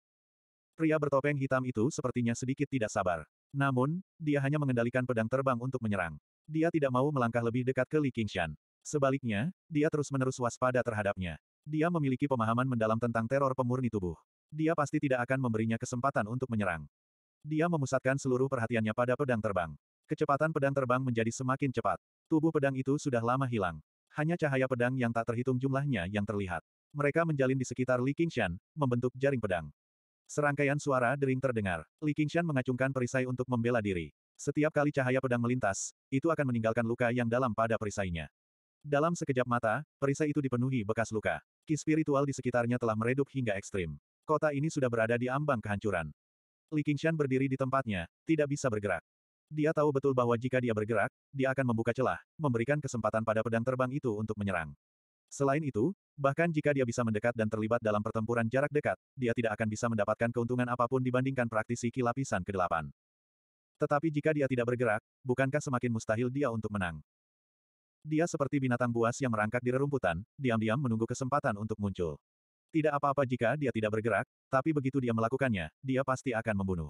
Pria bertopeng hitam itu sepertinya sedikit tidak sabar. Namun, dia hanya mengendalikan pedang terbang untuk menyerang. Dia tidak mau melangkah lebih dekat ke Li Qingshan. Sebaliknya, dia terus-menerus waspada terhadapnya. Dia memiliki pemahaman mendalam tentang teror pemurni tubuh. Dia pasti tidak akan memberinya kesempatan untuk menyerang. Dia memusatkan seluruh perhatiannya pada pedang terbang. Kecepatan pedang terbang menjadi semakin cepat. Tubuh pedang itu sudah lama hilang. Hanya cahaya pedang yang tak terhitung jumlahnya yang terlihat. Mereka menjalin di sekitar Li Qingshan, membentuk jaring pedang. Serangkaian suara dering terdengar. Li Qingshan mengacungkan perisai untuk membela diri. Setiap kali cahaya pedang melintas, itu akan meninggalkan luka yang dalam pada perisainya. Dalam sekejap mata, perisai itu dipenuhi bekas luka. Ki spiritual di sekitarnya telah meredup hingga ekstrim. Kota ini sudah berada di ambang kehancuran. Li Qingshan berdiri di tempatnya, tidak bisa bergerak. Dia tahu betul bahwa jika dia bergerak, dia akan membuka celah, memberikan kesempatan pada pedang terbang itu untuk menyerang. Selain itu, bahkan jika dia bisa mendekat dan terlibat dalam pertempuran jarak dekat, dia tidak akan bisa mendapatkan keuntungan apapun dibandingkan praktisi kilapisan ke-8. Tetapi jika dia tidak bergerak, bukankah semakin mustahil dia untuk menang? Dia seperti binatang buas yang merangkak di rerumputan, diam-diam menunggu kesempatan untuk muncul. Tidak apa-apa jika dia tidak bergerak, tapi begitu dia melakukannya, dia pasti akan membunuh.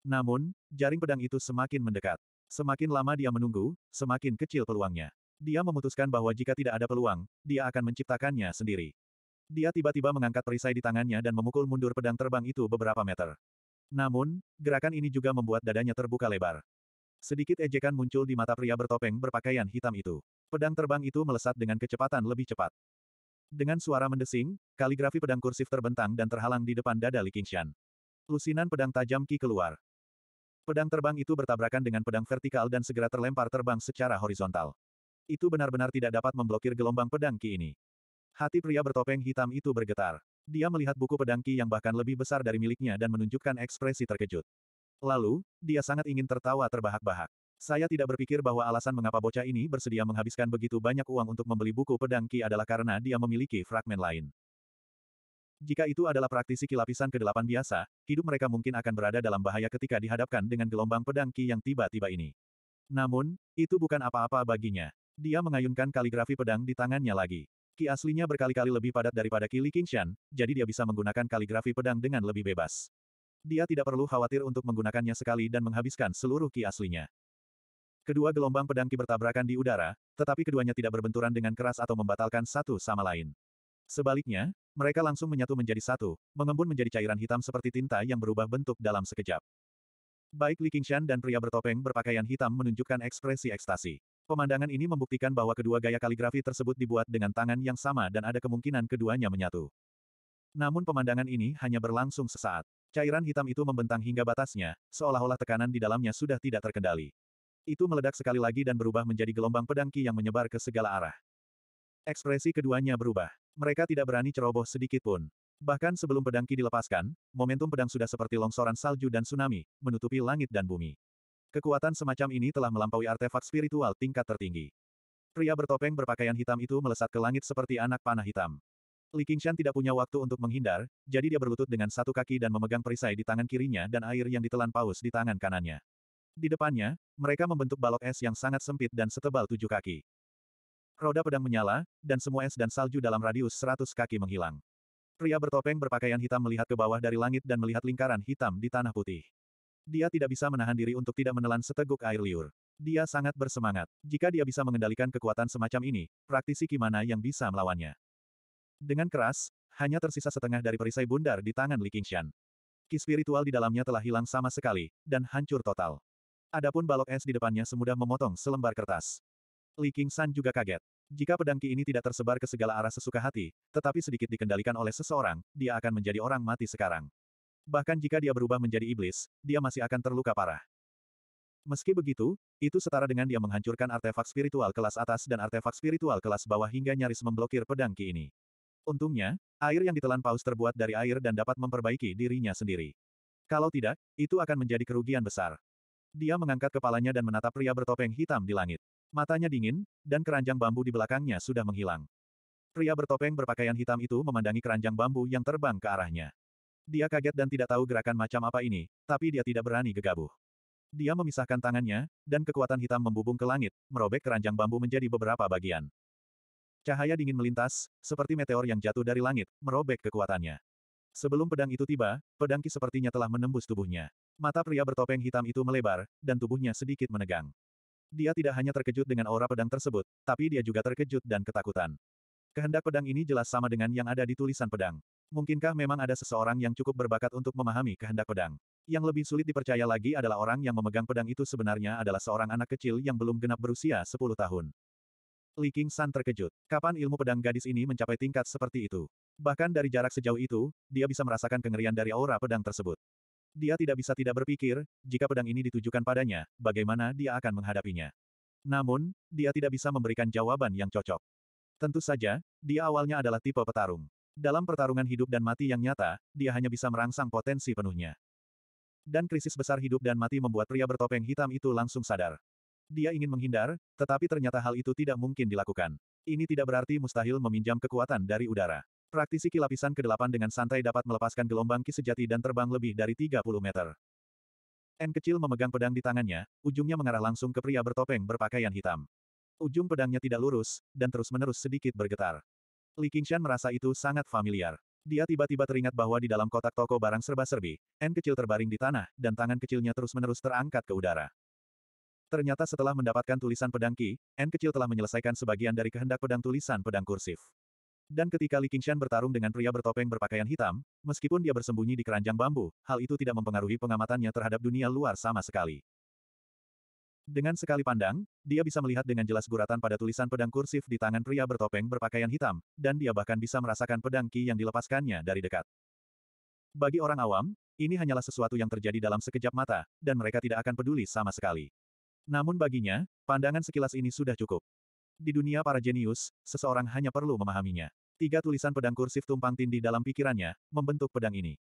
Namun, jaring pedang itu semakin mendekat. Semakin lama dia menunggu, semakin kecil peluangnya. Dia memutuskan bahwa jika tidak ada peluang, dia akan menciptakannya sendiri. Dia tiba-tiba mengangkat perisai di tangannya dan memukul mundur pedang terbang itu beberapa meter. Namun, gerakan ini juga membuat dadanya terbuka lebar. Sedikit ejekan muncul di mata pria bertopeng berpakaian hitam itu. Pedang terbang itu melesat dengan kecepatan lebih cepat. Dengan suara mendesing, kaligrafi pedang kursif terbentang dan terhalang di depan dada Li Qingshan. Lusinan pedang tajam Ki keluar. Pedang terbang itu bertabrakan dengan pedang vertikal dan segera terlempar terbang secara horizontal. Itu benar-benar tidak dapat memblokir gelombang pedang Ki ini. Hati pria bertopeng hitam itu bergetar. Dia melihat buku pedang Ki yang bahkan lebih besar dari miliknya dan menunjukkan ekspresi terkejut. Lalu, dia sangat ingin tertawa terbahak-bahak. Saya tidak berpikir bahwa alasan mengapa bocah ini bersedia menghabiskan begitu banyak uang untuk membeli buku pedang Ki adalah karena dia memiliki fragmen lain. Jika itu adalah praktisi kilapisan ke-8 biasa, hidup mereka mungkin akan berada dalam bahaya ketika dihadapkan dengan gelombang pedang Ki yang tiba-tiba ini. Namun, itu bukan apa-apa baginya. Dia mengayunkan kaligrafi pedang di tangannya lagi. Ki aslinya berkali-kali lebih padat daripada Ki Li Qingshan, jadi dia bisa menggunakan kaligrafi pedang dengan lebih bebas. Dia tidak perlu khawatir untuk menggunakannya sekali dan menghabiskan seluruh ki aslinya. Kedua gelombang pedang ki bertabrakan di udara, tetapi keduanya tidak berbenturan dengan keras atau membatalkan satu sama lain. Sebaliknya, mereka langsung menyatu menjadi satu, mengembun menjadi cairan hitam seperti tinta yang berubah bentuk dalam sekejap. Baik Li Qingshan dan pria bertopeng berpakaian hitam menunjukkan ekspresi ekstasi. Pemandangan ini membuktikan bahwa kedua gaya kaligrafi tersebut dibuat dengan tangan yang sama dan ada kemungkinan keduanya menyatu. Namun pemandangan ini hanya berlangsung sesaat. Cairan hitam itu membentang hingga batasnya, seolah-olah tekanan di dalamnya sudah tidak terkendali. Itu meledak sekali lagi dan berubah menjadi gelombang pedangki yang menyebar ke segala arah. Ekspresi keduanya berubah. Mereka tidak berani ceroboh sedikit pun. Bahkan sebelum pedangki dilepaskan, momentum pedang sudah seperti longsoran salju dan tsunami, menutupi langit dan bumi. Kekuatan semacam ini telah melampaui artefak spiritual tingkat tertinggi. Pria bertopeng berpakaian hitam itu melesat ke langit seperti anak panah hitam. Li Qingshan tidak punya waktu untuk menghindar, jadi dia berlutut dengan satu kaki dan memegang perisai di tangan kirinya dan air yang ditelan paus di tangan kanannya. Di depannya, mereka membentuk balok es yang sangat sempit dan setebal tujuh kaki. Roda pedang menyala, dan semua es dan salju dalam radius seratus kaki menghilang. Pria bertopeng berpakaian hitam melihat ke bawah dari langit dan melihat lingkaran hitam di tanah putih. Dia tidak bisa menahan diri untuk tidak menelan seteguk air liur. Dia sangat bersemangat. Jika dia bisa mengendalikan kekuatan semacam ini, praktisi Kimana yang bisa melawannya. Dengan keras, hanya tersisa setengah dari perisai bundar di tangan Li Qingshan. Ki spiritual di dalamnya telah hilang sama sekali, dan hancur total. Adapun balok es di depannya semudah memotong selembar kertas. Li Qingshan juga kaget. Jika pedang Ki ini tidak tersebar ke segala arah sesuka hati, tetapi sedikit dikendalikan oleh seseorang, dia akan menjadi orang mati sekarang. Bahkan jika dia berubah menjadi iblis, dia masih akan terluka parah. Meski begitu, itu setara dengan dia menghancurkan artefak spiritual kelas atas dan artefak spiritual kelas bawah hingga nyaris memblokir pedang Ki ini. Untungnya, air yang ditelan paus terbuat dari air dan dapat memperbaiki dirinya sendiri. Kalau tidak, itu akan menjadi kerugian besar. Dia mengangkat kepalanya dan menatap pria bertopeng hitam di langit. Matanya dingin, dan keranjang bambu di belakangnya sudah menghilang. Pria bertopeng berpakaian hitam itu memandangi keranjang bambu yang terbang ke arahnya. Dia kaget dan tidak tahu gerakan macam apa ini, tapi dia tidak berani gegabah. Dia memisahkan tangannya, dan kekuatan hitam membubung ke langit, merobek keranjang bambu menjadi beberapa bagian. Cahaya dingin melintas, seperti meteor yang jatuh dari langit, merobek kekuatannya. Sebelum pedang itu tiba, pedang Ki sepertinya telah menembus tubuhnya. Mata pria bertopeng hitam itu melebar, dan tubuhnya sedikit menegang. Dia tidak hanya terkejut dengan aura pedang tersebut, tapi dia juga terkejut dan ketakutan. Kehendak pedang ini jelas sama dengan yang ada di tulisan pedang. Mungkinkah memang ada seseorang yang cukup berbakat untuk memahami kehendak pedang? Yang lebih sulit dipercaya lagi adalah orang yang memegang pedang itu sebenarnya adalah seorang anak kecil yang belum genap berusia 10 tahun. Li King San terkejut. Kapan ilmu pedang gadis ini mencapai tingkat seperti itu? Bahkan dari jarak sejauh itu, dia bisa merasakan kengerian dari aura pedang tersebut. Dia tidak bisa tidak berpikir, jika pedang ini ditujukan padanya, bagaimana dia akan menghadapinya. Namun, dia tidak bisa memberikan jawaban yang cocok. Tentu saja, dia awalnya adalah tipe petarung. Dalam pertarungan hidup dan mati yang nyata, dia hanya bisa merangsang potensi penuhnya. Dan krisis besar hidup dan mati membuat pria bertopeng hitam itu langsung sadar. Dia ingin menghindar, tetapi ternyata hal itu tidak mungkin dilakukan. Ini tidak berarti mustahil meminjam kekuatan dari udara. Praktisi kilapisan ke-8 dengan santai dapat melepaskan gelombang ki sejati dan terbang lebih dari 30 meter. N kecil memegang pedang di tangannya, ujungnya mengarah langsung ke pria bertopeng berpakaian hitam. Ujung pedangnya tidak lurus, dan terus-menerus sedikit bergetar. Li Qingshan merasa itu sangat familiar. Dia tiba-tiba teringat bahwa di dalam kotak toko barang serba-serbi, N kecil terbaring di tanah, dan tangan kecilnya terus-menerus terangkat ke udara. Ternyata setelah mendapatkan tulisan pedang Qi, N kecil telah menyelesaikan sebagian dari kehendak pedang tulisan pedang kursif. Dan ketika Li Qingshan bertarung dengan pria bertopeng berpakaian hitam, meskipun dia bersembunyi di keranjang bambu, hal itu tidak mempengaruhi pengamatannya terhadap dunia luar sama sekali. Dengan sekali pandang, dia bisa melihat dengan jelas guratan pada tulisan pedang kursif di tangan pria bertopeng berpakaian hitam, dan dia bahkan bisa merasakan pedang Qi yang dilepaskannya dari dekat. Bagi orang awam, ini hanyalah sesuatu yang terjadi dalam sekejap mata, dan mereka tidak akan peduli sama sekali. Namun baginya, pandangan sekilas ini sudah cukup. Di dunia para jenius, seseorang hanya perlu memahaminya. Tiga tulisan pedang kursif tumpang tindih dalam pikirannya, membentuk pedang ini.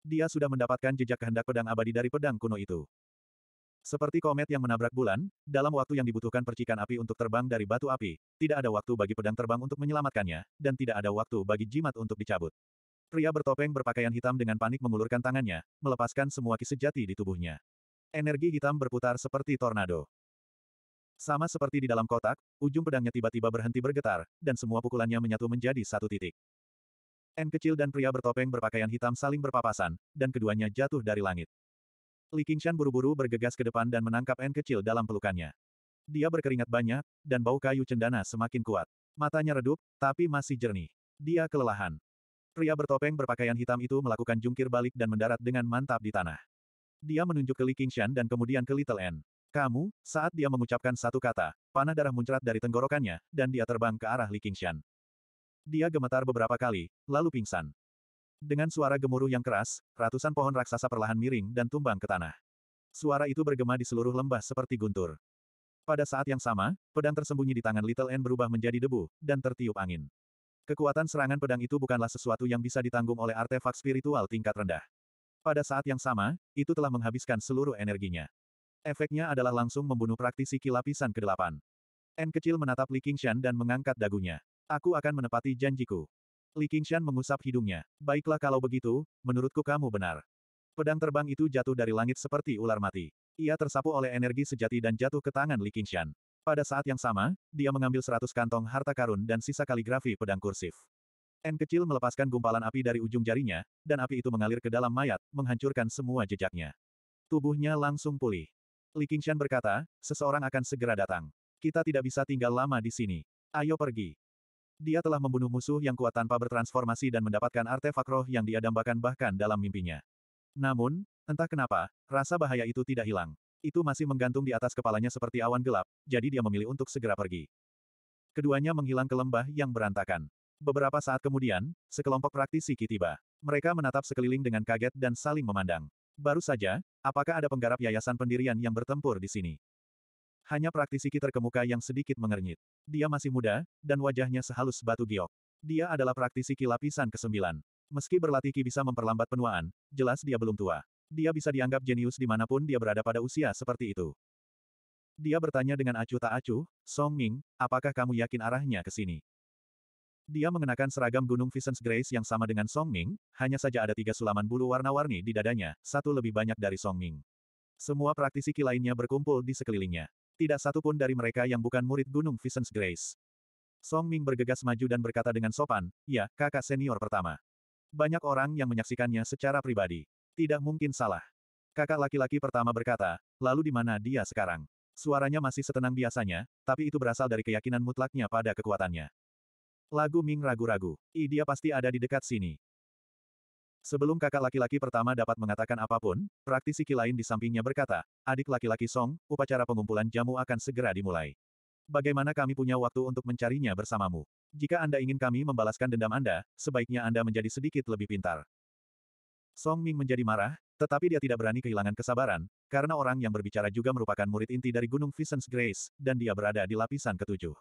Dia sudah mendapatkan jejak kehendak pedang abadi dari pedang kuno itu. Seperti komet yang menabrak bulan, dalam waktu yang dibutuhkan percikan api untuk terbang dari batu api, tidak ada waktu bagi pedang terbang untuk menyelamatkannya, dan tidak ada waktu bagi jimat untuk dicabut. Pria bertopeng berpakaian hitam dengan panik mengulurkan tangannya, melepaskan semua ki sejati di tubuhnya. Energi hitam berputar seperti tornado. Sama seperti di dalam kotak, ujung pedangnya tiba-tiba berhenti bergetar, dan semua pukulannya menyatu menjadi satu titik. N kecil dan pria bertopeng berpakaian hitam saling berpapasan, dan keduanya jatuh dari langit. Li Qingshan buru-buru bergegas ke depan dan menangkap N kecil dalam pelukannya. Dia berkeringat banyak, dan bau kayu cendana semakin kuat. Matanya redup, tapi masih jernih. Dia kelelahan. Pria bertopeng berpakaian hitam itu melakukan jungkir balik dan mendarat dengan mantap di tanah. Dia menunjuk ke Li Qingshan dan kemudian ke Little N. Kamu, saat dia mengucapkan satu kata, panah darah muncrat dari tenggorokannya, dan dia terbang ke arah Li Qingshan. Dia gemetar beberapa kali, lalu pingsan. Dengan suara gemuruh yang keras, ratusan pohon raksasa perlahan miring dan tumbang ke tanah. Suara itu bergema di seluruh lembah seperti guntur. Pada saat yang sama, pedang tersembunyi di tangan Little N berubah menjadi debu, dan tertiup angin. Kekuatan serangan pedang itu bukanlah sesuatu yang bisa ditanggung oleh artefak spiritual tingkat rendah. Pada saat yang sama, itu telah menghabiskan seluruh energinya. Efeknya adalah langsung membunuh praktisi kilapisan ke-8. N kecil menatap Li Qingshan dan mengangkat dagunya. Aku akan menepati janjiku. Li Qingshan mengusap hidungnya. Baiklah kalau begitu, menurutku kamu benar. Pedang terbang itu jatuh dari langit seperti ular mati. Ia tersapu oleh energi sejati dan jatuh ke tangan Li Qingshan. Pada saat yang sama, dia mengambil seratus kantong harta karun dan sisa kaligrafi pedang kursif. N kecil melepaskan gumpalan api dari ujung jarinya, dan api itu mengalir ke dalam mayat, menghancurkan semua jejaknya. Tubuhnya langsung pulih. Li Qingshan berkata, seseorang akan segera datang. Kita tidak bisa tinggal lama di sini. Ayo pergi. Dia telah membunuh musuh yang kuat tanpa bertransformasi dan mendapatkan artefak roh yang diadambakan bahkan dalam mimpinya. Namun, entah kenapa, rasa bahaya itu tidak hilang. Itu masih menggantung di atas kepalanya seperti awan gelap, jadi dia memilih untuk segera pergi. Keduanya menghilang ke lembah yang berantakan. Beberapa saat kemudian, sekelompok praktisi Ki tiba. Mereka menatap sekeliling dengan kaget dan saling memandang. Baru saja, apakah ada penggarap yayasan pendirian yang bertempur di sini? Hanya praktisi Ki terkemuka yang sedikit mengernyit. Dia masih muda, dan wajahnya sehalus batu giok. Dia adalah praktisi Ki lapisan ke-9. Meski berlatih Ki bisa memperlambat penuaan, jelas dia belum tua. Dia bisa dianggap jenius dimanapun dia berada pada usia seperti itu. Dia bertanya dengan acuh tak acuh, Song Ming, apakah kamu yakin arahnya ke sini? Dia mengenakan seragam Gunung Visions Grace yang sama dengan Song Ming, hanya saja ada tiga sulaman bulu warna-warni di dadanya, satu lebih banyak dari Song Ming. Semua praktisi Ki lainnya berkumpul di sekelilingnya. Tidak satu pun dari mereka yang bukan murid Gunung Visions Grace. Song Ming bergegas maju dan berkata dengan sopan, ya, kakak senior pertama. Banyak orang yang menyaksikannya secara pribadi. Tidak mungkin salah. Kakak laki-laki pertama berkata, lalu di mana dia sekarang? Suaranya masih setenang biasanya, tapi itu berasal dari keyakinan mutlaknya pada kekuatannya. Lagu Ming ragu-ragu. I dia pasti ada di dekat sini. Sebelum kakak laki-laki pertama dapat mengatakan apapun, praktisi Ki lain di sampingnya berkata, adik laki-laki Song, upacara pengumpulan jamu akan segera dimulai. Bagaimana kami punya waktu untuk mencarinya bersamamu? Jika Anda ingin kami membalaskan dendam Anda, sebaiknya Anda menjadi sedikit lebih pintar. Song Ming menjadi marah, tetapi dia tidak berani kehilangan kesabaran, karena orang yang berbicara juga merupakan murid inti dari Gunung Visions Grace, dan dia berada di lapisan ketujuh.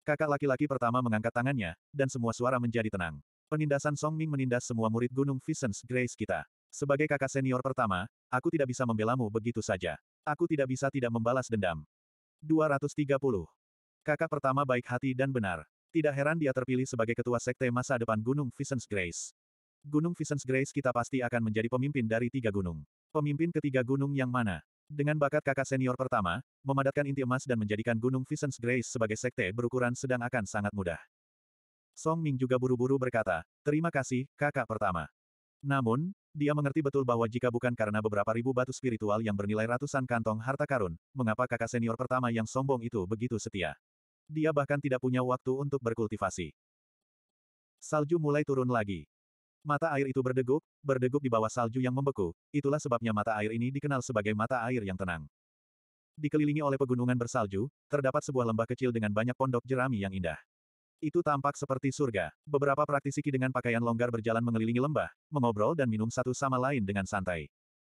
Kakak laki-laki pertama mengangkat tangannya, dan semua suara menjadi tenang. Penindasan Song Ming menindas semua murid Gunung Visions Grace kita. Sebagai kakak senior pertama, aku tidak bisa membelamu begitu saja. Aku tidak bisa tidak membalas dendam. 230. Kakak pertama baik hati dan benar. Tidak heran dia terpilih sebagai ketua sekte masa depan Gunung Visions Grace. Gunung Visions Grace kita pasti akan menjadi pemimpin dari tiga gunung. Pemimpin ketiga gunung yang mana? Dengan bakat kakak senior pertama, memadatkan inti emas dan menjadikan Gunung Visions Grace sebagai sekte berukuran sedang akan sangat mudah. Song Ming juga buru-buru berkata, terima kasih, kakak pertama. Namun, dia mengerti betul bahwa jika bukan karena beberapa ribu batu spiritual yang bernilai ratusan kantong harta karun, mengapa kakak senior pertama yang sombong itu begitu setia? Dia bahkan tidak punya waktu untuk berkultivasi. Salju mulai turun lagi. Mata air itu berdegup, berdegup di bawah salju yang membeku, itulah sebabnya mata air ini dikenal sebagai mata air yang tenang. Dikelilingi oleh pegunungan bersalju, terdapat sebuah lembah kecil dengan banyak pondok jerami yang indah. Itu tampak seperti surga. Beberapa praktisi dengan pakaian longgar berjalan mengelilingi lembah, mengobrol dan minum satu sama lain dengan santai.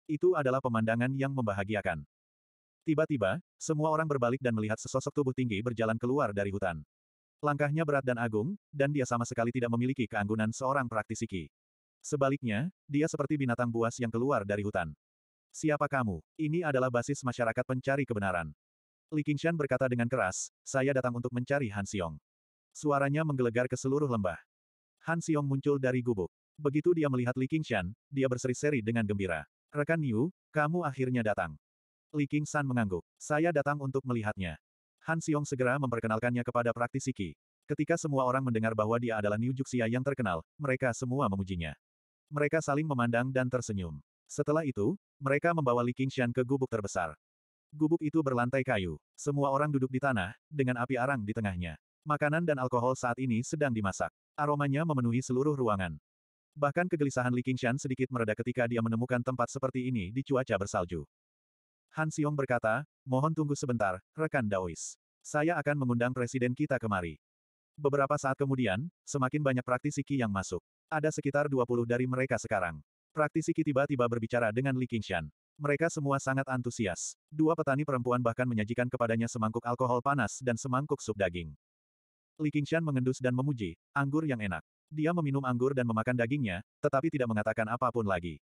Itu adalah pemandangan yang membahagiakan. Tiba-tiba, semua orang berbalik dan melihat sesosok tubuh tinggi berjalan keluar dari hutan. Langkahnya berat dan agung, dan dia sama sekali tidak memiliki keanggunan seorang praktisi Qi. Sebaliknya, dia seperti binatang buas yang keluar dari hutan. Siapa kamu? Ini adalah basis masyarakat pencari kebenaran. Li Qingshan berkata dengan keras, saya datang untuk mencari Han Xiong. Suaranya menggelegar ke seluruh lembah. Han Xiong muncul dari gubuk. Begitu dia melihat Li Qingshan, dia berseri-seri dengan gembira. Rekan Niu, kamu akhirnya datang. Li Qingshan mengangguk. Saya datang untuk melihatnya. Han Xiong segera memperkenalkannya kepada praktisi Qi. Ketika semua orang mendengar bahwa dia adalah New Juxia yang terkenal, mereka semua memujinya. Mereka saling memandang dan tersenyum. Setelah itu, mereka membawa Li Qingshan ke gubuk terbesar. Gubuk itu berlantai kayu. Semua orang duduk di tanah, dengan api arang di tengahnya. Makanan dan alkohol saat ini sedang dimasak. Aromanya memenuhi seluruh ruangan. Bahkan kegelisahan Li Qingshan sedikit mereda ketika dia menemukan tempat seperti ini di cuaca bersalju. Han Xiong berkata, mohon tunggu sebentar, rekan Daois. Saya akan mengundang presiden kita kemari. Beberapa saat kemudian, semakin banyak praktisi Qi yang masuk. Ada sekitar 20 dari mereka sekarang. Praktisi Qi tiba-tiba berbicara dengan Li Qingshan. Mereka semua sangat antusias. Dua petani perempuan bahkan menyajikan kepadanya semangkuk alkohol panas dan semangkuk sup daging. Li Qingshan mengendus dan memuji, anggur yang enak. Dia meminum anggur dan memakan dagingnya, tetapi tidak mengatakan apapun lagi.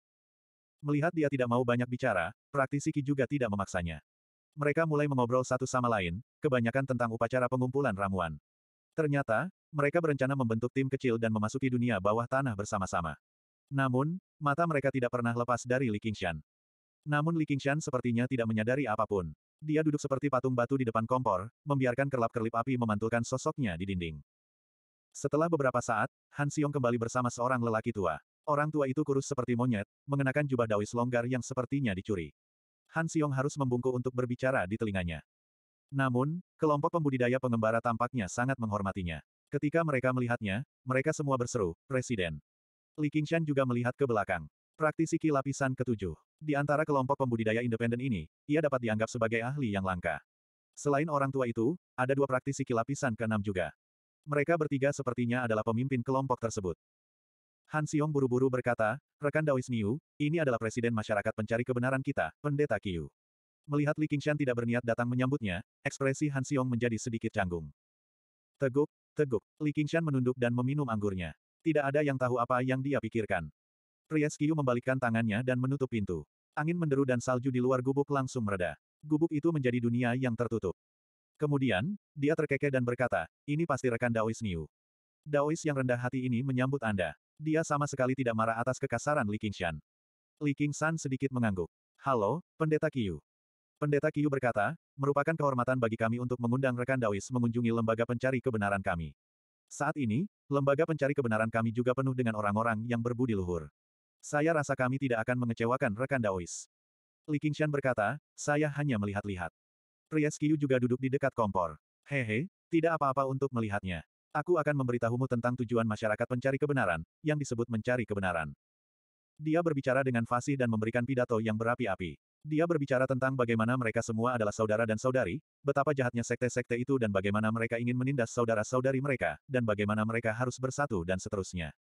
Melihat dia tidak mau banyak bicara, praktisi Qi juga tidak memaksanya. Mereka mulai mengobrol satu sama lain, kebanyakan tentang upacara pengumpulan ramuan. Ternyata, mereka berencana membentuk tim kecil dan memasuki dunia bawah tanah bersama-sama. Namun, mata mereka tidak pernah lepas dari Li Qingshan. Namun Li Qingshan sepertinya tidak menyadari apapun. Dia duduk seperti patung batu di depan kompor, membiarkan kerlap-kerlip api memantulkan sosoknya di dinding. Setelah beberapa saat, Han Xiong kembali bersama seorang lelaki tua. Orang tua itu kurus seperti monyet, mengenakan jubah dawis longgar yang sepertinya dicuri. Han Xiong harus membungkuk untuk berbicara di telinganya. Namun, kelompok pembudidaya pengembara tampaknya sangat menghormatinya. Ketika mereka melihatnya, mereka semua berseru, Presiden. Li Qingshan juga melihat ke belakang. Praktisi Ki lapisan ketujuh. Di antara kelompok pembudidaya independen ini, ia dapat dianggap sebagai ahli yang langka. Selain orang tua itu, ada dua praktisi Ki lapisan keenam juga. Mereka bertiga sepertinya adalah pemimpin kelompok tersebut. Han Xiong buru-buru berkata, rekan Daois Niu, ini adalah presiden masyarakat pencari kebenaran kita, pendeta Qiu. Melihat Li Qingshan tidak berniat datang menyambutnya, ekspresi Han Xiong menjadi sedikit canggung. Teguk, teguk, Li Qingshan menunduk dan meminum anggurnya. Tidak ada yang tahu apa yang dia pikirkan. Ries Qiu membalikkan tangannya dan menutup pintu. Angin menderu dan salju di luar gubuk langsung mereda. Gubuk itu menjadi dunia yang tertutup. Kemudian, dia terkekeh dan berkata, ini pasti rekan Daois Niu. Daois yang rendah hati ini menyambut Anda. Dia sama sekali tidak marah atas kekasaran Li Qingshan. Li Qingshan sedikit mengangguk. Halo, Pendeta Qiyu. Pendeta Qiyu berkata, merupakan kehormatan bagi kami untuk mengundang rekan Dawis mengunjungi lembaga pencari kebenaran kami. Saat ini, lembaga pencari kebenaran kami juga penuh dengan orang-orang yang berbudi luhur. Saya rasa kami tidak akan mengecewakan rekan Daois. Li Qingshan berkata, saya hanya melihat-lihat. Prias Kiyu juga duduk di dekat kompor. Hehe, tidak apa-apa untuk melihatnya. Aku akan memberitahumu tentang tujuan masyarakat pencari kebenaran, yang disebut mencari kebenaran. Dia berbicara dengan fasih dan memberikan pidato yang berapi-api. Dia berbicara tentang bagaimana mereka semua adalah saudara dan saudari, betapa jahatnya sekte-sekte itu dan bagaimana mereka ingin menindas saudara-saudari mereka, dan bagaimana mereka harus bersatu dan seterusnya.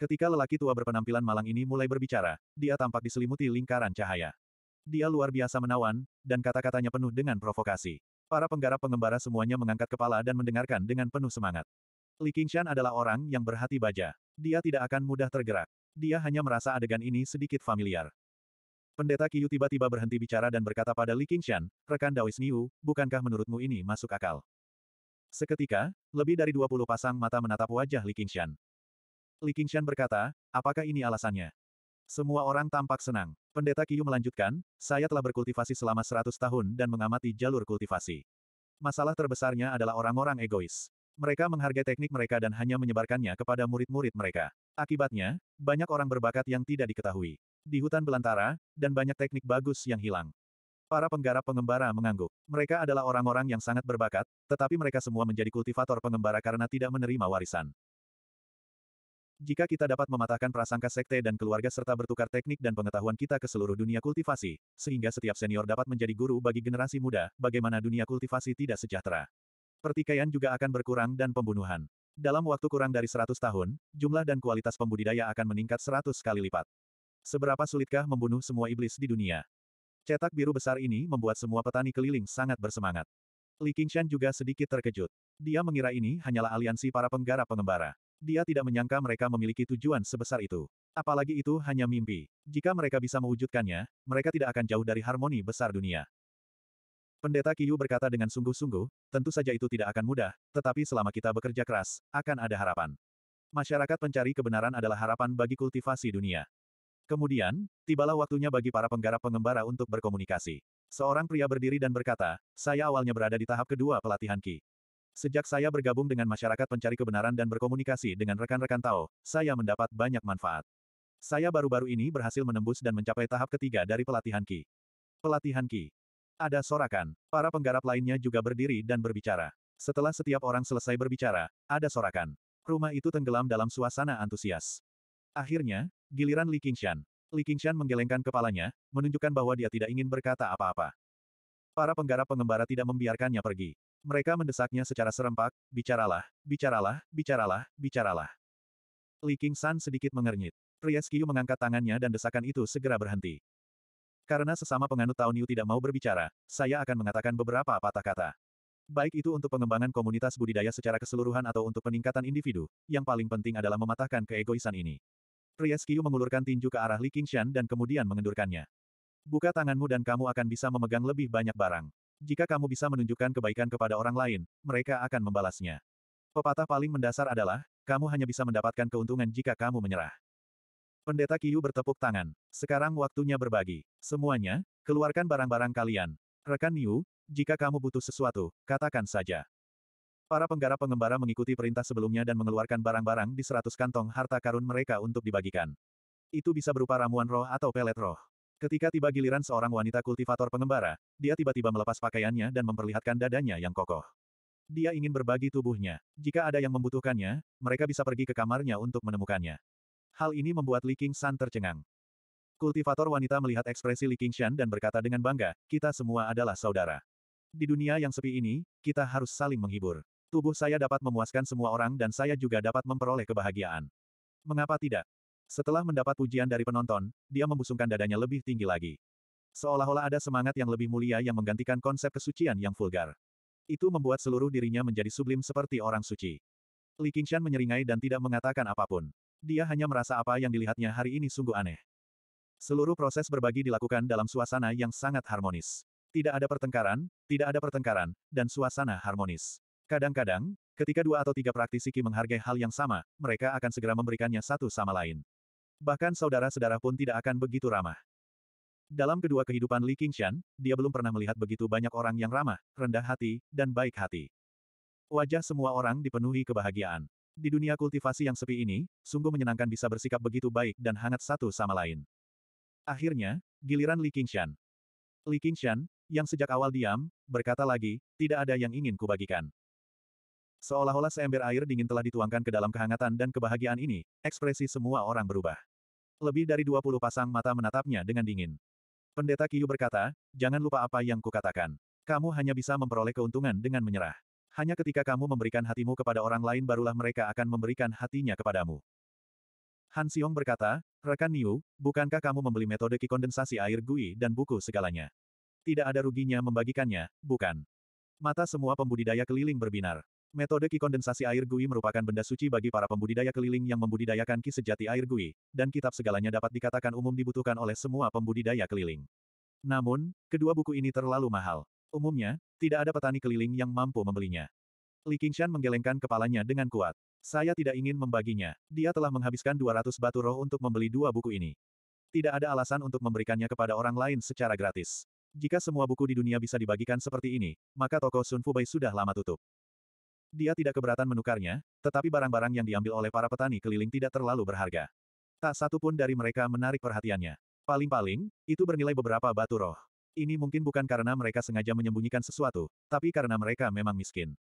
Ketika lelaki tua berpenampilan malang ini mulai berbicara, dia tampak diselimuti lingkaran cahaya. Dia luar biasa menawan, dan kata-katanya penuh dengan provokasi. Para penggarap pengembara semuanya mengangkat kepala dan mendengarkan dengan penuh semangat. Li Qingshan adalah orang yang berhati baja. Dia tidak akan mudah tergerak. Dia hanya merasa adegan ini sedikit familiar. Pendeta Qiu tiba-tiba berhenti bicara dan berkata pada Li Qingshan, rekan Daois Niu, bukankah menurutmu ini masuk akal? Seketika, lebih dari 20 pasang mata menatap wajah Li Qingshan. Li Qingshan berkata, apakah ini alasannya? Semua orang tampak senang. Pendeta Kiyu melanjutkan, saya telah berkultivasi selama 100 tahun dan mengamati jalur kultivasi. Masalah terbesarnya adalah orang-orang egois. Mereka menghargai teknik mereka dan hanya menyebarkannya kepada murid-murid mereka. Akibatnya, banyak orang berbakat yang tidak diketahui. Di hutan belantara, dan banyak teknik bagus yang hilang. Para penggarap pengembara mengangguk. Mereka adalah orang-orang yang sangat berbakat, tetapi mereka semua menjadi kultivator pengembara karena tidak menerima warisan. Jika kita dapat mematahkan prasangka sekte dan keluarga serta bertukar teknik dan pengetahuan kita ke seluruh dunia kultivasi, sehingga setiap senior dapat menjadi guru bagi generasi muda, bagaimana dunia kultivasi tidak sejahtera. Pertikaian juga akan berkurang dan pembunuhan. Dalam waktu kurang dari 100 tahun, jumlah dan kualitas pembudidaya akan meningkat 100 kali lipat. Seberapa sulitkah membunuh semua iblis di dunia? Cetak biru besar ini membuat semua petani keliling sangat bersemangat. Li Qingshan juga sedikit terkejut. Dia mengira ini hanyalah aliansi para penggarap pengembara. Dia tidak menyangka mereka memiliki tujuan sebesar itu. Apalagi itu hanya mimpi. Jika mereka bisa mewujudkannya, mereka tidak akan jauh dari harmoni besar dunia. Pendeta Kiyu berkata dengan sungguh-sungguh, tentu saja itu tidak akan mudah, tetapi selama kita bekerja keras, akan ada harapan. Masyarakat pencari kebenaran adalah harapan bagi kultivasi dunia. Kemudian, tibalah waktunya bagi para penggarap pengembara untuk berkomunikasi. Seorang pria berdiri dan berkata, saya awalnya berada di tahap kedua pelatihan Ki. Sejak saya bergabung dengan masyarakat pencari kebenaran dan berkomunikasi dengan rekan-rekan Tao, saya mendapat banyak manfaat. Saya baru-baru ini berhasil menembus dan mencapai tahap ketiga dari pelatihan Ki. Pelatihan Ki. Ada sorakan. Para penggarap lainnya juga berdiri dan berbicara. Setelah setiap orang selesai berbicara, ada sorakan. Rumah itu tenggelam dalam suasana antusias. Akhirnya, giliran Li Qingshan. Li Qingshan menggelengkan kepalanya, menunjukkan bahwa dia tidak ingin berkata apa-apa. Para penggarap pengembara tidak membiarkannya pergi. Mereka mendesaknya secara serempak, bicaralah, bicaralah, bicaralah, bicaralah. Li King San sedikit mengernyit. Qiu mengangkat tangannya dan desakan itu segera berhenti. Karena sesama penganut Tao Niu tidak mau berbicara, saya akan mengatakan beberapa patah kata. Baik itu untuk pengembangan komunitas budidaya secara keseluruhan atau untuk peningkatan individu, yang paling penting adalah mematahkan keegoisan ini. Qiu mengulurkan tinju ke arah Li Qingshan dan kemudian mengendurkannya. Buka tanganmu dan kamu akan bisa memegang lebih banyak barang. Jika kamu bisa menunjukkan kebaikan kepada orang lain, mereka akan membalasnya. Pepatah paling mendasar adalah, kamu hanya bisa mendapatkan keuntungan jika kamu menyerah. Pendeta Kiyu bertepuk tangan. Sekarang waktunya berbagi. Semuanya, keluarkan barang-barang kalian. Rekan Niu, jika kamu butuh sesuatu, katakan saja. Para penggarap pengembara mengikuti perintah sebelumnya dan mengeluarkan barang-barang di seratus kantong harta karun mereka untuk dibagikan. Itu bisa berupa ramuan roh atau pelet roh. Ketika tiba giliran seorang wanita kultivator pengembara, dia tiba-tiba melepas pakaiannya dan memperlihatkan dadanya yang kokoh. Dia ingin berbagi tubuhnya. Jika ada yang membutuhkannya, mereka bisa pergi ke kamarnya untuk menemukannya. Hal ini membuat Li King San tercengang. Kultivator wanita melihat ekspresi Li King Shan dan berkata dengan bangga, kita semua adalah saudara. Di dunia yang sepi ini, kita harus saling menghibur. Tubuh saya dapat memuaskan semua orang dan saya juga dapat memperoleh kebahagiaan. Mengapa tidak? Setelah mendapat pujian dari penonton, dia membusungkan dadanya lebih tinggi lagi. Seolah-olah ada semangat yang lebih mulia yang menggantikan konsep kesucian yang vulgar. Itu membuat seluruh dirinya menjadi sublim seperti orang suci. Li Qingshan menyeringai dan tidak mengatakan apapun. Dia hanya merasa apa yang dilihatnya hari ini sungguh aneh. Seluruh proses berbagi dilakukan dalam suasana yang sangat harmonis. Tidak ada pertengkaran, tidak ada pertengkaran, dan suasana harmonis. Kadang-kadang, Ketika dua atau tiga praktisi Qi menghargai hal yang sama, mereka akan segera memberikannya satu sama lain. Bahkan saudara-saudara pun tidak akan begitu ramah. Dalam kedua kehidupan Li Qingshan, dia belum pernah melihat begitu banyak orang yang ramah, rendah hati, dan baik hati. Wajah semua orang dipenuhi kebahagiaan. Di dunia kultivasi yang sepi ini, sungguh menyenangkan bisa bersikap begitu baik dan hangat satu sama lain. Akhirnya, giliran Li Qingshan. Li Qingshan, yang sejak awal diam, berkata lagi, tidak ada yang ingin kubagikan. Seolah-olah seember air dingin telah dituangkan ke dalam kehangatan dan kebahagiaan ini, ekspresi semua orang berubah. Lebih dari 20 pasang mata menatapnya dengan dingin. Pendeta Kiyu berkata, jangan lupa apa yang kukatakan. Kamu hanya bisa memperoleh keuntungan dengan menyerah. Hanya ketika kamu memberikan hatimu kepada orang lain barulah mereka akan memberikan hatinya kepadamu. Han Xiong berkata, Rekan Niu, bukankah kamu membeli metode kondensasi air gui dan buku segalanya? Tidak ada ruginya membagikannya, bukan? Mata semua pembudidaya keliling berbinar. Metode Ki kondensasi air gui merupakan benda suci bagi para pembudidaya keliling yang membudidayakan Ki sejati air gui, dan kitab segalanya dapat dikatakan umum dibutuhkan oleh semua pembudidaya keliling. Namun, kedua buku ini terlalu mahal. Umumnya, tidak ada petani keliling yang mampu membelinya. Li Qingshan menggelengkan kepalanya dengan kuat. Saya tidak ingin membaginya. Dia telah menghabiskan 200 batu roh untuk membeli dua buku ini. Tidak ada alasan untuk memberikannya kepada orang lain secara gratis. Jika semua buku di dunia bisa dibagikan seperti ini, maka toko Sun Fubai sudah lama tutup. Dia tidak keberatan menukarnya, tetapi barang-barang yang diambil oleh para petani keliling tidak terlalu berharga. Tak satu pun dari mereka menarik perhatiannya. Paling-paling, itu bernilai beberapa batu roh. Ini mungkin bukan karena mereka sengaja menyembunyikan sesuatu, tapi karena mereka memang miskin.